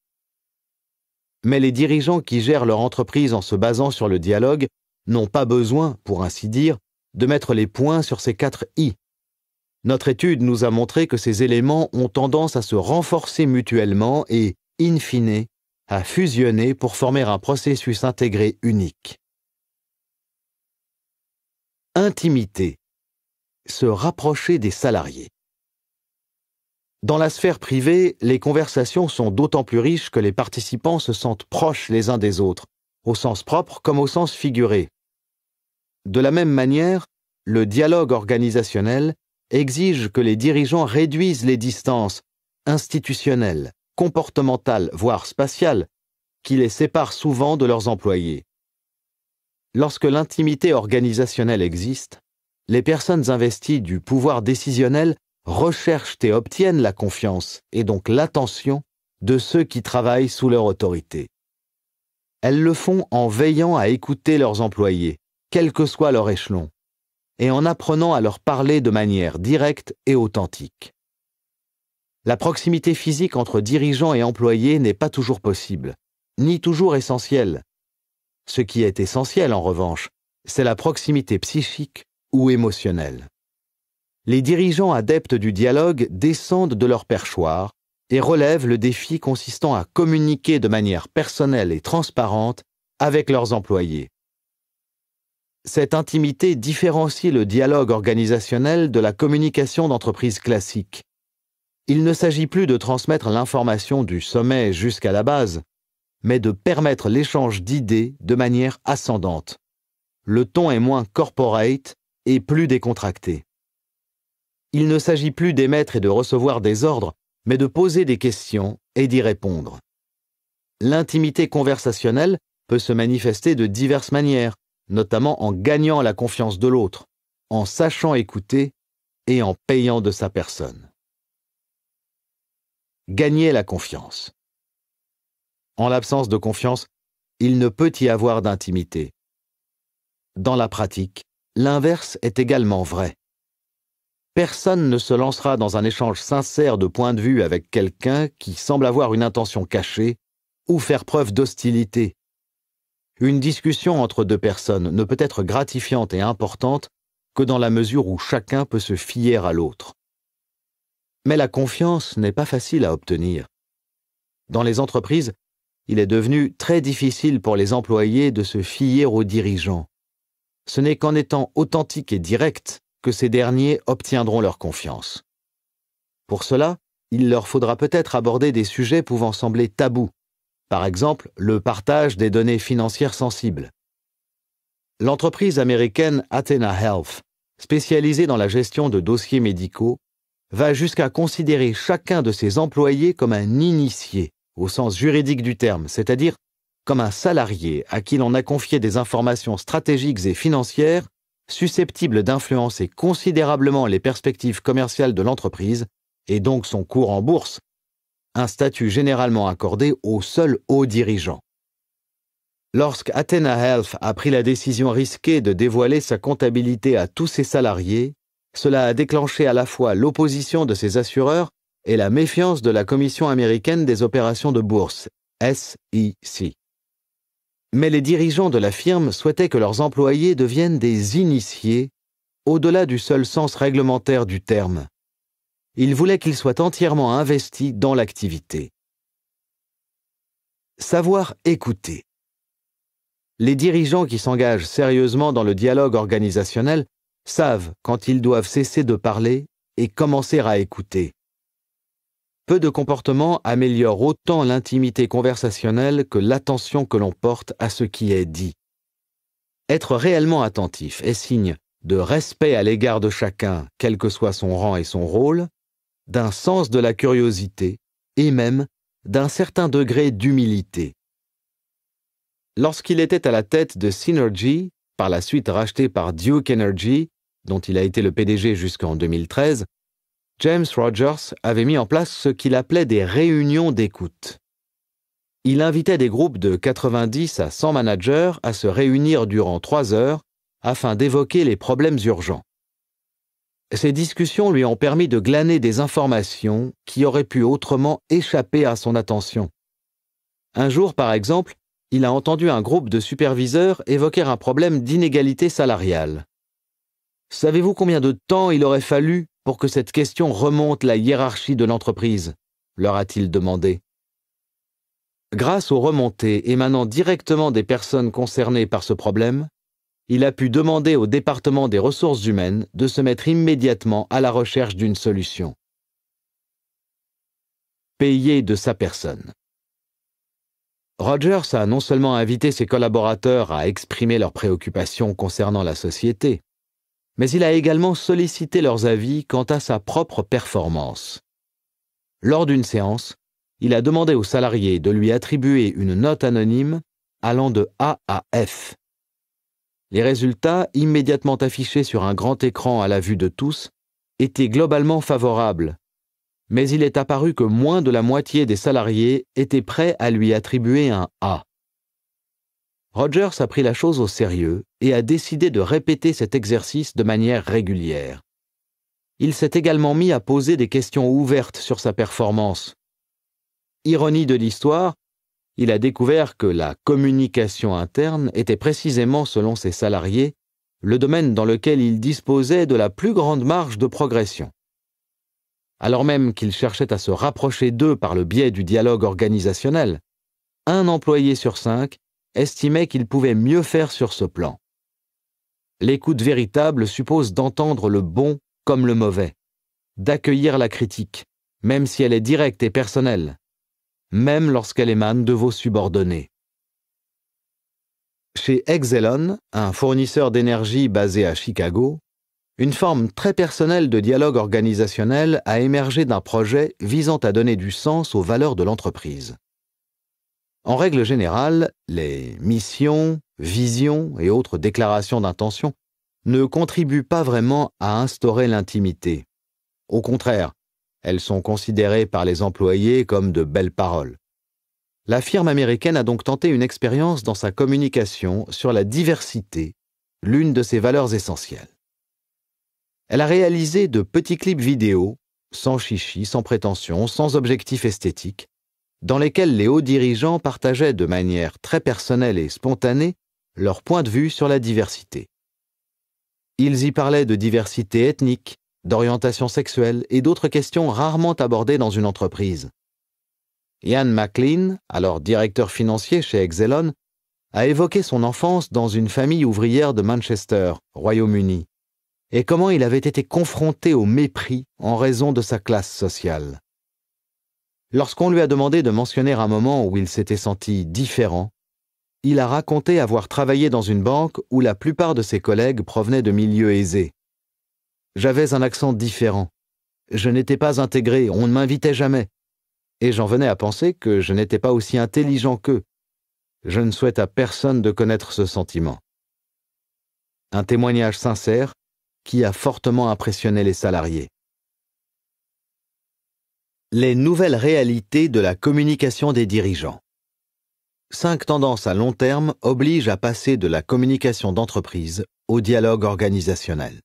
Mais les dirigeants qui gèrent leur entreprise en se basant sur le dialogue n'ont pas besoin, pour ainsi dire, de mettre les points sur ces quatre I. Notre étude nous a montré que ces éléments ont tendance à se renforcer mutuellement et, in fine, à fusionner pour former un processus intégré unique. Intimité. Se rapprocher des salariés. Dans la sphère privée, les conversations sont d'autant plus riches que les participants se sentent proches les uns des autres, au sens propre comme au sens figuré. De la même manière, le dialogue organisationnel exige que les dirigeants réduisent les distances institutionnelles comportementales, voire spatiales, qui les séparent souvent de leurs employés. Lorsque l'intimité organisationnelle existe, les personnes investies du pouvoir décisionnel recherchent et obtiennent la confiance et donc l'attention de ceux qui travaillent sous leur autorité. Elles le font en veillant à écouter leurs employés, quel que soit leur échelon, et en apprenant à leur parler de manière directe et authentique la proximité physique entre dirigeants et employés n'est pas toujours possible, ni toujours essentielle. Ce qui est essentiel, en revanche, c'est la proximité psychique ou émotionnelle. Les dirigeants adeptes du dialogue descendent de leur perchoir et relèvent le défi consistant à communiquer de manière personnelle et transparente avec leurs employés. Cette intimité différencie le dialogue organisationnel de la communication d'entreprise classique, il ne s'agit plus de transmettre l'information du sommet jusqu'à la base, mais de permettre l'échange d'idées de manière ascendante. Le ton est moins corporate et plus décontracté. Il ne s'agit plus d'émettre et de recevoir des ordres, mais de poser des questions et d'y répondre. L'intimité conversationnelle peut se manifester de diverses manières, notamment en gagnant la confiance de l'autre, en sachant écouter et en payant de sa personne. Gagner la confiance. En l'absence de confiance, il ne peut y avoir d'intimité. Dans la pratique, l'inverse est également vrai. Personne ne se lancera dans un échange sincère de point de vue avec quelqu'un qui semble avoir une intention cachée ou faire preuve d'hostilité. Une discussion entre deux personnes ne peut être gratifiante et importante que dans la mesure où chacun peut se fier à l'autre. Mais la confiance n'est pas facile à obtenir. Dans les entreprises, il est devenu très difficile pour les employés de se fier aux dirigeants. Ce n'est qu'en étant authentique et direct que ces derniers obtiendront leur confiance. Pour cela, il leur faudra peut-être aborder des sujets pouvant sembler tabous, par exemple le partage des données financières sensibles. L'entreprise américaine Athena Health, spécialisée dans la gestion de dossiers médicaux, va jusqu'à considérer chacun de ses employés comme un initié, au sens juridique du terme, c'est-à-dire comme un salarié à qui l'on a confié des informations stratégiques et financières susceptibles d'influencer considérablement les perspectives commerciales de l'entreprise et donc son cours en bourse, un statut généralement accordé au seul haut dirigeant. Lorsque Athena Health a pris la décision risquée de dévoiler sa comptabilité à tous ses salariés, cela a déclenché à la fois l'opposition de ses assureurs et la méfiance de la Commission américaine des opérations de bourse, SEC. Mais les dirigeants de la firme souhaitaient que leurs employés deviennent des initiés au-delà du seul sens réglementaire du terme. Ils voulaient qu'ils soient entièrement investis dans l'activité. Savoir écouter. Les dirigeants qui s'engagent sérieusement dans le dialogue organisationnel savent quand ils doivent cesser de parler et commencer à écouter. Peu de comportements améliorent autant l'intimité conversationnelle que l'attention que l'on porte à ce qui est dit. Être réellement attentif est signe de respect à l'égard de chacun, quel que soit son rang et son rôle, d'un sens de la curiosité et même d'un certain degré d'humilité. Lorsqu'il était à la tête de Synergy, par la suite racheté par Duke Energy, dont il a été le PDG jusqu'en 2013, James Rogers avait mis en place ce qu'il appelait des réunions d'écoute. Il invitait des groupes de 90 à 100 managers à se réunir durant trois heures afin d'évoquer les problèmes urgents. Ces discussions lui ont permis de glaner des informations qui auraient pu autrement échapper à son attention. Un jour, par exemple, il a entendu un groupe de superviseurs évoquer un problème d'inégalité salariale. Savez-vous combien de temps il aurait fallu pour que cette question remonte la hiérarchie de l'entreprise leur a-t-il demandé. Grâce aux remontées émanant directement des personnes concernées par ce problème, il a pu demander au département des ressources humaines de se mettre immédiatement à la recherche d'une solution. Payer de sa personne. Rogers a non seulement invité ses collaborateurs à exprimer leurs préoccupations concernant la société, mais il a également sollicité leurs avis quant à sa propre performance. Lors d'une séance, il a demandé aux salariés de lui attribuer une note anonyme allant de A à F. Les résultats, immédiatement affichés sur un grand écran à la vue de tous, étaient globalement favorables, mais il est apparu que moins de la moitié des salariés étaient prêts à lui attribuer un A. Rogers a pris la chose au sérieux et a décidé de répéter cet exercice de manière régulière. Il s'est également mis à poser des questions ouvertes sur sa performance. Ironie de l'histoire, il a découvert que la communication interne était précisément, selon ses salariés, le domaine dans lequel il disposait de la plus grande marge de progression. Alors même qu'il cherchait à se rapprocher d'eux par le biais du dialogue organisationnel, un employé sur cinq estimait qu'il pouvait mieux faire sur ce plan. L'écoute véritable suppose d'entendre le bon comme le mauvais, d'accueillir la critique, même si elle est directe et personnelle, même lorsqu'elle émane de vos subordonnés. Chez Exelon, un fournisseur d'énergie basé à Chicago, une forme très personnelle de dialogue organisationnel a émergé d'un projet visant à donner du sens aux valeurs de l'entreprise. En règle générale, les missions, visions et autres déclarations d'intention ne contribuent pas vraiment à instaurer l'intimité. Au contraire, elles sont considérées par les employés comme de belles paroles. La firme américaine a donc tenté une expérience dans sa communication sur la diversité, l'une de ses valeurs essentielles. Elle a réalisé de petits clips vidéo, sans chichi, sans prétention, sans objectif esthétique, dans lesquels les hauts dirigeants partageaient de manière très personnelle et spontanée leur point de vue sur la diversité. Ils y parlaient de diversité ethnique, d'orientation sexuelle et d'autres questions rarement abordées dans une entreprise. Ian McLean, alors directeur financier chez Exelon, a évoqué son enfance dans une famille ouvrière de Manchester, Royaume-Uni, et comment il avait été confronté au mépris en raison de sa classe sociale. Lorsqu'on lui a demandé de mentionner un moment où il s'était senti différent, il a raconté avoir travaillé dans une banque où la plupart de ses collègues provenaient de milieux aisés. J'avais un accent différent. Je n'étais pas intégré, on ne m'invitait jamais. Et j'en venais à penser que je n'étais pas aussi intelligent qu'eux. Je ne souhaite à personne de connaître ce sentiment. Un témoignage sincère qui a fortement impressionné les salariés. Les nouvelles réalités de la communication des dirigeants. Cinq tendances à long terme obligent à passer de la communication d'entreprise au dialogue organisationnel.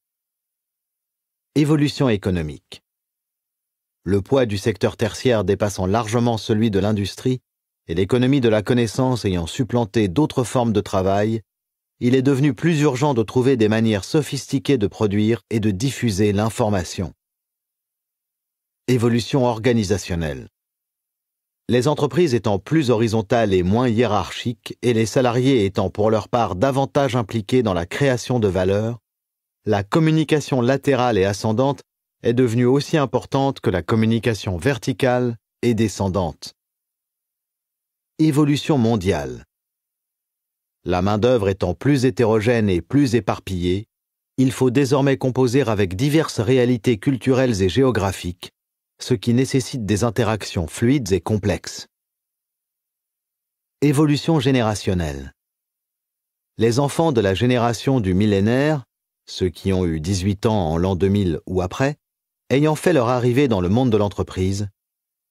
Évolution économique. Le poids du secteur tertiaire dépassant largement celui de l'industrie et l'économie de la connaissance ayant supplanté d'autres formes de travail, il est devenu plus urgent de trouver des manières sophistiquées de produire et de diffuser l'information. Évolution organisationnelle. Les entreprises étant plus horizontales et moins hiérarchiques, et les salariés étant pour leur part davantage impliqués dans la création de valeur, la communication latérale et ascendante est devenue aussi importante que la communication verticale et descendante. Évolution mondiale. La main-d'œuvre étant plus hétérogène et plus éparpillée, il faut désormais composer avec diverses réalités culturelles et géographiques, ce qui nécessite des interactions fluides et complexes. Évolution générationnelle. Les enfants de la génération du millénaire, ceux qui ont eu 18 ans en l'an 2000 ou après, ayant fait leur arrivée dans le monde de l'entreprise,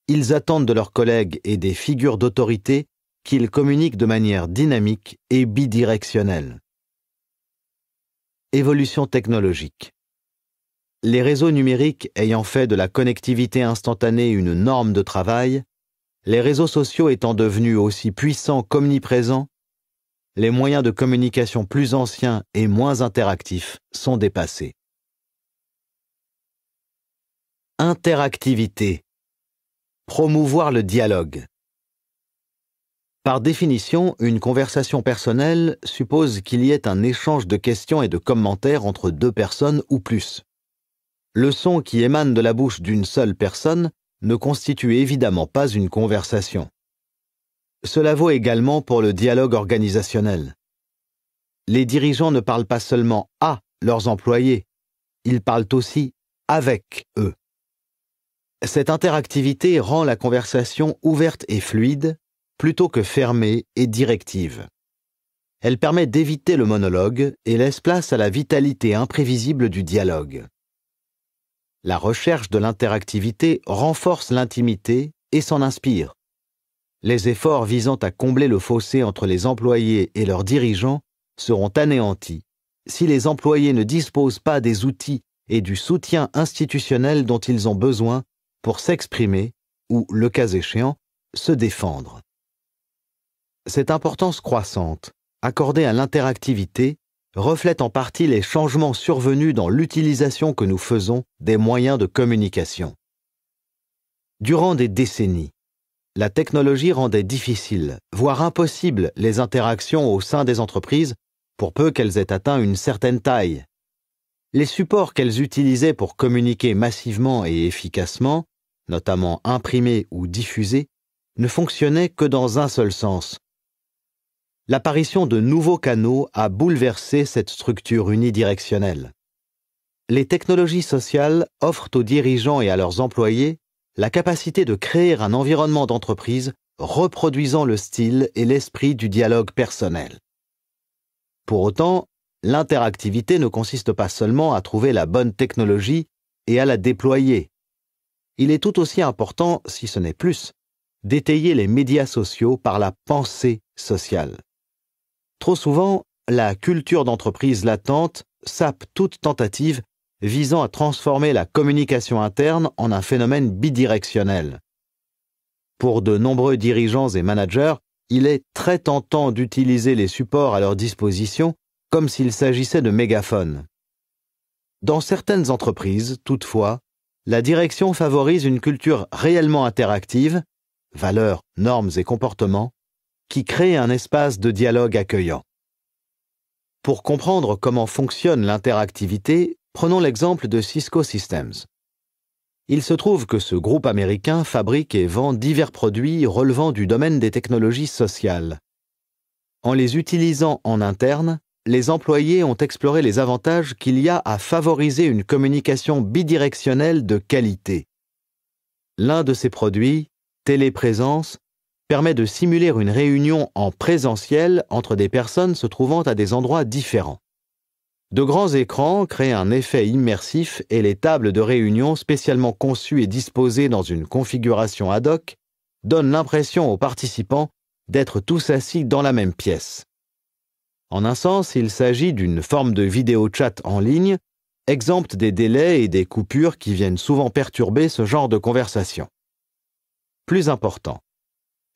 ils attendent de leurs collègues et des figures d'autorité qu'ils communiquent de manière dynamique et bidirectionnelle. Évolution technologique les réseaux numériques ayant fait de la connectivité instantanée une norme de travail, les réseaux sociaux étant devenus aussi puissants qu'omniprésents, les moyens de communication plus anciens et moins interactifs sont dépassés. Interactivité. Promouvoir le dialogue. Par définition, une conversation personnelle suppose qu'il y ait un échange de questions et de commentaires entre deux personnes ou plus le son qui émane de la bouche d'une seule personne ne constitue évidemment pas une conversation. Cela vaut également pour le dialogue organisationnel. Les dirigeants ne parlent pas seulement à leurs employés, ils parlent aussi avec eux. Cette interactivité rend la conversation ouverte et fluide plutôt que fermée et directive. Elle permet d'éviter le monologue et laisse place à la vitalité imprévisible du dialogue. La recherche de l'interactivité renforce l'intimité et s'en inspire. Les efforts visant à combler le fossé entre les employés et leurs dirigeants seront anéantis si les employés ne disposent pas des outils et du soutien institutionnel dont ils ont besoin pour s'exprimer ou, le cas échéant, se défendre. Cette importance croissante accordée à l'interactivité reflète en partie les changements survenus dans l'utilisation que nous faisons des moyens de communication. Durant des décennies, la technologie rendait difficile, voire impossible, les interactions au sein des entreprises pour peu qu'elles aient atteint une certaine taille. Les supports qu'elles utilisaient pour communiquer massivement et efficacement, notamment imprimés ou diffusés, ne fonctionnaient que dans un seul sens, l'apparition de nouveaux canaux a bouleversé cette structure unidirectionnelle. Les technologies sociales offrent aux dirigeants et à leurs employés la capacité de créer un environnement d'entreprise reproduisant le style et l'esprit du dialogue personnel. Pour autant, l'interactivité ne consiste pas seulement à trouver la bonne technologie et à la déployer. Il est tout aussi important, si ce n'est plus, d'étayer les médias sociaux par la pensée sociale. Trop souvent, la culture d'entreprise latente sape toute tentative visant à transformer la communication interne en un phénomène bidirectionnel. Pour de nombreux dirigeants et managers, il est très tentant d'utiliser les supports à leur disposition comme s'il s'agissait de mégaphones. Dans certaines entreprises, toutefois, la direction favorise une culture réellement interactive, valeurs, normes et comportements, qui crée un espace de dialogue accueillant. Pour comprendre comment fonctionne l'interactivité, prenons l'exemple de Cisco Systems. Il se trouve que ce groupe américain fabrique et vend divers produits relevant du domaine des technologies sociales. En les utilisant en interne, les employés ont exploré les avantages qu'il y a à favoriser une communication bidirectionnelle de qualité. L'un de ces produits, Téléprésence, permet de simuler une réunion en présentiel entre des personnes se trouvant à des endroits différents. De grands écrans créent un effet immersif et les tables de réunion spécialement conçues et disposées dans une configuration ad hoc donnent l'impression aux participants d'être tous assis dans la même pièce. En un sens, il s'agit d'une forme de vidéo chat en ligne, exempte des délais et des coupures qui viennent souvent perturber ce genre de conversation. Plus important,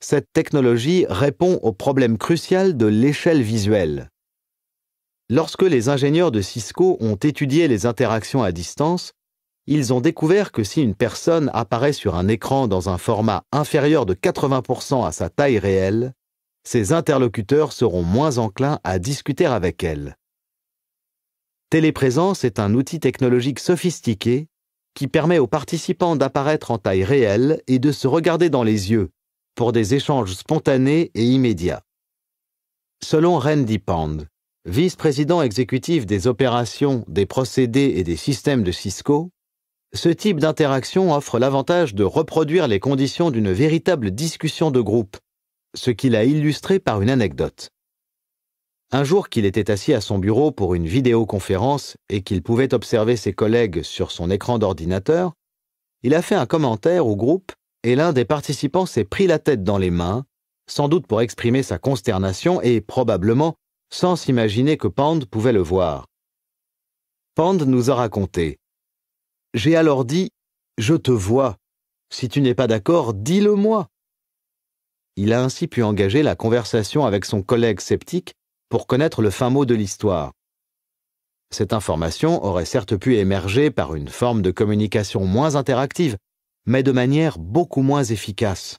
cette technologie répond au problème crucial de l'échelle visuelle. Lorsque les ingénieurs de Cisco ont étudié les interactions à distance, ils ont découvert que si une personne apparaît sur un écran dans un format inférieur de 80% à sa taille réelle, ses interlocuteurs seront moins enclins à discuter avec elle. Téléprésence est un outil technologique sophistiqué qui permet aux participants d'apparaître en taille réelle et de se regarder dans les yeux, pour des échanges spontanés et immédiats. Selon Randy Pand, vice-président exécutif des opérations, des procédés et des systèmes de Cisco, ce type d'interaction offre l'avantage de reproduire les conditions d'une véritable discussion de groupe, ce qu'il a illustré par une anecdote. Un jour qu'il était assis à son bureau pour une vidéoconférence et qu'il pouvait observer ses collègues sur son écran d'ordinateur, il a fait un commentaire au groupe et l'un des participants s'est pris la tête dans les mains, sans doute pour exprimer sa consternation et probablement sans s'imaginer que Pand pouvait le voir. Pand nous a raconté. J'ai alors dit Je te vois. Si tu n'es pas d'accord, dis-le-moi. Il a ainsi pu engager la conversation avec son collègue sceptique pour connaître le fin mot de l'histoire. Cette information aurait certes pu émerger par une forme de communication moins interactive, mais de manière beaucoup moins efficace.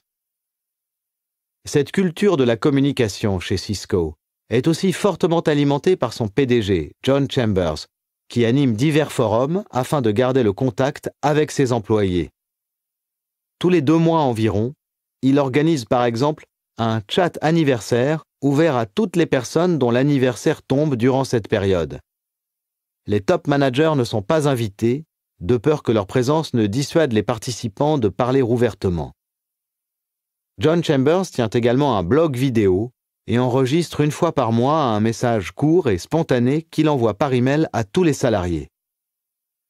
Cette culture de la communication chez Cisco est aussi fortement alimentée par son PDG, John Chambers, qui anime divers forums afin de garder le contact avec ses employés. Tous les deux mois environ, il organise par exemple un chat anniversaire ouvert à toutes les personnes dont l'anniversaire tombe durant cette période. Les top managers ne sont pas invités, de peur que leur présence ne dissuade les participants de parler ouvertement. John Chambers tient également un blog vidéo et enregistre une fois par mois un message court et spontané qu'il envoie par email à tous les salariés.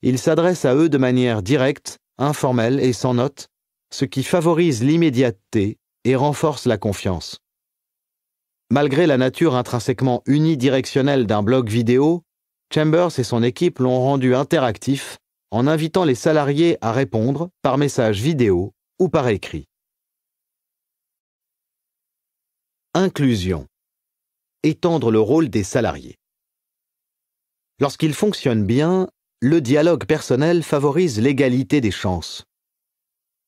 Il s'adresse à eux de manière directe, informelle et sans note, ce qui favorise l'immédiateté et renforce la confiance. Malgré la nature intrinsèquement unidirectionnelle d'un blog vidéo, Chambers et son équipe l'ont rendu interactif en invitant les salariés à répondre par message vidéo ou par écrit. Inclusion. Étendre le rôle des salariés. Lorsqu'il fonctionne bien, le dialogue personnel favorise l'égalité des chances.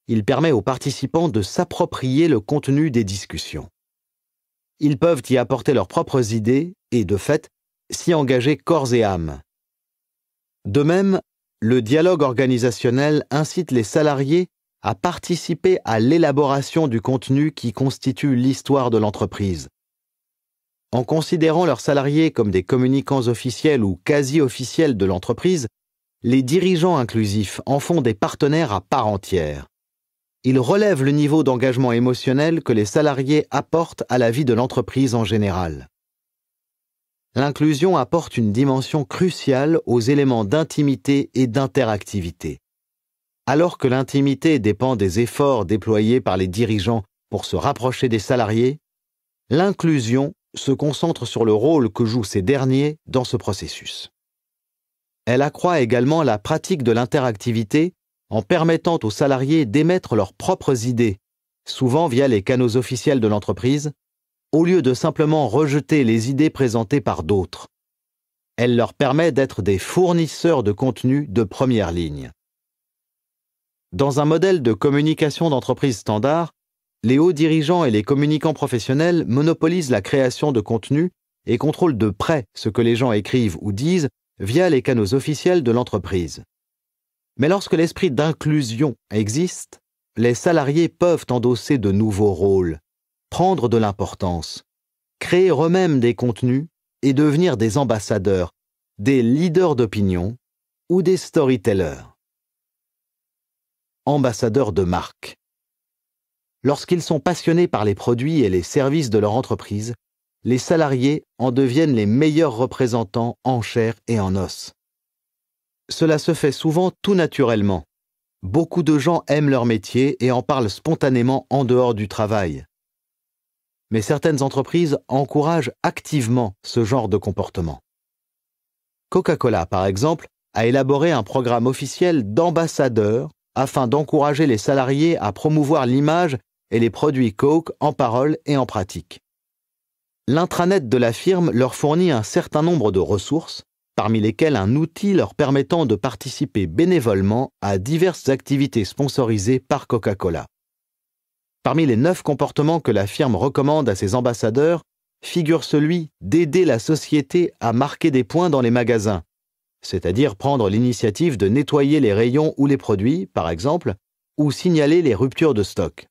Il permet aux participants de s'approprier le contenu des discussions. Ils peuvent y apporter leurs propres idées et, de fait, s'y engager corps et âme. De même, le dialogue organisationnel incite les salariés à participer à l'élaboration du contenu qui constitue l'histoire de l'entreprise. En considérant leurs salariés comme des communicants officiels ou quasi officiels de l'entreprise, les dirigeants inclusifs en font des partenaires à part entière. Ils relèvent le niveau d'engagement émotionnel que les salariés apportent à la vie de l'entreprise en général l'inclusion apporte une dimension cruciale aux éléments d'intimité et d'interactivité. Alors que l'intimité dépend des efforts déployés par les dirigeants pour se rapprocher des salariés, l'inclusion se concentre sur le rôle que jouent ces derniers dans ce processus. Elle accroît également la pratique de l'interactivité en permettant aux salariés d'émettre leurs propres idées, souvent via les canaux officiels de l'entreprise, au lieu de simplement rejeter les idées présentées par d'autres. Elle leur permet d'être des fournisseurs de contenu de première ligne. Dans un modèle de communication d'entreprise standard, les hauts dirigeants et les communicants professionnels monopolisent la création de contenu et contrôlent de près ce que les gens écrivent ou disent via les canaux officiels de l'entreprise. Mais lorsque l'esprit d'inclusion existe, les salariés peuvent endosser de nouveaux rôles, prendre de l'importance, créer eux-mêmes des contenus et devenir des ambassadeurs, des leaders d'opinion ou des storytellers. Ambassadeurs de marque. Lorsqu'ils sont passionnés par les produits et les services de leur entreprise, les salariés en deviennent les meilleurs représentants en chair et en os. Cela se fait souvent tout naturellement. Beaucoup de gens aiment leur métier et en parlent spontanément en dehors du travail mais certaines entreprises encouragent activement ce genre de comportement. Coca-Cola, par exemple, a élaboré un programme officiel d'ambassadeurs afin d'encourager les salariés à promouvoir l'image et les produits Coke en parole et en pratique. L'intranet de la firme leur fournit un certain nombre de ressources, parmi lesquelles un outil leur permettant de participer bénévolement à diverses activités sponsorisées par Coca-Cola. Parmi les neuf comportements que la firme recommande à ses ambassadeurs figure celui d'aider la société à marquer des points dans les magasins, c'est-à-dire prendre l'initiative de nettoyer les rayons ou les produits, par exemple, ou signaler les ruptures de stock.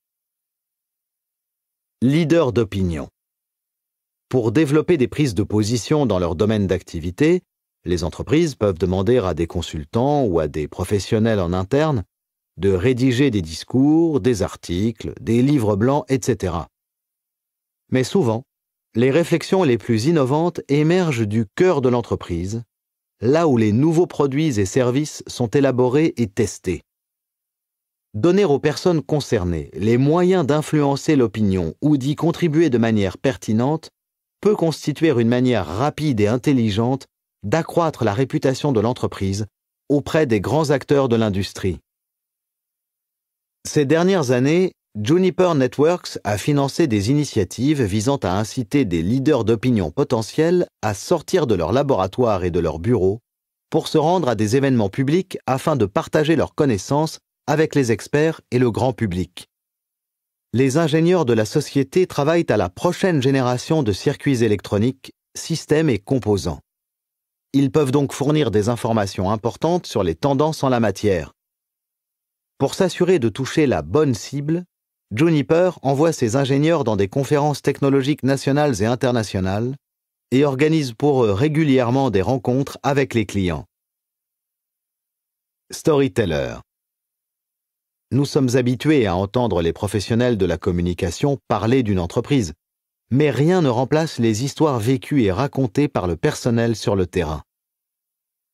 Leader d'opinion. Pour développer des prises de position dans leur domaine d'activité, les entreprises peuvent demander à des consultants ou à des professionnels en interne de rédiger des discours, des articles, des livres blancs, etc. Mais souvent, les réflexions les plus innovantes émergent du cœur de l'entreprise, là où les nouveaux produits et services sont élaborés et testés. Donner aux personnes concernées les moyens d'influencer l'opinion ou d'y contribuer de manière pertinente peut constituer une manière rapide et intelligente d'accroître la réputation de l'entreprise auprès des grands acteurs de l'industrie. Ces dernières années, Juniper Networks a financé des initiatives visant à inciter des leaders d'opinion potentiels à sortir de leur laboratoire et de leur bureau pour se rendre à des événements publics afin de partager leurs connaissances avec les experts et le grand public. Les ingénieurs de la société travaillent à la prochaine génération de circuits électroniques, systèmes et composants. Ils peuvent donc fournir des informations importantes sur les tendances en la matière, pour s'assurer de toucher la bonne cible, Juniper envoie ses ingénieurs dans des conférences technologiques nationales et internationales et organise pour eux régulièrement des rencontres avec les clients. Storyteller Nous sommes habitués à entendre les professionnels de la communication parler d'une entreprise, mais rien ne remplace les histoires vécues et racontées par le personnel sur le terrain.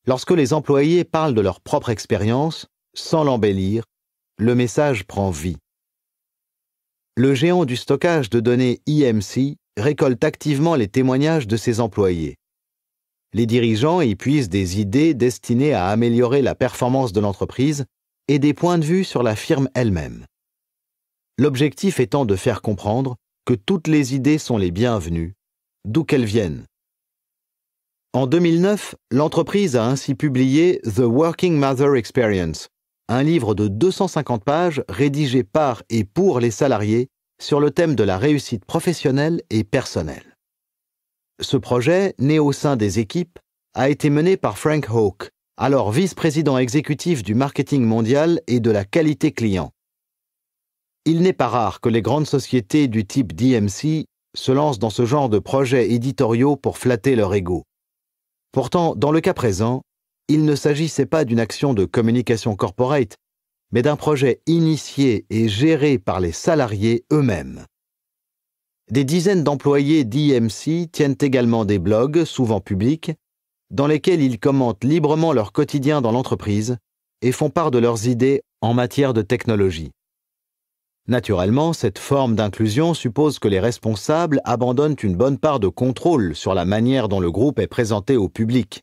Lorsque les employés parlent de leur propre expérience, sans l'embellir, le message prend vie. Le géant du stockage de données IMC récolte activement les témoignages de ses employés. Les dirigeants y puisent des idées destinées à améliorer la performance de l'entreprise et des points de vue sur la firme elle-même. L'objectif étant de faire comprendre que toutes les idées sont les bienvenues, d'où qu'elles viennent. En 2009, l'entreprise a ainsi publié The Working Mother Experience, un livre de 250 pages rédigé par et pour les salariés sur le thème de la réussite professionnelle et personnelle. Ce projet, né au sein des équipes, a été mené par Frank Hawke, alors vice-président exécutif du marketing mondial et de la qualité client. Il n'est pas rare que les grandes sociétés du type DMC se lancent dans ce genre de projets éditoriaux pour flatter leur ego. Pourtant, dans le cas présent, il ne s'agissait pas d'une action de communication corporate, mais d'un projet initié et géré par les salariés eux-mêmes. Des dizaines d'employés d'IMC tiennent également des blogs, souvent publics, dans lesquels ils commentent librement leur quotidien dans l'entreprise et font part de leurs idées en matière de technologie. Naturellement, cette forme d'inclusion suppose que les responsables abandonnent une bonne part de contrôle sur la manière dont le groupe est présenté au public.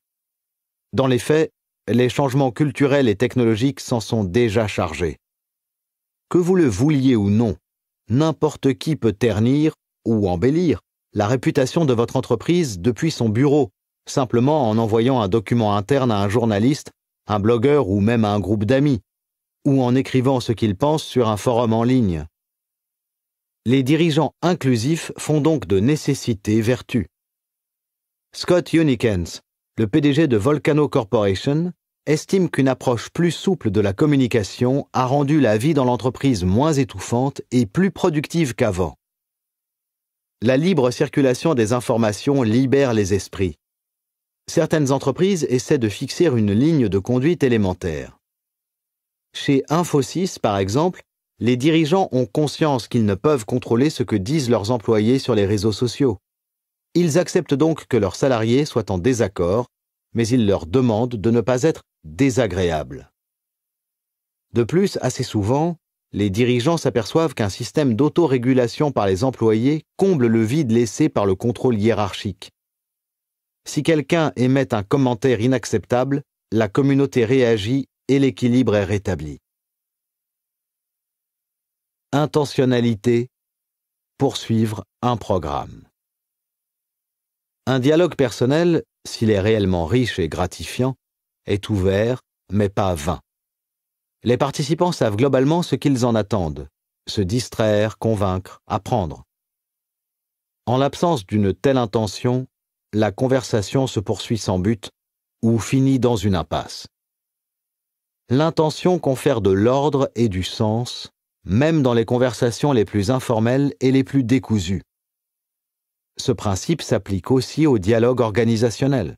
Dans les faits, les changements culturels et technologiques s'en sont déjà chargés. Que vous le vouliez ou non, n'importe qui peut ternir ou embellir la réputation de votre entreprise depuis son bureau, simplement en envoyant un document interne à un journaliste, un blogueur ou même à un groupe d'amis, ou en écrivant ce qu'il pense sur un forum en ligne. Les dirigeants inclusifs font donc de nécessité vertu. Scott Unikens, le PDG de Volcano Corporation, estime qu'une approche plus souple de la communication a rendu la vie dans l'entreprise moins étouffante et plus productive qu'avant. La libre circulation des informations libère les esprits. Certaines entreprises essaient de fixer une ligne de conduite élémentaire. Chez Infosys, par exemple, les dirigeants ont conscience qu'ils ne peuvent contrôler ce que disent leurs employés sur les réseaux sociaux. Ils acceptent donc que leurs salariés soient en désaccord, mais ils leur demandent de ne pas être désagréables. De plus, assez souvent, les dirigeants s'aperçoivent qu'un système d'autorégulation par les employés comble le vide laissé par le contrôle hiérarchique. Si quelqu'un émet un commentaire inacceptable, la communauté réagit et l'équilibre est rétabli. Intentionnalité. Poursuivre un programme. Un dialogue personnel, s'il est réellement riche et gratifiant, est ouvert, mais pas vain. Les participants savent globalement ce qu'ils en attendent, se distraire, convaincre, apprendre. En l'absence d'une telle intention, la conversation se poursuit sans but ou finit dans une impasse. L'intention confère de l'ordre et du sens, même dans les conversations les plus informelles et les plus décousues. Ce principe s'applique aussi au dialogue organisationnel.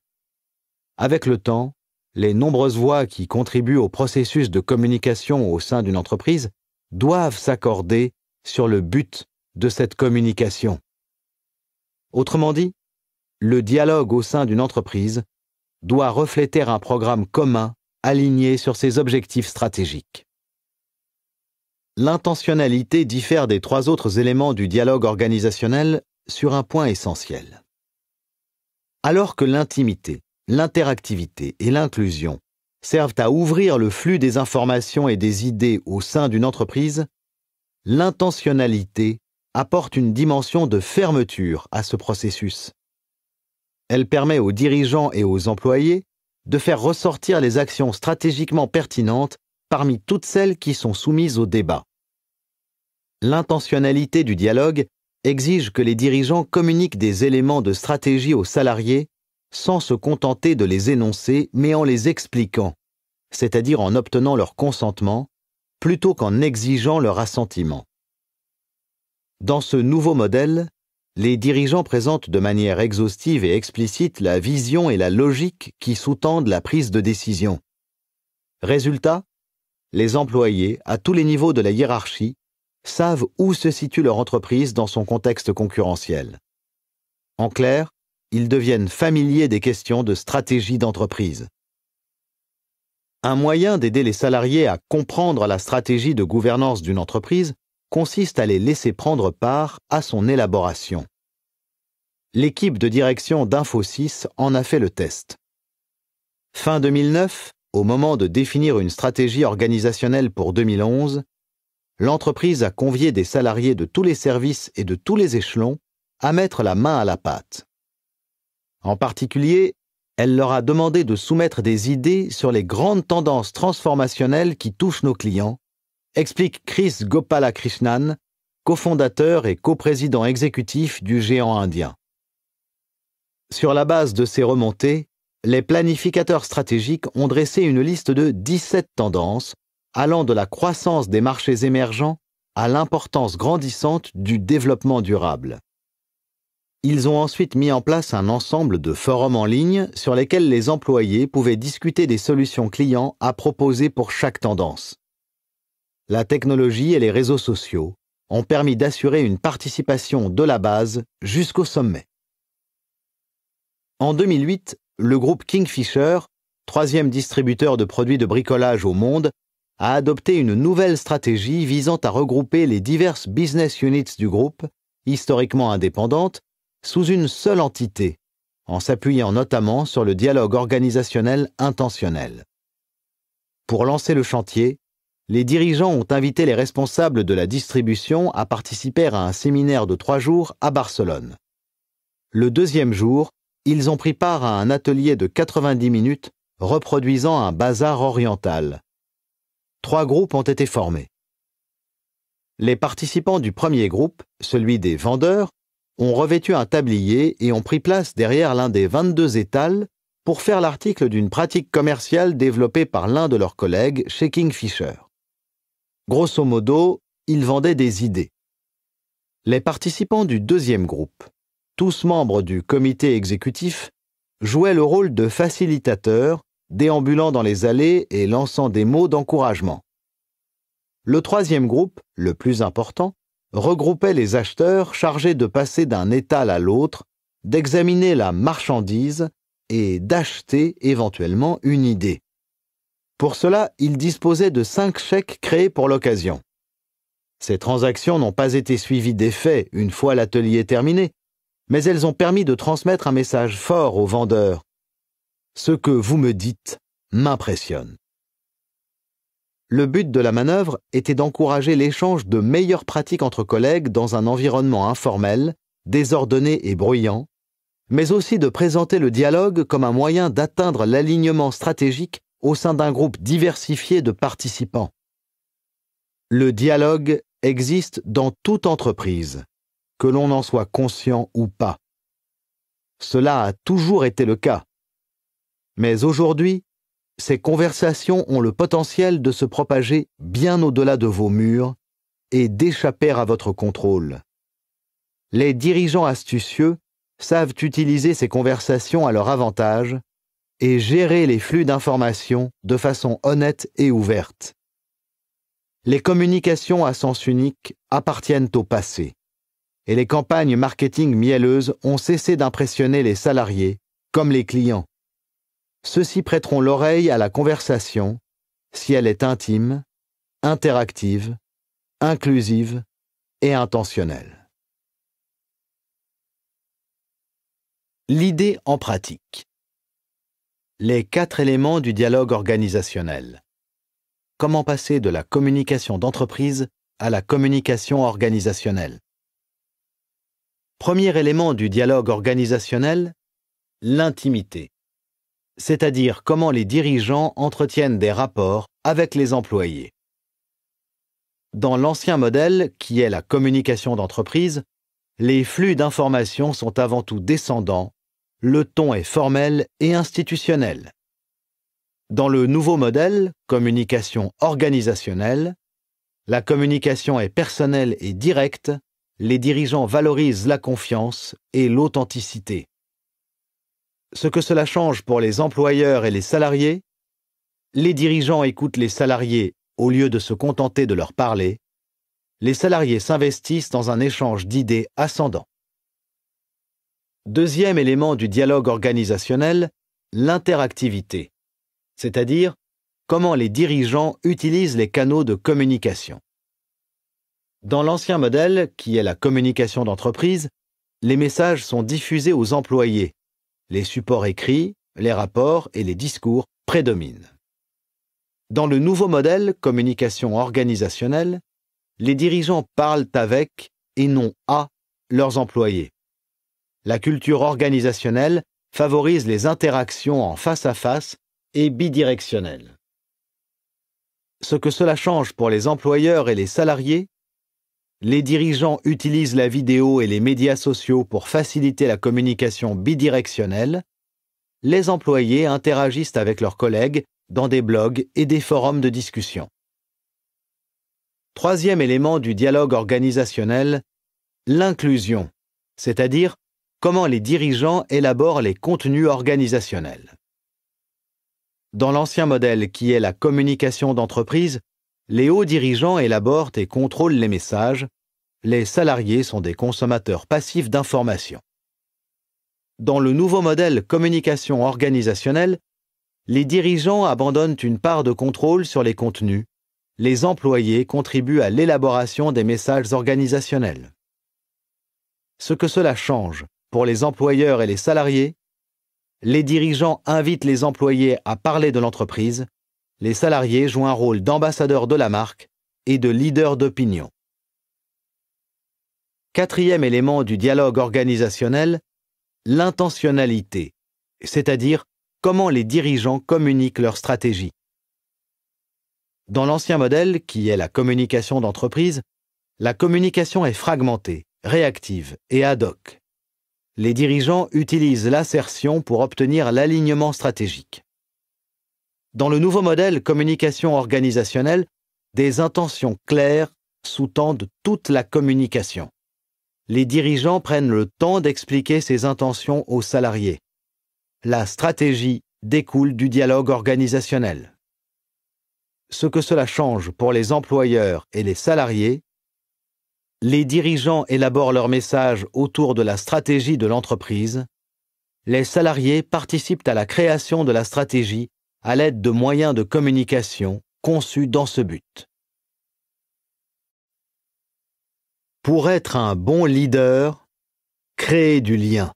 Avec le temps, les nombreuses voix qui contribuent au processus de communication au sein d'une entreprise doivent s'accorder sur le but de cette communication. Autrement dit, le dialogue au sein d'une entreprise doit refléter un programme commun aligné sur ses objectifs stratégiques. L'intentionnalité diffère des trois autres éléments du dialogue organisationnel sur un point essentiel. Alors que l'intimité, l'interactivité et l'inclusion servent à ouvrir le flux des informations et des idées au sein d'une entreprise, l'intentionnalité apporte une dimension de fermeture à ce processus. Elle permet aux dirigeants et aux employés de faire ressortir les actions stratégiquement pertinentes parmi toutes celles qui sont soumises au débat. L'intentionnalité du dialogue exige que les dirigeants communiquent des éléments de stratégie aux salariés sans se contenter de les énoncer, mais en les expliquant, c'est-à-dire en obtenant leur consentement, plutôt qu'en exigeant leur assentiment. Dans ce nouveau modèle, les dirigeants présentent de manière exhaustive et explicite la vision et la logique qui sous-tendent la prise de décision. Résultat, les employés, à tous les niveaux de la hiérarchie, savent où se situe leur entreprise dans son contexte concurrentiel. En clair, ils deviennent familiers des questions de stratégie d'entreprise. Un moyen d'aider les salariés à comprendre la stratégie de gouvernance d'une entreprise consiste à les laisser prendre part à son élaboration. L'équipe de direction d'Infosys en a fait le test. Fin 2009, au moment de définir une stratégie organisationnelle pour 2011, l'entreprise a convié des salariés de tous les services et de tous les échelons à mettre la main à la pâte. En particulier, elle leur a demandé de soumettre des idées sur les grandes tendances transformationnelles qui touchent nos clients, explique Chris Gopalakrishnan, cofondateur et coprésident exécutif du géant indien. Sur la base de ces remontées, les planificateurs stratégiques ont dressé une liste de 17 tendances allant de la croissance des marchés émergents à l'importance grandissante du développement durable. Ils ont ensuite mis en place un ensemble de forums en ligne sur lesquels les employés pouvaient discuter des solutions clients à proposer pour chaque tendance. La technologie et les réseaux sociaux ont permis d'assurer une participation de la base jusqu'au sommet. En 2008, le groupe Kingfisher, troisième distributeur de produits de bricolage au monde, a adopté une nouvelle stratégie visant à regrouper les diverses business units du groupe, historiquement indépendantes, sous une seule entité, en s'appuyant notamment sur le dialogue organisationnel intentionnel. Pour lancer le chantier, les dirigeants ont invité les responsables de la distribution à participer à un séminaire de trois jours à Barcelone. Le deuxième jour, ils ont pris part à un atelier de 90 minutes reproduisant un bazar oriental, trois groupes ont été formés. Les participants du premier groupe, celui des vendeurs, ont revêtu un tablier et ont pris place derrière l'un des 22 étals pour faire l'article d'une pratique commerciale développée par l'un de leurs collègues chez Kingfisher. Grosso modo, ils vendaient des idées. Les participants du deuxième groupe, tous membres du comité exécutif, jouaient le rôle de facilitateurs déambulant dans les allées et lançant des mots d'encouragement. Le troisième groupe, le plus important, regroupait les acheteurs chargés de passer d'un étal à l'autre, d'examiner la marchandise et d'acheter éventuellement une idée. Pour cela, ils disposaient de cinq chèques créés pour l'occasion. Ces transactions n'ont pas été suivies d'effet une fois l'atelier terminé, mais elles ont permis de transmettre un message fort aux vendeurs ce que vous me dites m'impressionne. Le but de la manœuvre était d'encourager l'échange de meilleures pratiques entre collègues dans un environnement informel, désordonné et bruyant, mais aussi de présenter le dialogue comme un moyen d'atteindre l'alignement stratégique au sein d'un groupe diversifié de participants. Le dialogue existe dans toute entreprise, que l'on en soit conscient ou pas. Cela a toujours été le cas, mais aujourd'hui, ces conversations ont le potentiel de se propager bien au-delà de vos murs et d'échapper à votre contrôle. Les dirigeants astucieux savent utiliser ces conversations à leur avantage et gérer les flux d'informations de façon honnête et ouverte. Les communications à sens unique appartiennent au passé, et les campagnes marketing mielleuses ont cessé d'impressionner les salariés comme les clients ceux-ci prêteront l'oreille à la conversation si elle est intime, interactive, inclusive et intentionnelle. L'idée en pratique. Les quatre éléments du dialogue organisationnel. Comment passer de la communication d'entreprise à la communication organisationnelle. Premier élément du dialogue organisationnel, l'intimité c'est-à-dire comment les dirigeants entretiennent des rapports avec les employés. Dans l'ancien modèle, qui est la communication d'entreprise, les flux d'informations sont avant tout descendants, le ton est formel et institutionnel. Dans le nouveau modèle, communication organisationnelle, la communication est personnelle et directe, les dirigeants valorisent la confiance et l'authenticité ce que cela change pour les employeurs et les salariés, les dirigeants écoutent les salariés au lieu de se contenter de leur parler, les salariés s'investissent dans un échange d'idées ascendant. Deuxième élément du dialogue organisationnel, l'interactivité, c'est-à-dire comment les dirigeants utilisent les canaux de communication. Dans l'ancien modèle, qui est la communication d'entreprise, les messages sont diffusés aux employés, les supports écrits, les rapports et les discours prédominent. Dans le nouveau modèle communication organisationnelle, les dirigeants parlent avec et non à leurs employés. La culture organisationnelle favorise les interactions en face à face et bidirectionnelles. Ce que cela change pour les employeurs et les salariés, les dirigeants utilisent la vidéo et les médias sociaux pour faciliter la communication bidirectionnelle, les employés interagissent avec leurs collègues dans des blogs et des forums de discussion. Troisième élément du dialogue organisationnel, l'inclusion, c'est-à-dire comment les dirigeants élaborent les contenus organisationnels. Dans l'ancien modèle qui est la communication d'entreprise, les hauts dirigeants élaborent et contrôlent les messages, les salariés sont des consommateurs passifs d'informations. Dans le nouveau modèle communication organisationnelle, les dirigeants abandonnent une part de contrôle sur les contenus, les employés contribuent à l'élaboration des messages organisationnels. Ce que cela change pour les employeurs et les salariés, les dirigeants invitent les employés à parler de l'entreprise, les salariés jouent un rôle d'ambassadeur de la marque et de leader d'opinion. Quatrième élément du dialogue organisationnel, l'intentionnalité, c'est-à-dire comment les dirigeants communiquent leur stratégie. Dans l'ancien modèle, qui est la communication d'entreprise, la communication est fragmentée, réactive et ad hoc. Les dirigeants utilisent l'assertion pour obtenir l'alignement stratégique. Dans le nouveau modèle communication organisationnelle, des intentions claires sous-tendent toute la communication. Les dirigeants prennent le temps d'expliquer ces intentions aux salariés. La stratégie découle du dialogue organisationnel. Ce que cela change pour les employeurs et les salariés, les dirigeants élaborent leur message autour de la stratégie de l'entreprise, les salariés participent à la création de la stratégie à l'aide de moyens de communication conçus dans ce but. Pour être un bon leader, créez du lien.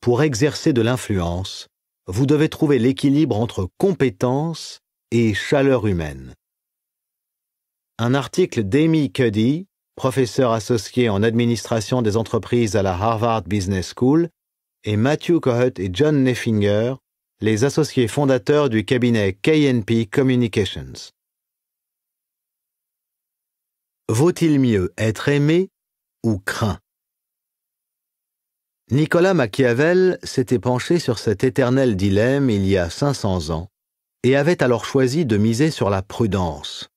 Pour exercer de l'influence, vous devez trouver l'équilibre entre compétence et chaleur humaine. Un article d'Amy Cuddy, professeur associé en administration des entreprises à la Harvard Business School, et Matthew Cohut et John Neffinger, les associés fondateurs du cabinet KNP Communications. Vaut-il mieux être aimé ou craint Nicolas Machiavel s'était penché sur cet éternel dilemme il y a 500 ans et avait alors choisi de miser sur la prudence.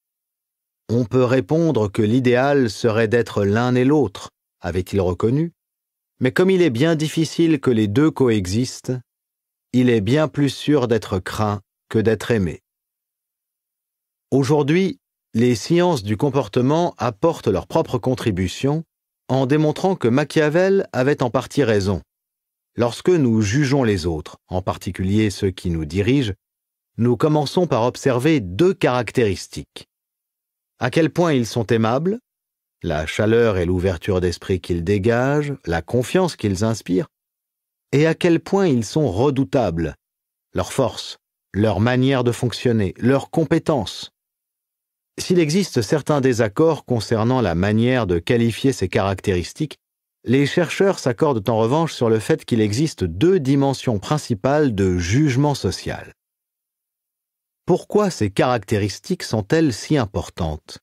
On peut répondre que l'idéal serait d'être l'un et l'autre, avait-il reconnu, mais comme il est bien difficile que les deux coexistent, il est bien plus sûr d'être craint que d'être aimé. Aujourd'hui, les sciences du comportement apportent leur propre contribution en démontrant que Machiavel avait en partie raison. Lorsque nous jugeons les autres, en particulier ceux qui nous dirigent, nous commençons par observer deux caractéristiques. À quel point ils sont aimables, la chaleur et l'ouverture d'esprit qu'ils dégagent, la confiance qu'ils inspirent, et à quel point ils sont redoutables, leur force, leur manière de fonctionner, leurs compétences. S'il existe certains désaccords concernant la manière de qualifier ces caractéristiques, les chercheurs s'accordent en revanche sur le fait qu'il existe deux dimensions principales de jugement social. Pourquoi ces caractéristiques sont-elles si importantes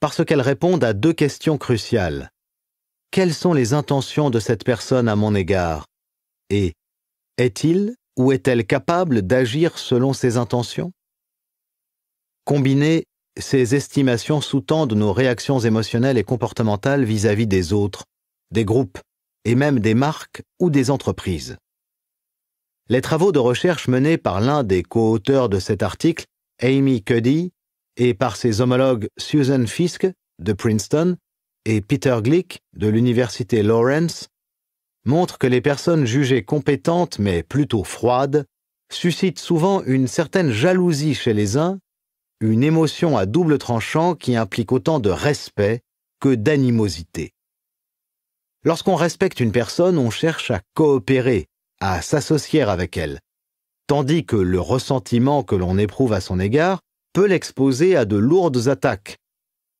Parce qu'elles répondent à deux questions cruciales. Quelles sont les intentions de cette personne à mon égard et est-il ou est-elle capable d'agir selon ses intentions Combiner ces estimations sous-tendent nos réactions émotionnelles et comportementales vis-à-vis -vis des autres, des groupes et même des marques ou des entreprises. Les travaux de recherche menés par l'un des co-auteurs de cet article, Amy Cuddy, et par ses homologues Susan Fiske de Princeton et Peter Glick de l'Université Lawrence montre que les personnes jugées compétentes mais plutôt froides suscitent souvent une certaine jalousie chez les uns, une émotion à double tranchant qui implique autant de respect que d'animosité. Lorsqu'on respecte une personne, on cherche à coopérer, à s'associer avec elle, tandis que le ressentiment que l'on éprouve à son égard peut l'exposer à de lourdes attaques.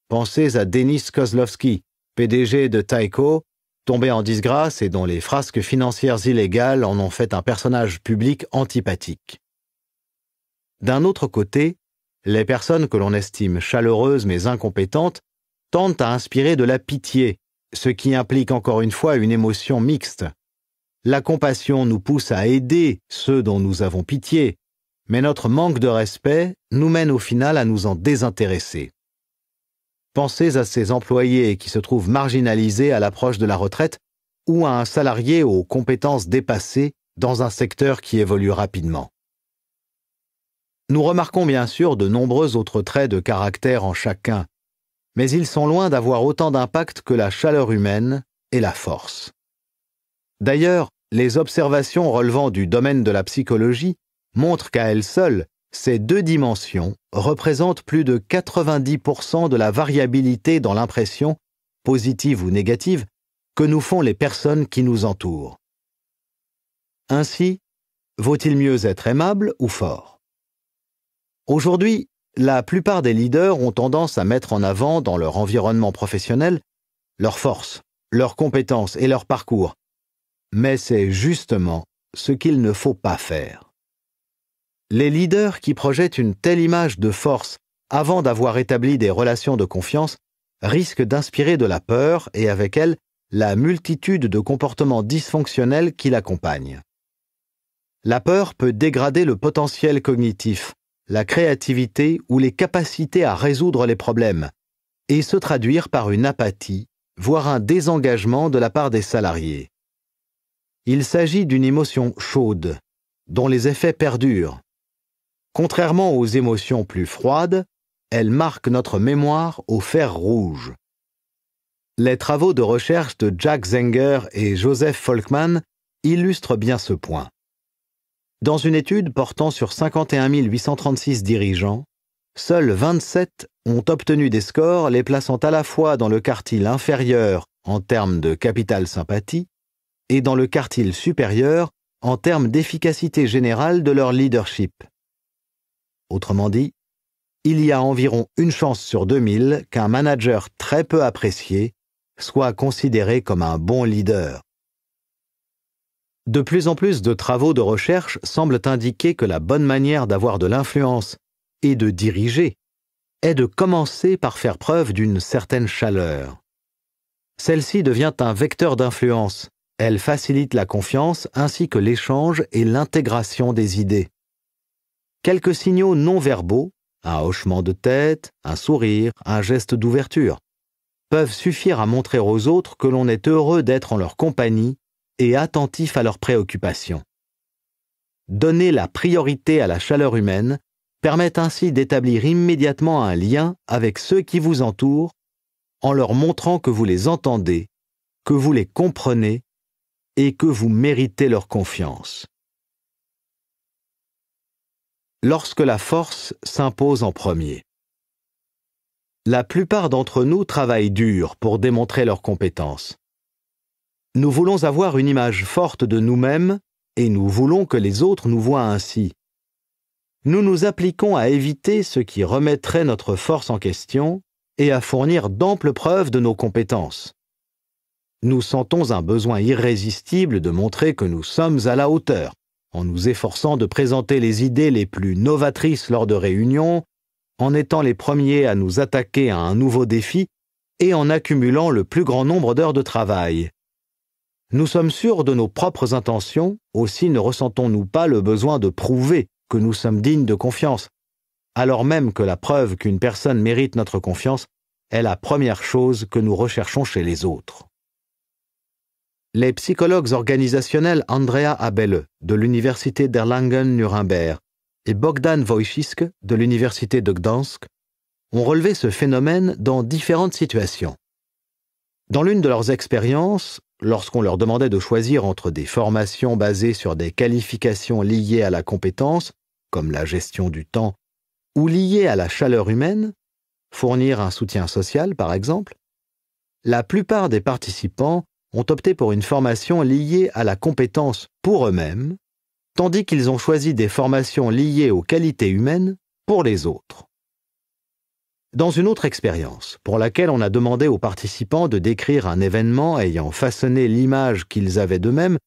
Pensez à Denis Kozlowski, PDG de Taiko, tombé en disgrâce et dont les frasques financières illégales en ont fait un personnage public antipathique. D'un autre côté, les personnes que l'on estime chaleureuses mais incompétentes tendent à inspirer de la pitié, ce qui implique encore une fois une émotion mixte. La compassion nous pousse à aider ceux dont nous avons pitié, mais notre manque de respect nous mène au final à nous en désintéresser. Pensez à ces employés qui se trouvent marginalisés à l'approche de la retraite ou à un salarié aux compétences dépassées dans un secteur qui évolue rapidement. Nous remarquons bien sûr de nombreux autres traits de caractère en chacun, mais ils sont loin d'avoir autant d'impact que la chaleur humaine et la force. D'ailleurs, les observations relevant du domaine de la psychologie montrent qu'à elles seules, ces deux dimensions représentent plus de 90% de la variabilité dans l'impression, positive ou négative, que nous font les personnes qui nous entourent. Ainsi, vaut-il mieux être aimable ou fort Aujourd'hui, la plupart des leaders ont tendance à mettre en avant dans leur environnement professionnel leurs forces, leurs compétences et leur parcours, mais c'est justement ce qu'il ne faut pas faire les leaders qui projettent une telle image de force avant d'avoir établi des relations de confiance risquent d'inspirer de la peur et avec elle la multitude de comportements dysfonctionnels qui l'accompagnent. La peur peut dégrader le potentiel cognitif, la créativité ou les capacités à résoudre les problèmes, et se traduire par une apathie, voire un désengagement de la part des salariés. Il s'agit d'une émotion chaude, dont les effets perdurent, Contrairement aux émotions plus froides, elles marquent notre mémoire au fer rouge. Les travaux de recherche de Jack Zenger et Joseph Folkman illustrent bien ce point. Dans une étude portant sur 51 836 dirigeants, seuls 27 ont obtenu des scores les plaçant à la fois dans le quartile inférieur en termes de capital sympathie et dans le quartile supérieur en termes d'efficacité générale de leur leadership. Autrement dit, il y a environ une chance sur 2000 qu'un manager très peu apprécié soit considéré comme un bon leader. De plus en plus de travaux de recherche semblent indiquer que la bonne manière d'avoir de l'influence et de diriger est de commencer par faire preuve d'une certaine chaleur. Celle-ci devient un vecteur d'influence, elle facilite la confiance ainsi que l'échange et l'intégration des idées quelques signaux non verbaux, un hochement de tête, un sourire, un geste d'ouverture, peuvent suffire à montrer aux autres que l'on est heureux d'être en leur compagnie et attentif à leurs préoccupations. Donner la priorité à la chaleur humaine permet ainsi d'établir immédiatement un lien avec ceux qui vous entourent en leur montrant que vous les entendez, que vous les comprenez et que vous méritez leur confiance lorsque la force s'impose en premier. La plupart d'entre nous travaillent dur pour démontrer leurs compétences. Nous voulons avoir une image forte de nous-mêmes et nous voulons que les autres nous voient ainsi. Nous nous appliquons à éviter ce qui remettrait notre force en question et à fournir d'amples preuves de nos compétences. Nous sentons un besoin irrésistible de montrer que nous sommes à la hauteur en nous efforçant de présenter les idées les plus novatrices lors de réunions, en étant les premiers à nous attaquer à un nouveau défi et en accumulant le plus grand nombre d'heures de travail. Nous sommes sûrs de nos propres intentions, aussi ne ressentons-nous pas le besoin de prouver que nous sommes dignes de confiance, alors même que la preuve qu'une personne mérite notre confiance est la première chose que nous recherchons chez les autres les psychologues organisationnels Andrea Abele de l'université d'Erlangen-Nuremberg et Bogdan Wojcicki de l'université de Gdansk ont relevé ce phénomène dans différentes situations. Dans l'une de leurs expériences, lorsqu'on leur demandait de choisir entre des formations basées sur des qualifications liées à la compétence, comme la gestion du temps, ou liées à la chaleur humaine, fournir un soutien social par exemple, la plupart des participants ont opté pour une formation liée à la compétence pour eux-mêmes, tandis qu'ils ont choisi des formations liées aux qualités humaines pour les autres. Dans une autre expérience, pour laquelle on a demandé aux participants de décrire un événement ayant façonné l'image qu'ils avaient d'eux-mêmes,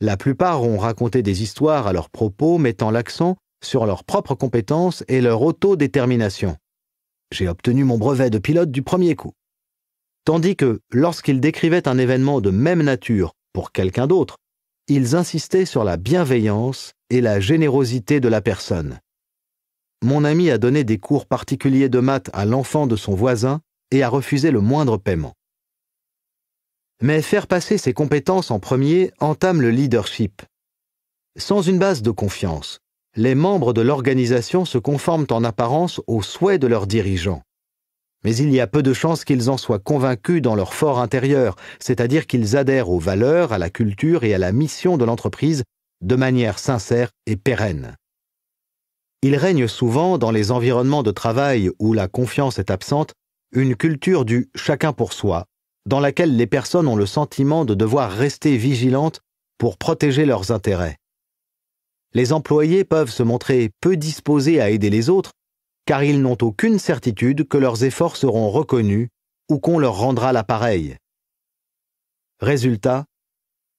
la plupart ont raconté des histoires à leurs propos mettant l'accent sur leurs propres compétences et leur autodétermination. J'ai obtenu mon brevet de pilote du premier coup tandis que lorsqu'ils décrivaient un événement de même nature pour quelqu'un d'autre, ils insistaient sur la bienveillance et la générosité de la personne. Mon ami a donné des cours particuliers de maths à l'enfant de son voisin et a refusé le moindre paiement. Mais faire passer ses compétences en premier entame le leadership. Sans une base de confiance, les membres de l'organisation se conforment en apparence aux souhaits de leurs dirigeants mais il y a peu de chances qu'ils en soient convaincus dans leur fort intérieur, c'est-à-dire qu'ils adhèrent aux valeurs, à la culture et à la mission de l'entreprise de manière sincère et pérenne. Il règne souvent, dans les environnements de travail où la confiance est absente, une culture du chacun pour soi, dans laquelle les personnes ont le sentiment de devoir rester vigilantes pour protéger leurs intérêts. Les employés peuvent se montrer peu disposés à aider les autres car ils n'ont aucune certitude que leurs efforts seront reconnus ou qu'on leur rendra l'appareil. Résultat,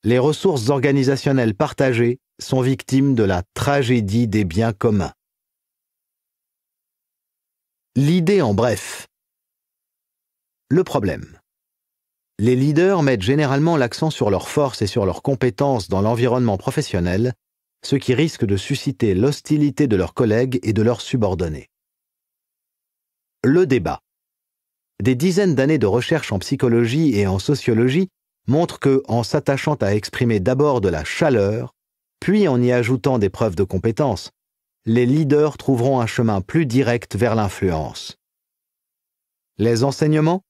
les ressources organisationnelles partagées sont victimes de la tragédie des biens communs. L'idée en bref. Le problème. Les leaders mettent généralement l'accent sur leurs forces et sur leurs compétences dans l'environnement professionnel, ce qui risque de susciter l'hostilité de leurs collègues et de leurs subordonnés le débat. Des dizaines d'années de recherches en psychologie et en sociologie montrent que, en s'attachant à exprimer d'abord de la chaleur, puis en y ajoutant des preuves de compétence, les leaders trouveront un chemin plus direct vers l'influence. Les enseignements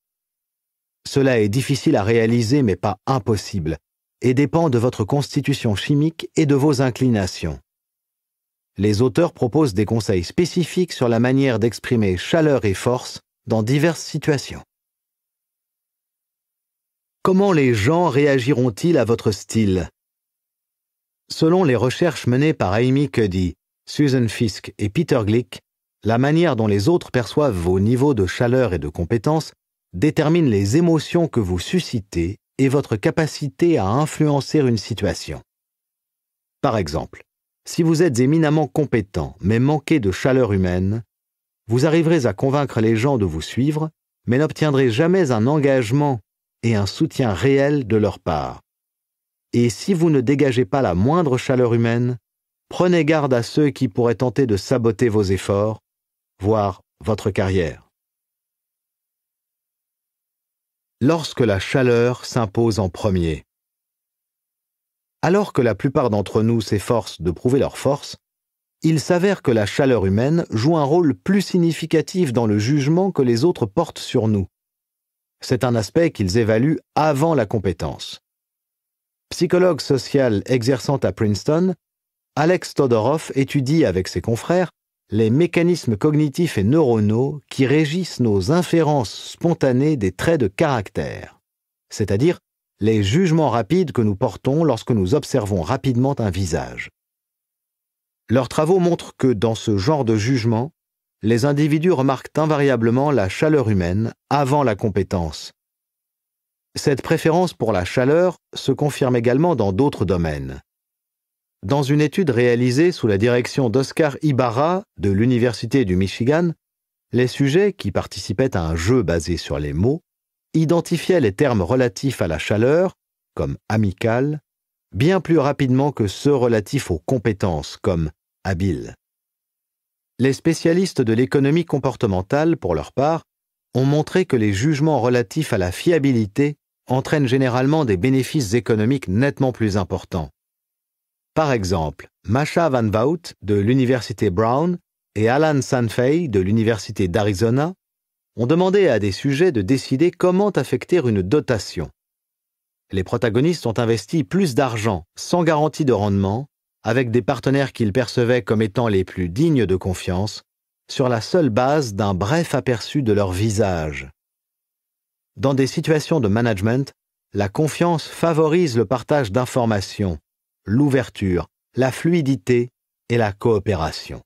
Cela est difficile à réaliser mais pas impossible, et dépend de votre constitution chimique et de vos inclinations les auteurs proposent des conseils spécifiques sur la manière d'exprimer chaleur et force dans diverses situations. Comment les gens réagiront-ils à votre style Selon les recherches menées par Amy Cuddy, Susan Fisk et Peter Glick, la manière dont les autres perçoivent vos niveaux de chaleur et de compétence détermine les émotions que vous suscitez et votre capacité à influencer une situation. Par exemple, si vous êtes éminemment compétent, mais manquez de chaleur humaine, vous arriverez à convaincre les gens de vous suivre, mais n'obtiendrez jamais un engagement et un soutien réel de leur part. Et si vous ne dégagez pas la moindre chaleur humaine, prenez garde à ceux qui pourraient tenter de saboter vos efforts, voire votre carrière. Lorsque la chaleur s'impose en premier. Alors que la plupart d'entre nous s'efforcent de prouver leur force, il s'avère que la chaleur humaine joue un rôle plus significatif dans le jugement que les autres portent sur nous. C'est un aspect qu'ils évaluent avant la compétence. Psychologue social exerçant à Princeton, Alex Todorov étudie avec ses confrères les mécanismes cognitifs et neuronaux qui régissent nos inférences spontanées des traits de caractère, c'est-à-dire les jugements rapides que nous portons lorsque nous observons rapidement un visage. Leurs travaux montrent que dans ce genre de jugement, les individus remarquent invariablement la chaleur humaine avant la compétence. Cette préférence pour la chaleur se confirme également dans d'autres domaines. Dans une étude réalisée sous la direction d'Oscar Ibarra de l'Université du Michigan, les sujets qui participaient à un jeu basé sur les mots identifiaient les termes relatifs à la chaleur, comme amical, bien plus rapidement que ceux relatifs aux compétences, comme habile. Les spécialistes de l'économie comportementale, pour leur part, ont montré que les jugements relatifs à la fiabilité entraînent généralement des bénéfices économiques nettement plus importants. Par exemple, Masha Van Vout de l'Université Brown et Alan Sanfey de l'Université d'Arizona on demandait à des sujets de décider comment affecter une dotation. Les protagonistes ont investi plus d'argent, sans garantie de rendement, avec des partenaires qu'ils percevaient comme étant les plus dignes de confiance, sur la seule base d'un bref aperçu de leur visage. Dans des situations de management, la confiance favorise le partage d'informations, l'ouverture, la fluidité et la coopération.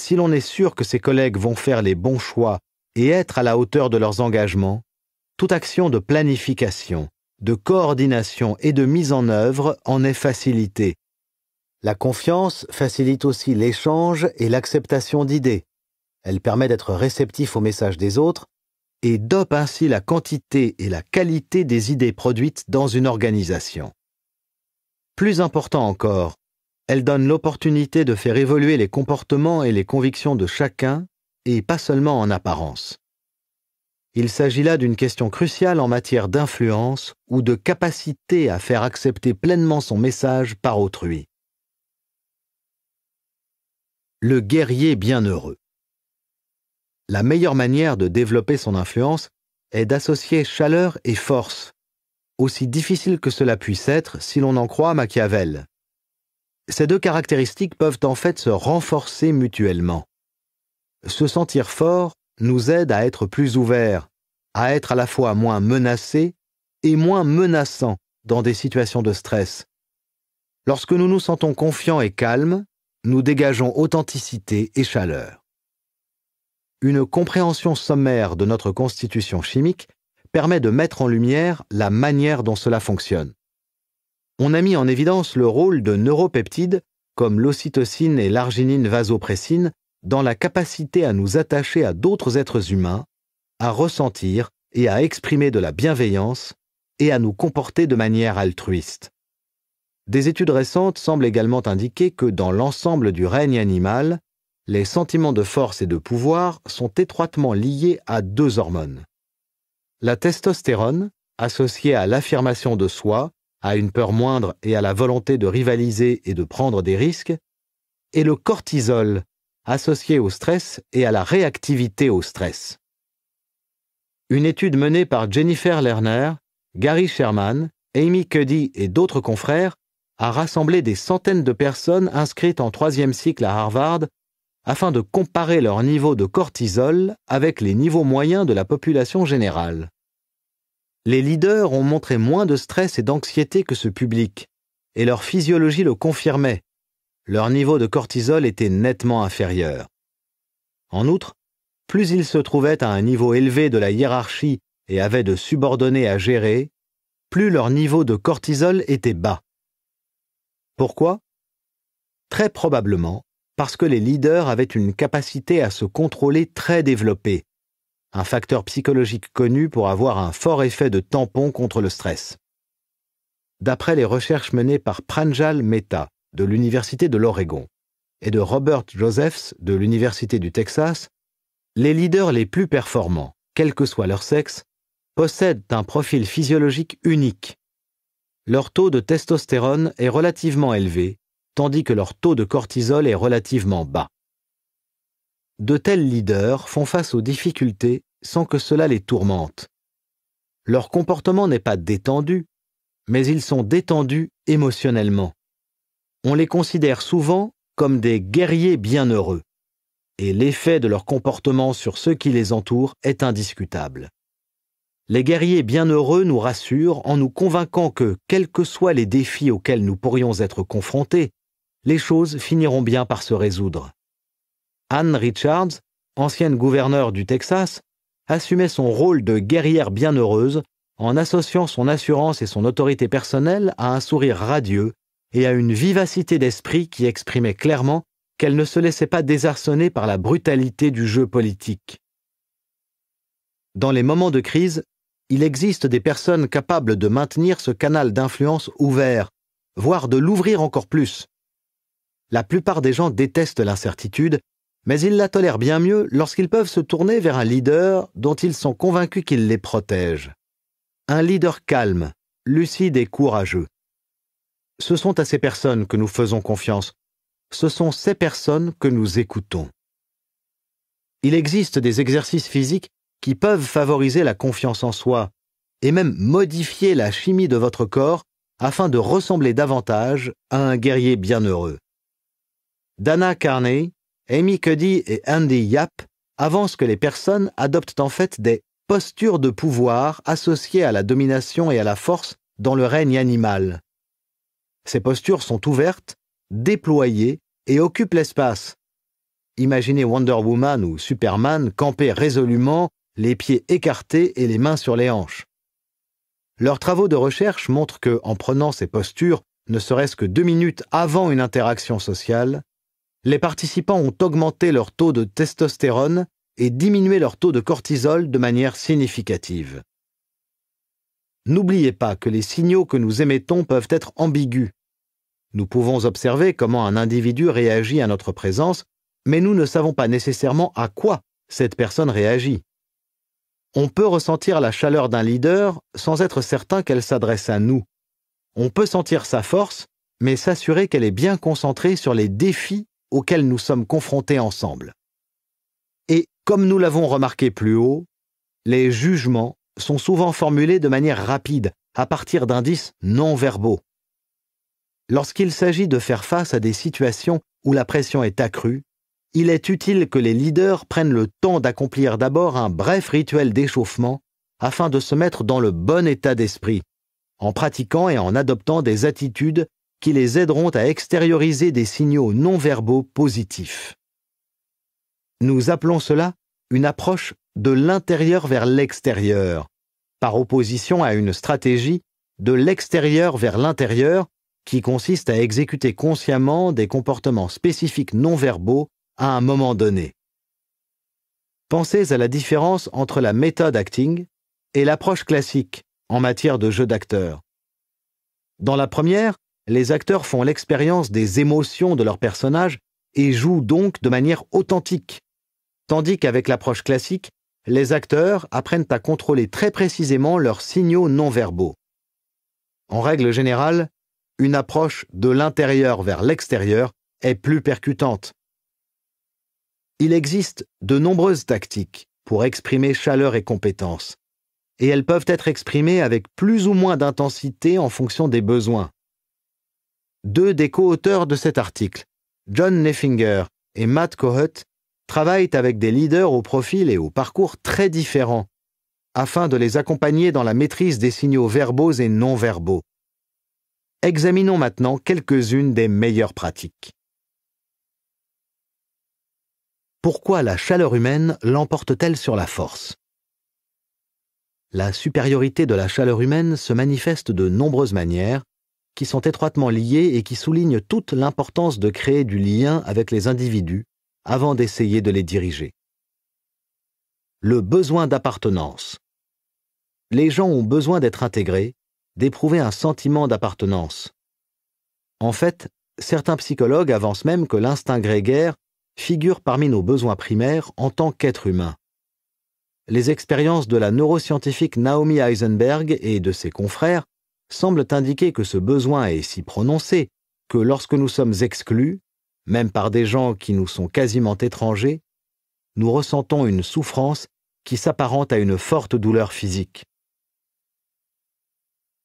Si l'on est sûr que ses collègues vont faire les bons choix et être à la hauteur de leurs engagements, toute action de planification, de coordination et de mise en œuvre en est facilitée. La confiance facilite aussi l'échange et l'acceptation d'idées. Elle permet d'être réceptif aux messages des autres et dope ainsi la quantité et la qualité des idées produites dans une organisation. Plus important encore, elle donne l'opportunité de faire évoluer les comportements et les convictions de chacun et pas seulement en apparence. Il s'agit là d'une question cruciale en matière d'influence ou de capacité à faire accepter pleinement son message par autrui. Le guerrier bienheureux. La meilleure manière de développer son influence est d'associer chaleur et force, aussi difficile que cela puisse être si l'on en croit Machiavel. Ces deux caractéristiques peuvent en fait se renforcer mutuellement se sentir fort nous aide à être plus ouverts, à être à la fois moins menacés et moins menaçants dans des situations de stress. Lorsque nous nous sentons confiants et calmes, nous dégageons authenticité et chaleur. Une compréhension sommaire de notre constitution chimique permet de mettre en lumière la manière dont cela fonctionne. On a mis en évidence le rôle de neuropeptides comme l'ocytocine et l'arginine vasopressine dans la capacité à nous attacher à d'autres êtres humains, à ressentir et à exprimer de la bienveillance, et à nous comporter de manière altruiste. Des études récentes semblent également indiquer que dans l'ensemble du règne animal, les sentiments de force et de pouvoir sont étroitement liés à deux hormones. La testostérone, associée à l'affirmation de soi, à une peur moindre et à la volonté de rivaliser et de prendre des risques, et le cortisol, associés au stress et à la réactivité au stress. Une étude menée par Jennifer Lerner, Gary Sherman, Amy Cuddy et d'autres confrères a rassemblé des centaines de personnes inscrites en troisième cycle à Harvard afin de comparer leur niveau de cortisol avec les niveaux moyens de la population générale. Les leaders ont montré moins de stress et d'anxiété que ce public, et leur physiologie le confirmait, leur niveau de cortisol était nettement inférieur. En outre, plus ils se trouvaient à un niveau élevé de la hiérarchie et avaient de subordonnés à gérer, plus leur niveau de cortisol était bas. Pourquoi Très probablement parce que les leaders avaient une capacité à se contrôler très développée, un facteur psychologique connu pour avoir un fort effet de tampon contre le stress. D'après les recherches menées par Pranjal Mehta, de l'Université de l'Oregon et de Robert Josephs de l'Université du Texas, les leaders les plus performants, quel que soit leur sexe, possèdent un profil physiologique unique. Leur taux de testostérone est relativement élevé, tandis que leur taux de cortisol est relativement bas. De tels leaders font face aux difficultés sans que cela les tourmente. Leur comportement n'est pas détendu, mais ils sont détendus émotionnellement on les considère souvent comme des guerriers bienheureux, et l'effet de leur comportement sur ceux qui les entourent est indiscutable. Les guerriers bienheureux nous rassurent en nous convainquant que, quels que soient les défis auxquels nous pourrions être confrontés, les choses finiront bien par se résoudre. Anne Richards, ancienne gouverneure du Texas, assumait son rôle de guerrière bienheureuse en associant son assurance et son autorité personnelle à un sourire radieux et à une vivacité d'esprit qui exprimait clairement qu'elle ne se laissait pas désarçonner par la brutalité du jeu politique. Dans les moments de crise, il existe des personnes capables de maintenir ce canal d'influence ouvert, voire de l'ouvrir encore plus. La plupart des gens détestent l'incertitude, mais ils la tolèrent bien mieux lorsqu'ils peuvent se tourner vers un leader dont ils sont convaincus qu'il les protège. Un leader calme, lucide et courageux. Ce sont à ces personnes que nous faisons confiance. Ce sont ces personnes que nous écoutons. Il existe des exercices physiques qui peuvent favoriser la confiance en soi et même modifier la chimie de votre corps afin de ressembler davantage à un guerrier bienheureux. Dana Carney, Amy Cuddy et Andy Yap avancent que les personnes adoptent en fait des postures de pouvoir associées à la domination et à la force dans le règne animal, ces postures sont ouvertes, déployées et occupent l'espace. Imaginez Wonder Woman ou Superman camper résolument, les pieds écartés et les mains sur les hanches. Leurs travaux de recherche montrent que, en prenant ces postures, ne serait-ce que deux minutes avant une interaction sociale, les participants ont augmenté leur taux de testostérone et diminué leur taux de cortisol de manière significative. N'oubliez pas que les signaux que nous émettons peuvent être ambigus. Nous pouvons observer comment un individu réagit à notre présence, mais nous ne savons pas nécessairement à quoi cette personne réagit. On peut ressentir la chaleur d'un leader sans être certain qu'elle s'adresse à nous. On peut sentir sa force, mais s'assurer qu'elle est bien concentrée sur les défis auxquels nous sommes confrontés ensemble. Et comme nous l'avons remarqué plus haut, les jugements sont souvent formulés de manière rapide, à partir d'indices non verbaux. Lorsqu'il s'agit de faire face à des situations où la pression est accrue, il est utile que les leaders prennent le temps d'accomplir d'abord un bref rituel d'échauffement afin de se mettre dans le bon état d'esprit, en pratiquant et en adoptant des attitudes qui les aideront à extérioriser des signaux non verbaux positifs. Nous appelons cela une approche de l'intérieur vers l'extérieur, par opposition à une stratégie de l'extérieur vers l'intérieur qui consiste à exécuter consciemment des comportements spécifiques non verbaux à un moment donné. Pensez à la différence entre la méthode acting et l'approche classique en matière de jeu d'acteur. Dans la première, les acteurs font l'expérience des émotions de leur personnage et jouent donc de manière authentique, tandis qu'avec l'approche classique, les acteurs apprennent à contrôler très précisément leurs signaux non verbaux. En règle générale, une approche de l'intérieur vers l'extérieur est plus percutante. Il existe de nombreuses tactiques pour exprimer chaleur et compétence, et elles peuvent être exprimées avec plus ou moins d'intensité en fonction des besoins. Deux des co-auteurs de cet article, John Neffinger et Matt Cohut, travaillent avec des leaders au profil et au parcours très différents, afin de les accompagner dans la maîtrise des signaux verbaux et non verbaux, Examinons maintenant quelques-unes des meilleures pratiques. Pourquoi la chaleur humaine l'emporte-t-elle sur la force La supériorité de la chaleur humaine se manifeste de nombreuses manières, qui sont étroitement liées et qui soulignent toute l'importance de créer du lien avec les individus avant d'essayer de les diriger. Le besoin d'appartenance. Les gens ont besoin d'être intégrés, d'éprouver un sentiment d'appartenance. En fait, certains psychologues avancent même que l'instinct grégaire figure parmi nos besoins primaires en tant qu'être humain. Les expériences de la neuroscientifique Naomi Heisenberg et de ses confrères semblent indiquer que ce besoin est si prononcé que lorsque nous sommes exclus, même par des gens qui nous sont quasiment étrangers, nous ressentons une souffrance qui s'apparente à une forte douleur physique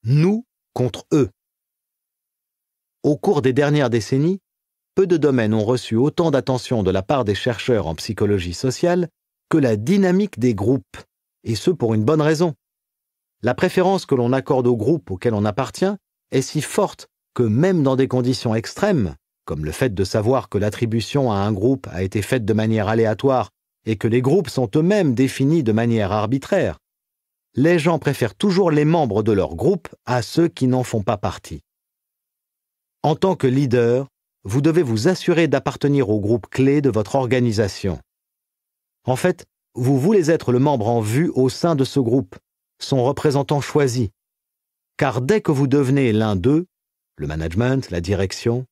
nous contre eux. Au cours des dernières décennies, peu de domaines ont reçu autant d'attention de la part des chercheurs en psychologie sociale que la dynamique des groupes, et ce pour une bonne raison. La préférence que l'on accorde au groupe auquel on appartient est si forte que même dans des conditions extrêmes, comme le fait de savoir que l'attribution à un groupe a été faite de manière aléatoire et que les groupes sont eux-mêmes définis de manière arbitraire, les gens préfèrent toujours les membres de leur groupe à ceux qui n'en font pas partie. En tant que leader, vous devez vous assurer d'appartenir au groupe clé de votre organisation. En fait, vous voulez être le membre en vue au sein de ce groupe, son représentant choisi. Car dès que vous devenez l'un d'eux, le management, la direction,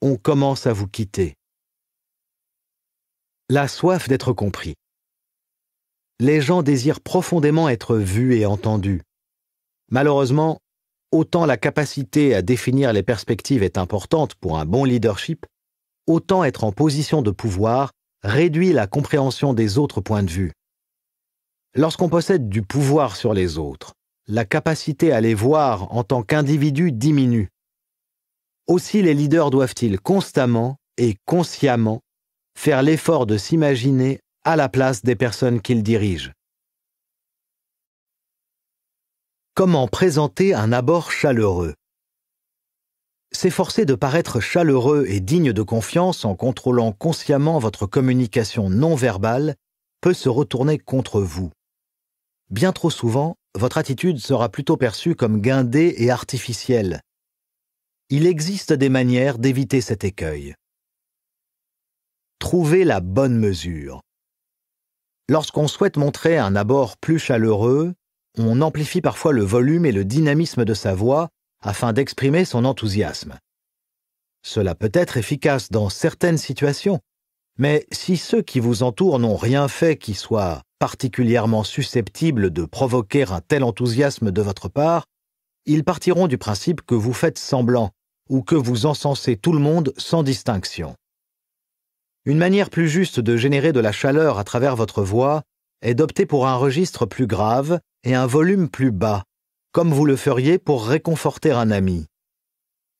on commence à vous quitter. La soif d'être compris les gens désirent profondément être vus et entendus. Malheureusement, autant la capacité à définir les perspectives est importante pour un bon leadership, autant être en position de pouvoir réduit la compréhension des autres points de vue. Lorsqu'on possède du pouvoir sur les autres, la capacité à les voir en tant qu'individus diminue. Aussi les leaders doivent-ils constamment et consciemment faire l'effort de s'imaginer à la place des personnes qu'il dirige. Comment présenter un abord chaleureux S'efforcer de paraître chaleureux et digne de confiance en contrôlant consciemment votre communication non verbale peut se retourner contre vous. Bien trop souvent, votre attitude sera plutôt perçue comme guindée et artificielle. Il existe des manières d'éviter cet écueil. Trouvez la bonne mesure. Lorsqu'on souhaite montrer un abord plus chaleureux, on amplifie parfois le volume et le dynamisme de sa voix afin d'exprimer son enthousiasme. Cela peut être efficace dans certaines situations, mais si ceux qui vous entourent n'ont rien fait qui soit particulièrement susceptible de provoquer un tel enthousiasme de votre part, ils partiront du principe que vous faites semblant ou que vous encensez tout le monde sans distinction. Une manière plus juste de générer de la chaleur à travers votre voix est d'opter pour un registre plus grave et un volume plus bas, comme vous le feriez pour réconforter un ami.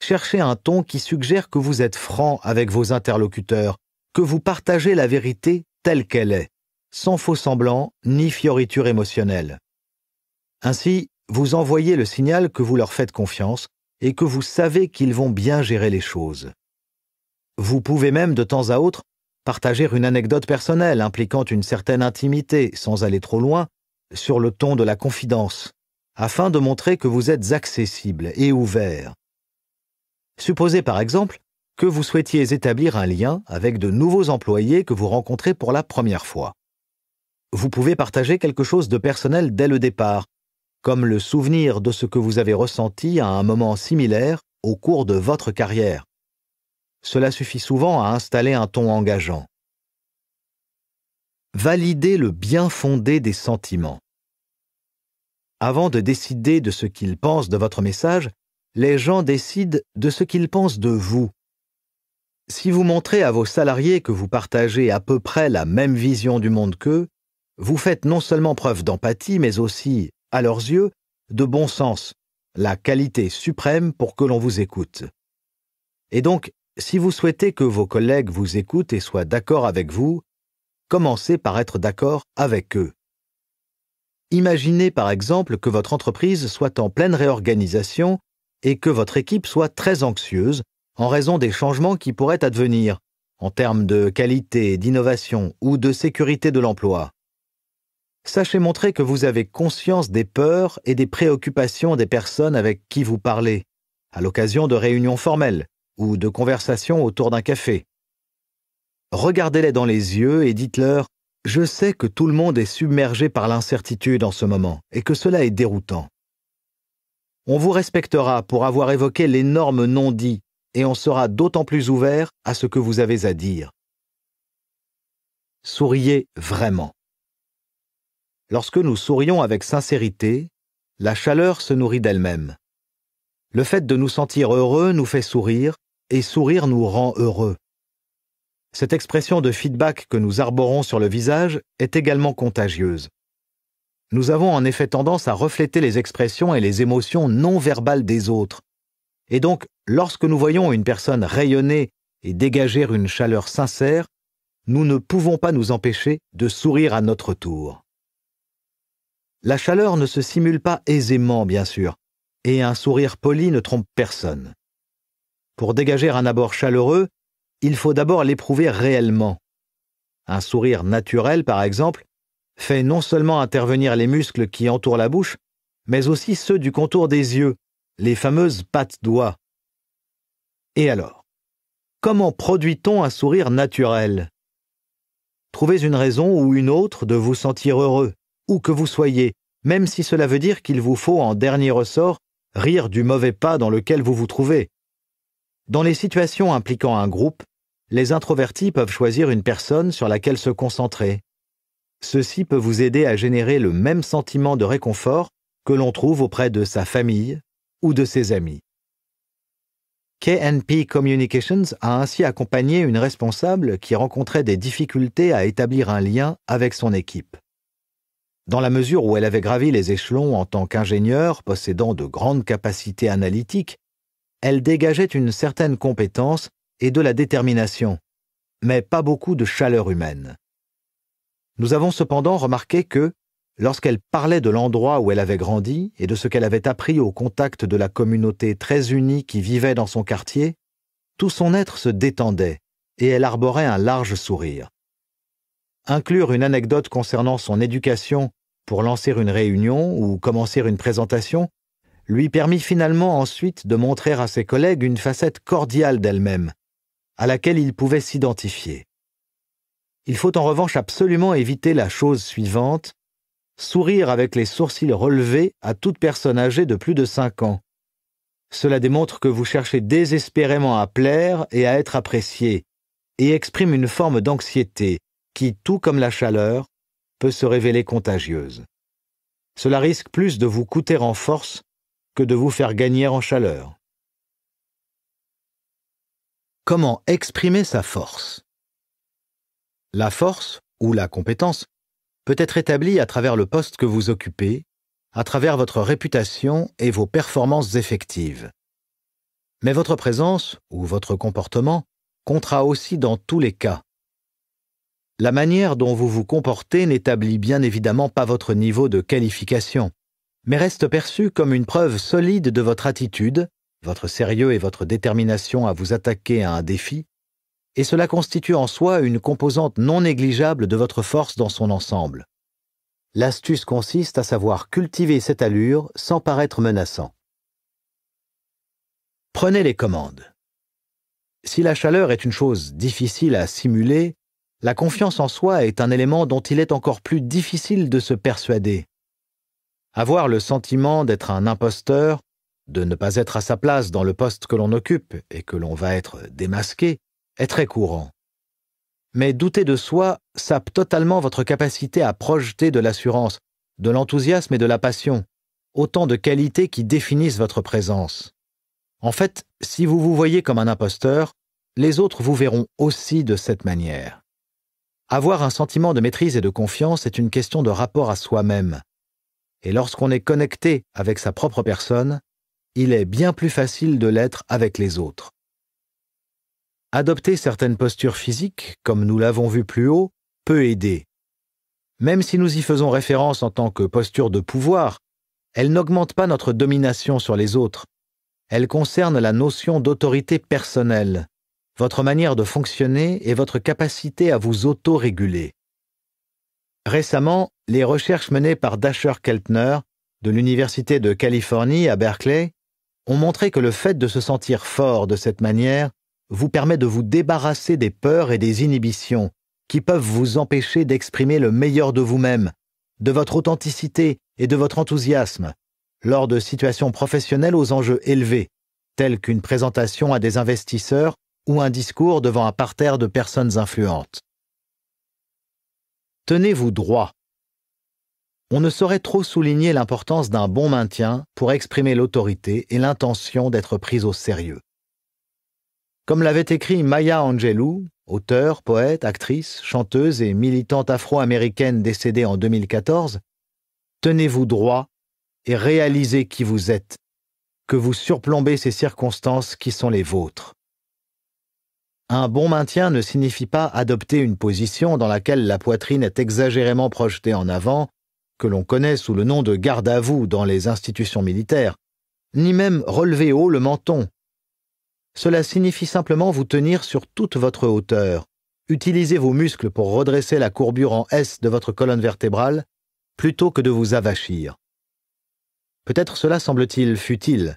Cherchez un ton qui suggère que vous êtes franc avec vos interlocuteurs, que vous partagez la vérité telle qu'elle est, sans faux semblant ni fioritures émotionnelles. Ainsi, vous envoyez le signal que vous leur faites confiance et que vous savez qu'ils vont bien gérer les choses. Vous pouvez même de temps à autre partager une anecdote personnelle impliquant une certaine intimité, sans aller trop loin, sur le ton de la confidence, afin de montrer que vous êtes accessible et ouvert. Supposez par exemple que vous souhaitiez établir un lien avec de nouveaux employés que vous rencontrez pour la première fois. Vous pouvez partager quelque chose de personnel dès le départ, comme le souvenir de ce que vous avez ressenti à un moment similaire au cours de votre carrière, cela suffit souvent à installer un ton engageant. Valider le bien fondé des sentiments. Avant de décider de ce qu'ils pensent de votre message, les gens décident de ce qu'ils pensent de vous. Si vous montrez à vos salariés que vous partagez à peu près la même vision du monde qu'eux, vous faites non seulement preuve d'empathie, mais aussi, à leurs yeux, de bon sens, la qualité suprême pour que l'on vous écoute. Et donc, si vous souhaitez que vos collègues vous écoutent et soient d'accord avec vous, commencez par être d'accord avec eux. Imaginez par exemple que votre entreprise soit en pleine réorganisation et que votre équipe soit très anxieuse en raison des changements qui pourraient advenir en termes de qualité, d'innovation ou de sécurité de l'emploi. Sachez montrer que vous avez conscience des peurs et des préoccupations des personnes avec qui vous parlez, à l'occasion de réunions formelles, ou de conversation autour d'un café. Regardez-les dans les yeux et dites-leur ⁇ Je sais que tout le monde est submergé par l'incertitude en ce moment et que cela est déroutant. On vous respectera pour avoir évoqué l'énorme non-dit et on sera d'autant plus ouvert à ce que vous avez à dire. Souriez vraiment. Lorsque nous sourions avec sincérité, la chaleur se nourrit d'elle-même. Le fait de nous sentir heureux nous fait sourire et sourire nous rend heureux. Cette expression de feedback que nous arborons sur le visage est également contagieuse. Nous avons en effet tendance à refléter les expressions et les émotions non verbales des autres. Et donc, lorsque nous voyons une personne rayonner et dégager une chaleur sincère, nous ne pouvons pas nous empêcher de sourire à notre tour. La chaleur ne se simule pas aisément, bien sûr, et un sourire poli ne trompe personne. Pour dégager un abord chaleureux, il faut d'abord l'éprouver réellement. Un sourire naturel, par exemple, fait non seulement intervenir les muscles qui entourent la bouche, mais aussi ceux du contour des yeux, les fameuses pattes doigts. Et alors Comment produit-on un sourire naturel Trouvez une raison ou une autre de vous sentir heureux, où que vous soyez, même si cela veut dire qu'il vous faut en dernier ressort rire du mauvais pas dans lequel vous vous trouvez. Dans les situations impliquant un groupe, les introvertis peuvent choisir une personne sur laquelle se concentrer. Ceci peut vous aider à générer le même sentiment de réconfort que l'on trouve auprès de sa famille ou de ses amis. KNP Communications a ainsi accompagné une responsable qui rencontrait des difficultés à établir un lien avec son équipe. Dans la mesure où elle avait gravi les échelons en tant qu'ingénieur possédant de grandes capacités analytiques, elle dégageait une certaine compétence et de la détermination, mais pas beaucoup de chaleur humaine. Nous avons cependant remarqué que, lorsqu'elle parlait de l'endroit où elle avait grandi et de ce qu'elle avait appris au contact de la communauté très unie qui vivait dans son quartier, tout son être se détendait et elle arborait un large sourire. Inclure une anecdote concernant son éducation pour lancer une réunion ou commencer une présentation lui permit finalement ensuite de montrer à ses collègues une facette cordiale d'elle-même, à laquelle ils pouvaient s'identifier. Il faut en revanche absolument éviter la chose suivante, sourire avec les sourcils relevés à toute personne âgée de plus de cinq ans. Cela démontre que vous cherchez désespérément à plaire et à être apprécié, et exprime une forme d'anxiété qui, tout comme la chaleur, peut se révéler contagieuse. Cela risque plus de vous coûter en force que de vous faire gagner en chaleur. Comment exprimer sa force La force, ou la compétence, peut être établie à travers le poste que vous occupez, à travers votre réputation et vos performances effectives. Mais votre présence, ou votre comportement, comptera aussi dans tous les cas. La manière dont vous vous comportez n'établit bien évidemment pas votre niveau de qualification mais reste perçu comme une preuve solide de votre attitude, votre sérieux et votre détermination à vous attaquer à un défi, et cela constitue en soi une composante non négligeable de votre force dans son ensemble. L'astuce consiste à savoir cultiver cette allure sans paraître menaçant. Prenez les commandes. Si la chaleur est une chose difficile à simuler, la confiance en soi est un élément dont il est encore plus difficile de se persuader. Avoir le sentiment d'être un imposteur, de ne pas être à sa place dans le poste que l'on occupe et que l'on va être démasqué, est très courant. Mais douter de soi sape totalement votre capacité à projeter de l'assurance, de l'enthousiasme et de la passion, autant de qualités qui définissent votre présence. En fait, si vous vous voyez comme un imposteur, les autres vous verront aussi de cette manière. Avoir un sentiment de maîtrise et de confiance est une question de rapport à soi-même, et lorsqu'on est connecté avec sa propre personne, il est bien plus facile de l'être avec les autres. Adopter certaines postures physiques, comme nous l'avons vu plus haut, peut aider. Même si nous y faisons référence en tant que posture de pouvoir, elle n'augmente pas notre domination sur les autres. Elle concerne la notion d'autorité personnelle, votre manière de fonctionner et votre capacité à vous autoréguler. Récemment, les recherches menées par Dasher Keltner de l'Université de Californie à Berkeley ont montré que le fait de se sentir fort de cette manière vous permet de vous débarrasser des peurs et des inhibitions qui peuvent vous empêcher d'exprimer le meilleur de vous-même, de votre authenticité et de votre enthousiasme lors de situations professionnelles aux enjeux élevés, telles qu'une présentation à des investisseurs ou un discours devant un parterre de personnes influentes. Tenez-vous droit. On ne saurait trop souligner l'importance d'un bon maintien pour exprimer l'autorité et l'intention d'être prise au sérieux. Comme l'avait écrit Maya Angelou, auteure, poète, actrice, chanteuse et militante afro-américaine décédée en 2014, tenez-vous droit et réalisez qui vous êtes, que vous surplombez ces circonstances qui sont les vôtres. Un bon maintien ne signifie pas adopter une position dans laquelle la poitrine est exagérément projetée en avant, que l'on connaît sous le nom de garde à vous dans les institutions militaires, ni même relever haut le menton. Cela signifie simplement vous tenir sur toute votre hauteur, utiliser vos muscles pour redresser la courbure en S de votre colonne vertébrale, plutôt que de vous avachir. Peut-être cela semble-t-il futile,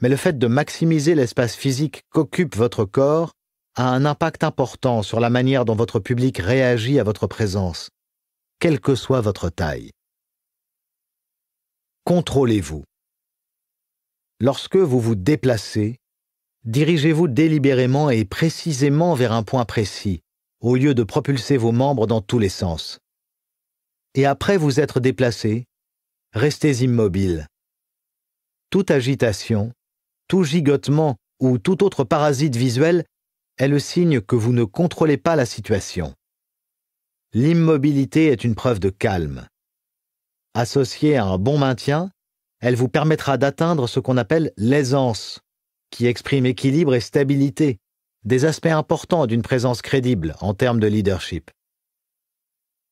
mais le fait de maximiser l'espace physique qu'occupe votre corps a un impact important sur la manière dont votre public réagit à votre présence, quelle que soit votre taille. Contrôlez-vous. Lorsque vous vous déplacez, dirigez-vous délibérément et précisément vers un point précis, au lieu de propulser vos membres dans tous les sens. Et après vous être déplacé, restez immobile. Toute agitation, tout gigotement ou tout autre parasite visuel est le signe que vous ne contrôlez pas la situation. L'immobilité est une preuve de calme. Associée à un bon maintien, elle vous permettra d'atteindre ce qu'on appelle l'aisance, qui exprime équilibre et stabilité, des aspects importants d'une présence crédible en termes de leadership.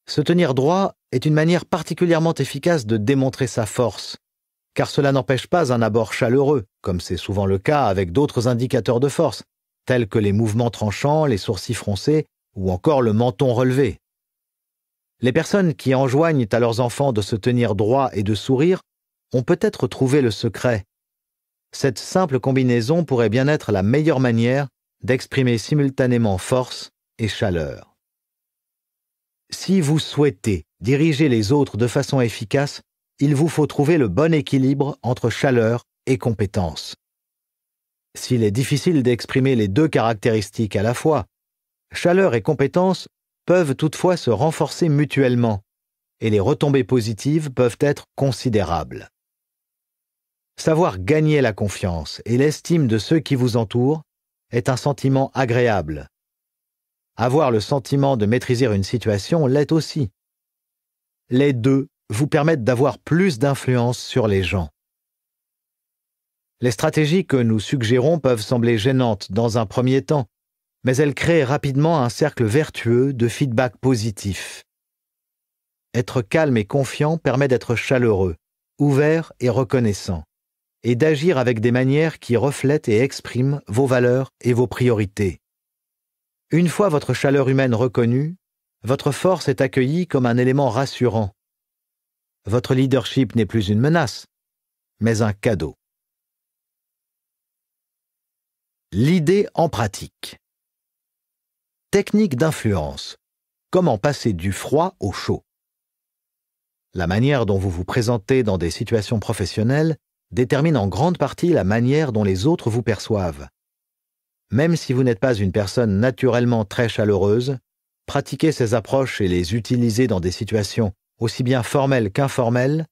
Se tenir droit est une manière particulièrement efficace de démontrer sa force, car cela n'empêche pas un abord chaleureux, comme c'est souvent le cas avec d'autres indicateurs de force, tels que les mouvements tranchants, les sourcils froncés ou encore le menton relevé. Les personnes qui enjoignent à leurs enfants de se tenir droit et de sourire ont peut-être trouvé le secret. Cette simple combinaison pourrait bien être la meilleure manière d'exprimer simultanément force et chaleur. Si vous souhaitez diriger les autres de façon efficace, il vous faut trouver le bon équilibre entre chaleur et compétence. S'il est difficile d'exprimer les deux caractéristiques à la fois, chaleur et compétence peuvent toutefois se renforcer mutuellement, et les retombées positives peuvent être considérables. Savoir gagner la confiance et l'estime de ceux qui vous entourent est un sentiment agréable. Avoir le sentiment de maîtriser une situation l'est aussi. Les deux vous permettent d'avoir plus d'influence sur les gens. Les stratégies que nous suggérons peuvent sembler gênantes dans un premier temps, mais elles créent rapidement un cercle vertueux de feedback positif. Être calme et confiant permet d'être chaleureux, ouvert et reconnaissant, et d'agir avec des manières qui reflètent et expriment vos valeurs et vos priorités. Une fois votre chaleur humaine reconnue, votre force est accueillie comme un élément rassurant. Votre leadership n'est plus une menace, mais un cadeau. L'idée en pratique. Technique d'influence. Comment passer du froid au chaud. La manière dont vous vous présentez dans des situations professionnelles détermine en grande partie la manière dont les autres vous perçoivent. Même si vous n'êtes pas une personne naturellement très chaleureuse, pratiquer ces approches et les utiliser dans des situations aussi bien formelles qu'informelles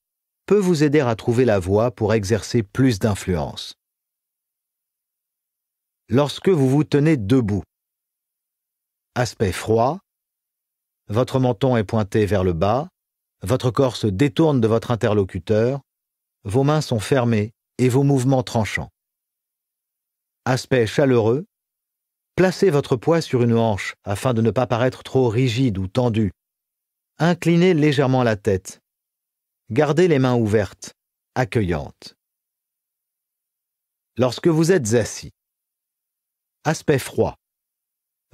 peut vous aider à trouver la voie pour exercer plus d'influence lorsque vous vous tenez debout. Aspect froid, votre menton est pointé vers le bas, votre corps se détourne de votre interlocuteur, vos mains sont fermées et vos mouvements tranchants. Aspect chaleureux, placez votre poids sur une hanche afin de ne pas paraître trop rigide ou tendu. Inclinez légèrement la tête. Gardez les mains ouvertes, accueillantes. Lorsque vous êtes assis, Aspect froid.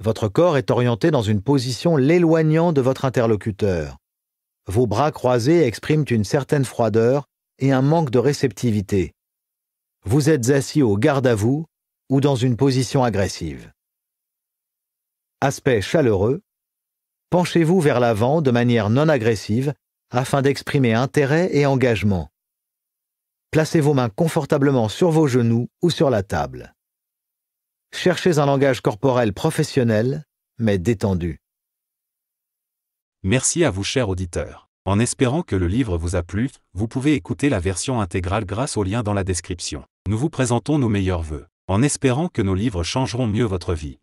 Votre corps est orienté dans une position l'éloignant de votre interlocuteur. Vos bras croisés expriment une certaine froideur et un manque de réceptivité. Vous êtes assis au garde à vous ou dans une position agressive. Aspect chaleureux. Penchez-vous vers l'avant de manière non agressive afin d'exprimer intérêt et engagement. Placez vos mains confortablement sur vos genoux ou sur la table. Cherchez un langage corporel professionnel, mais détendu. Merci à vous, chers auditeurs. En espérant que le livre vous a plu, vous pouvez écouter la version intégrale grâce au lien dans la description. Nous vous présentons nos meilleurs vœux, en espérant que nos livres changeront mieux votre vie.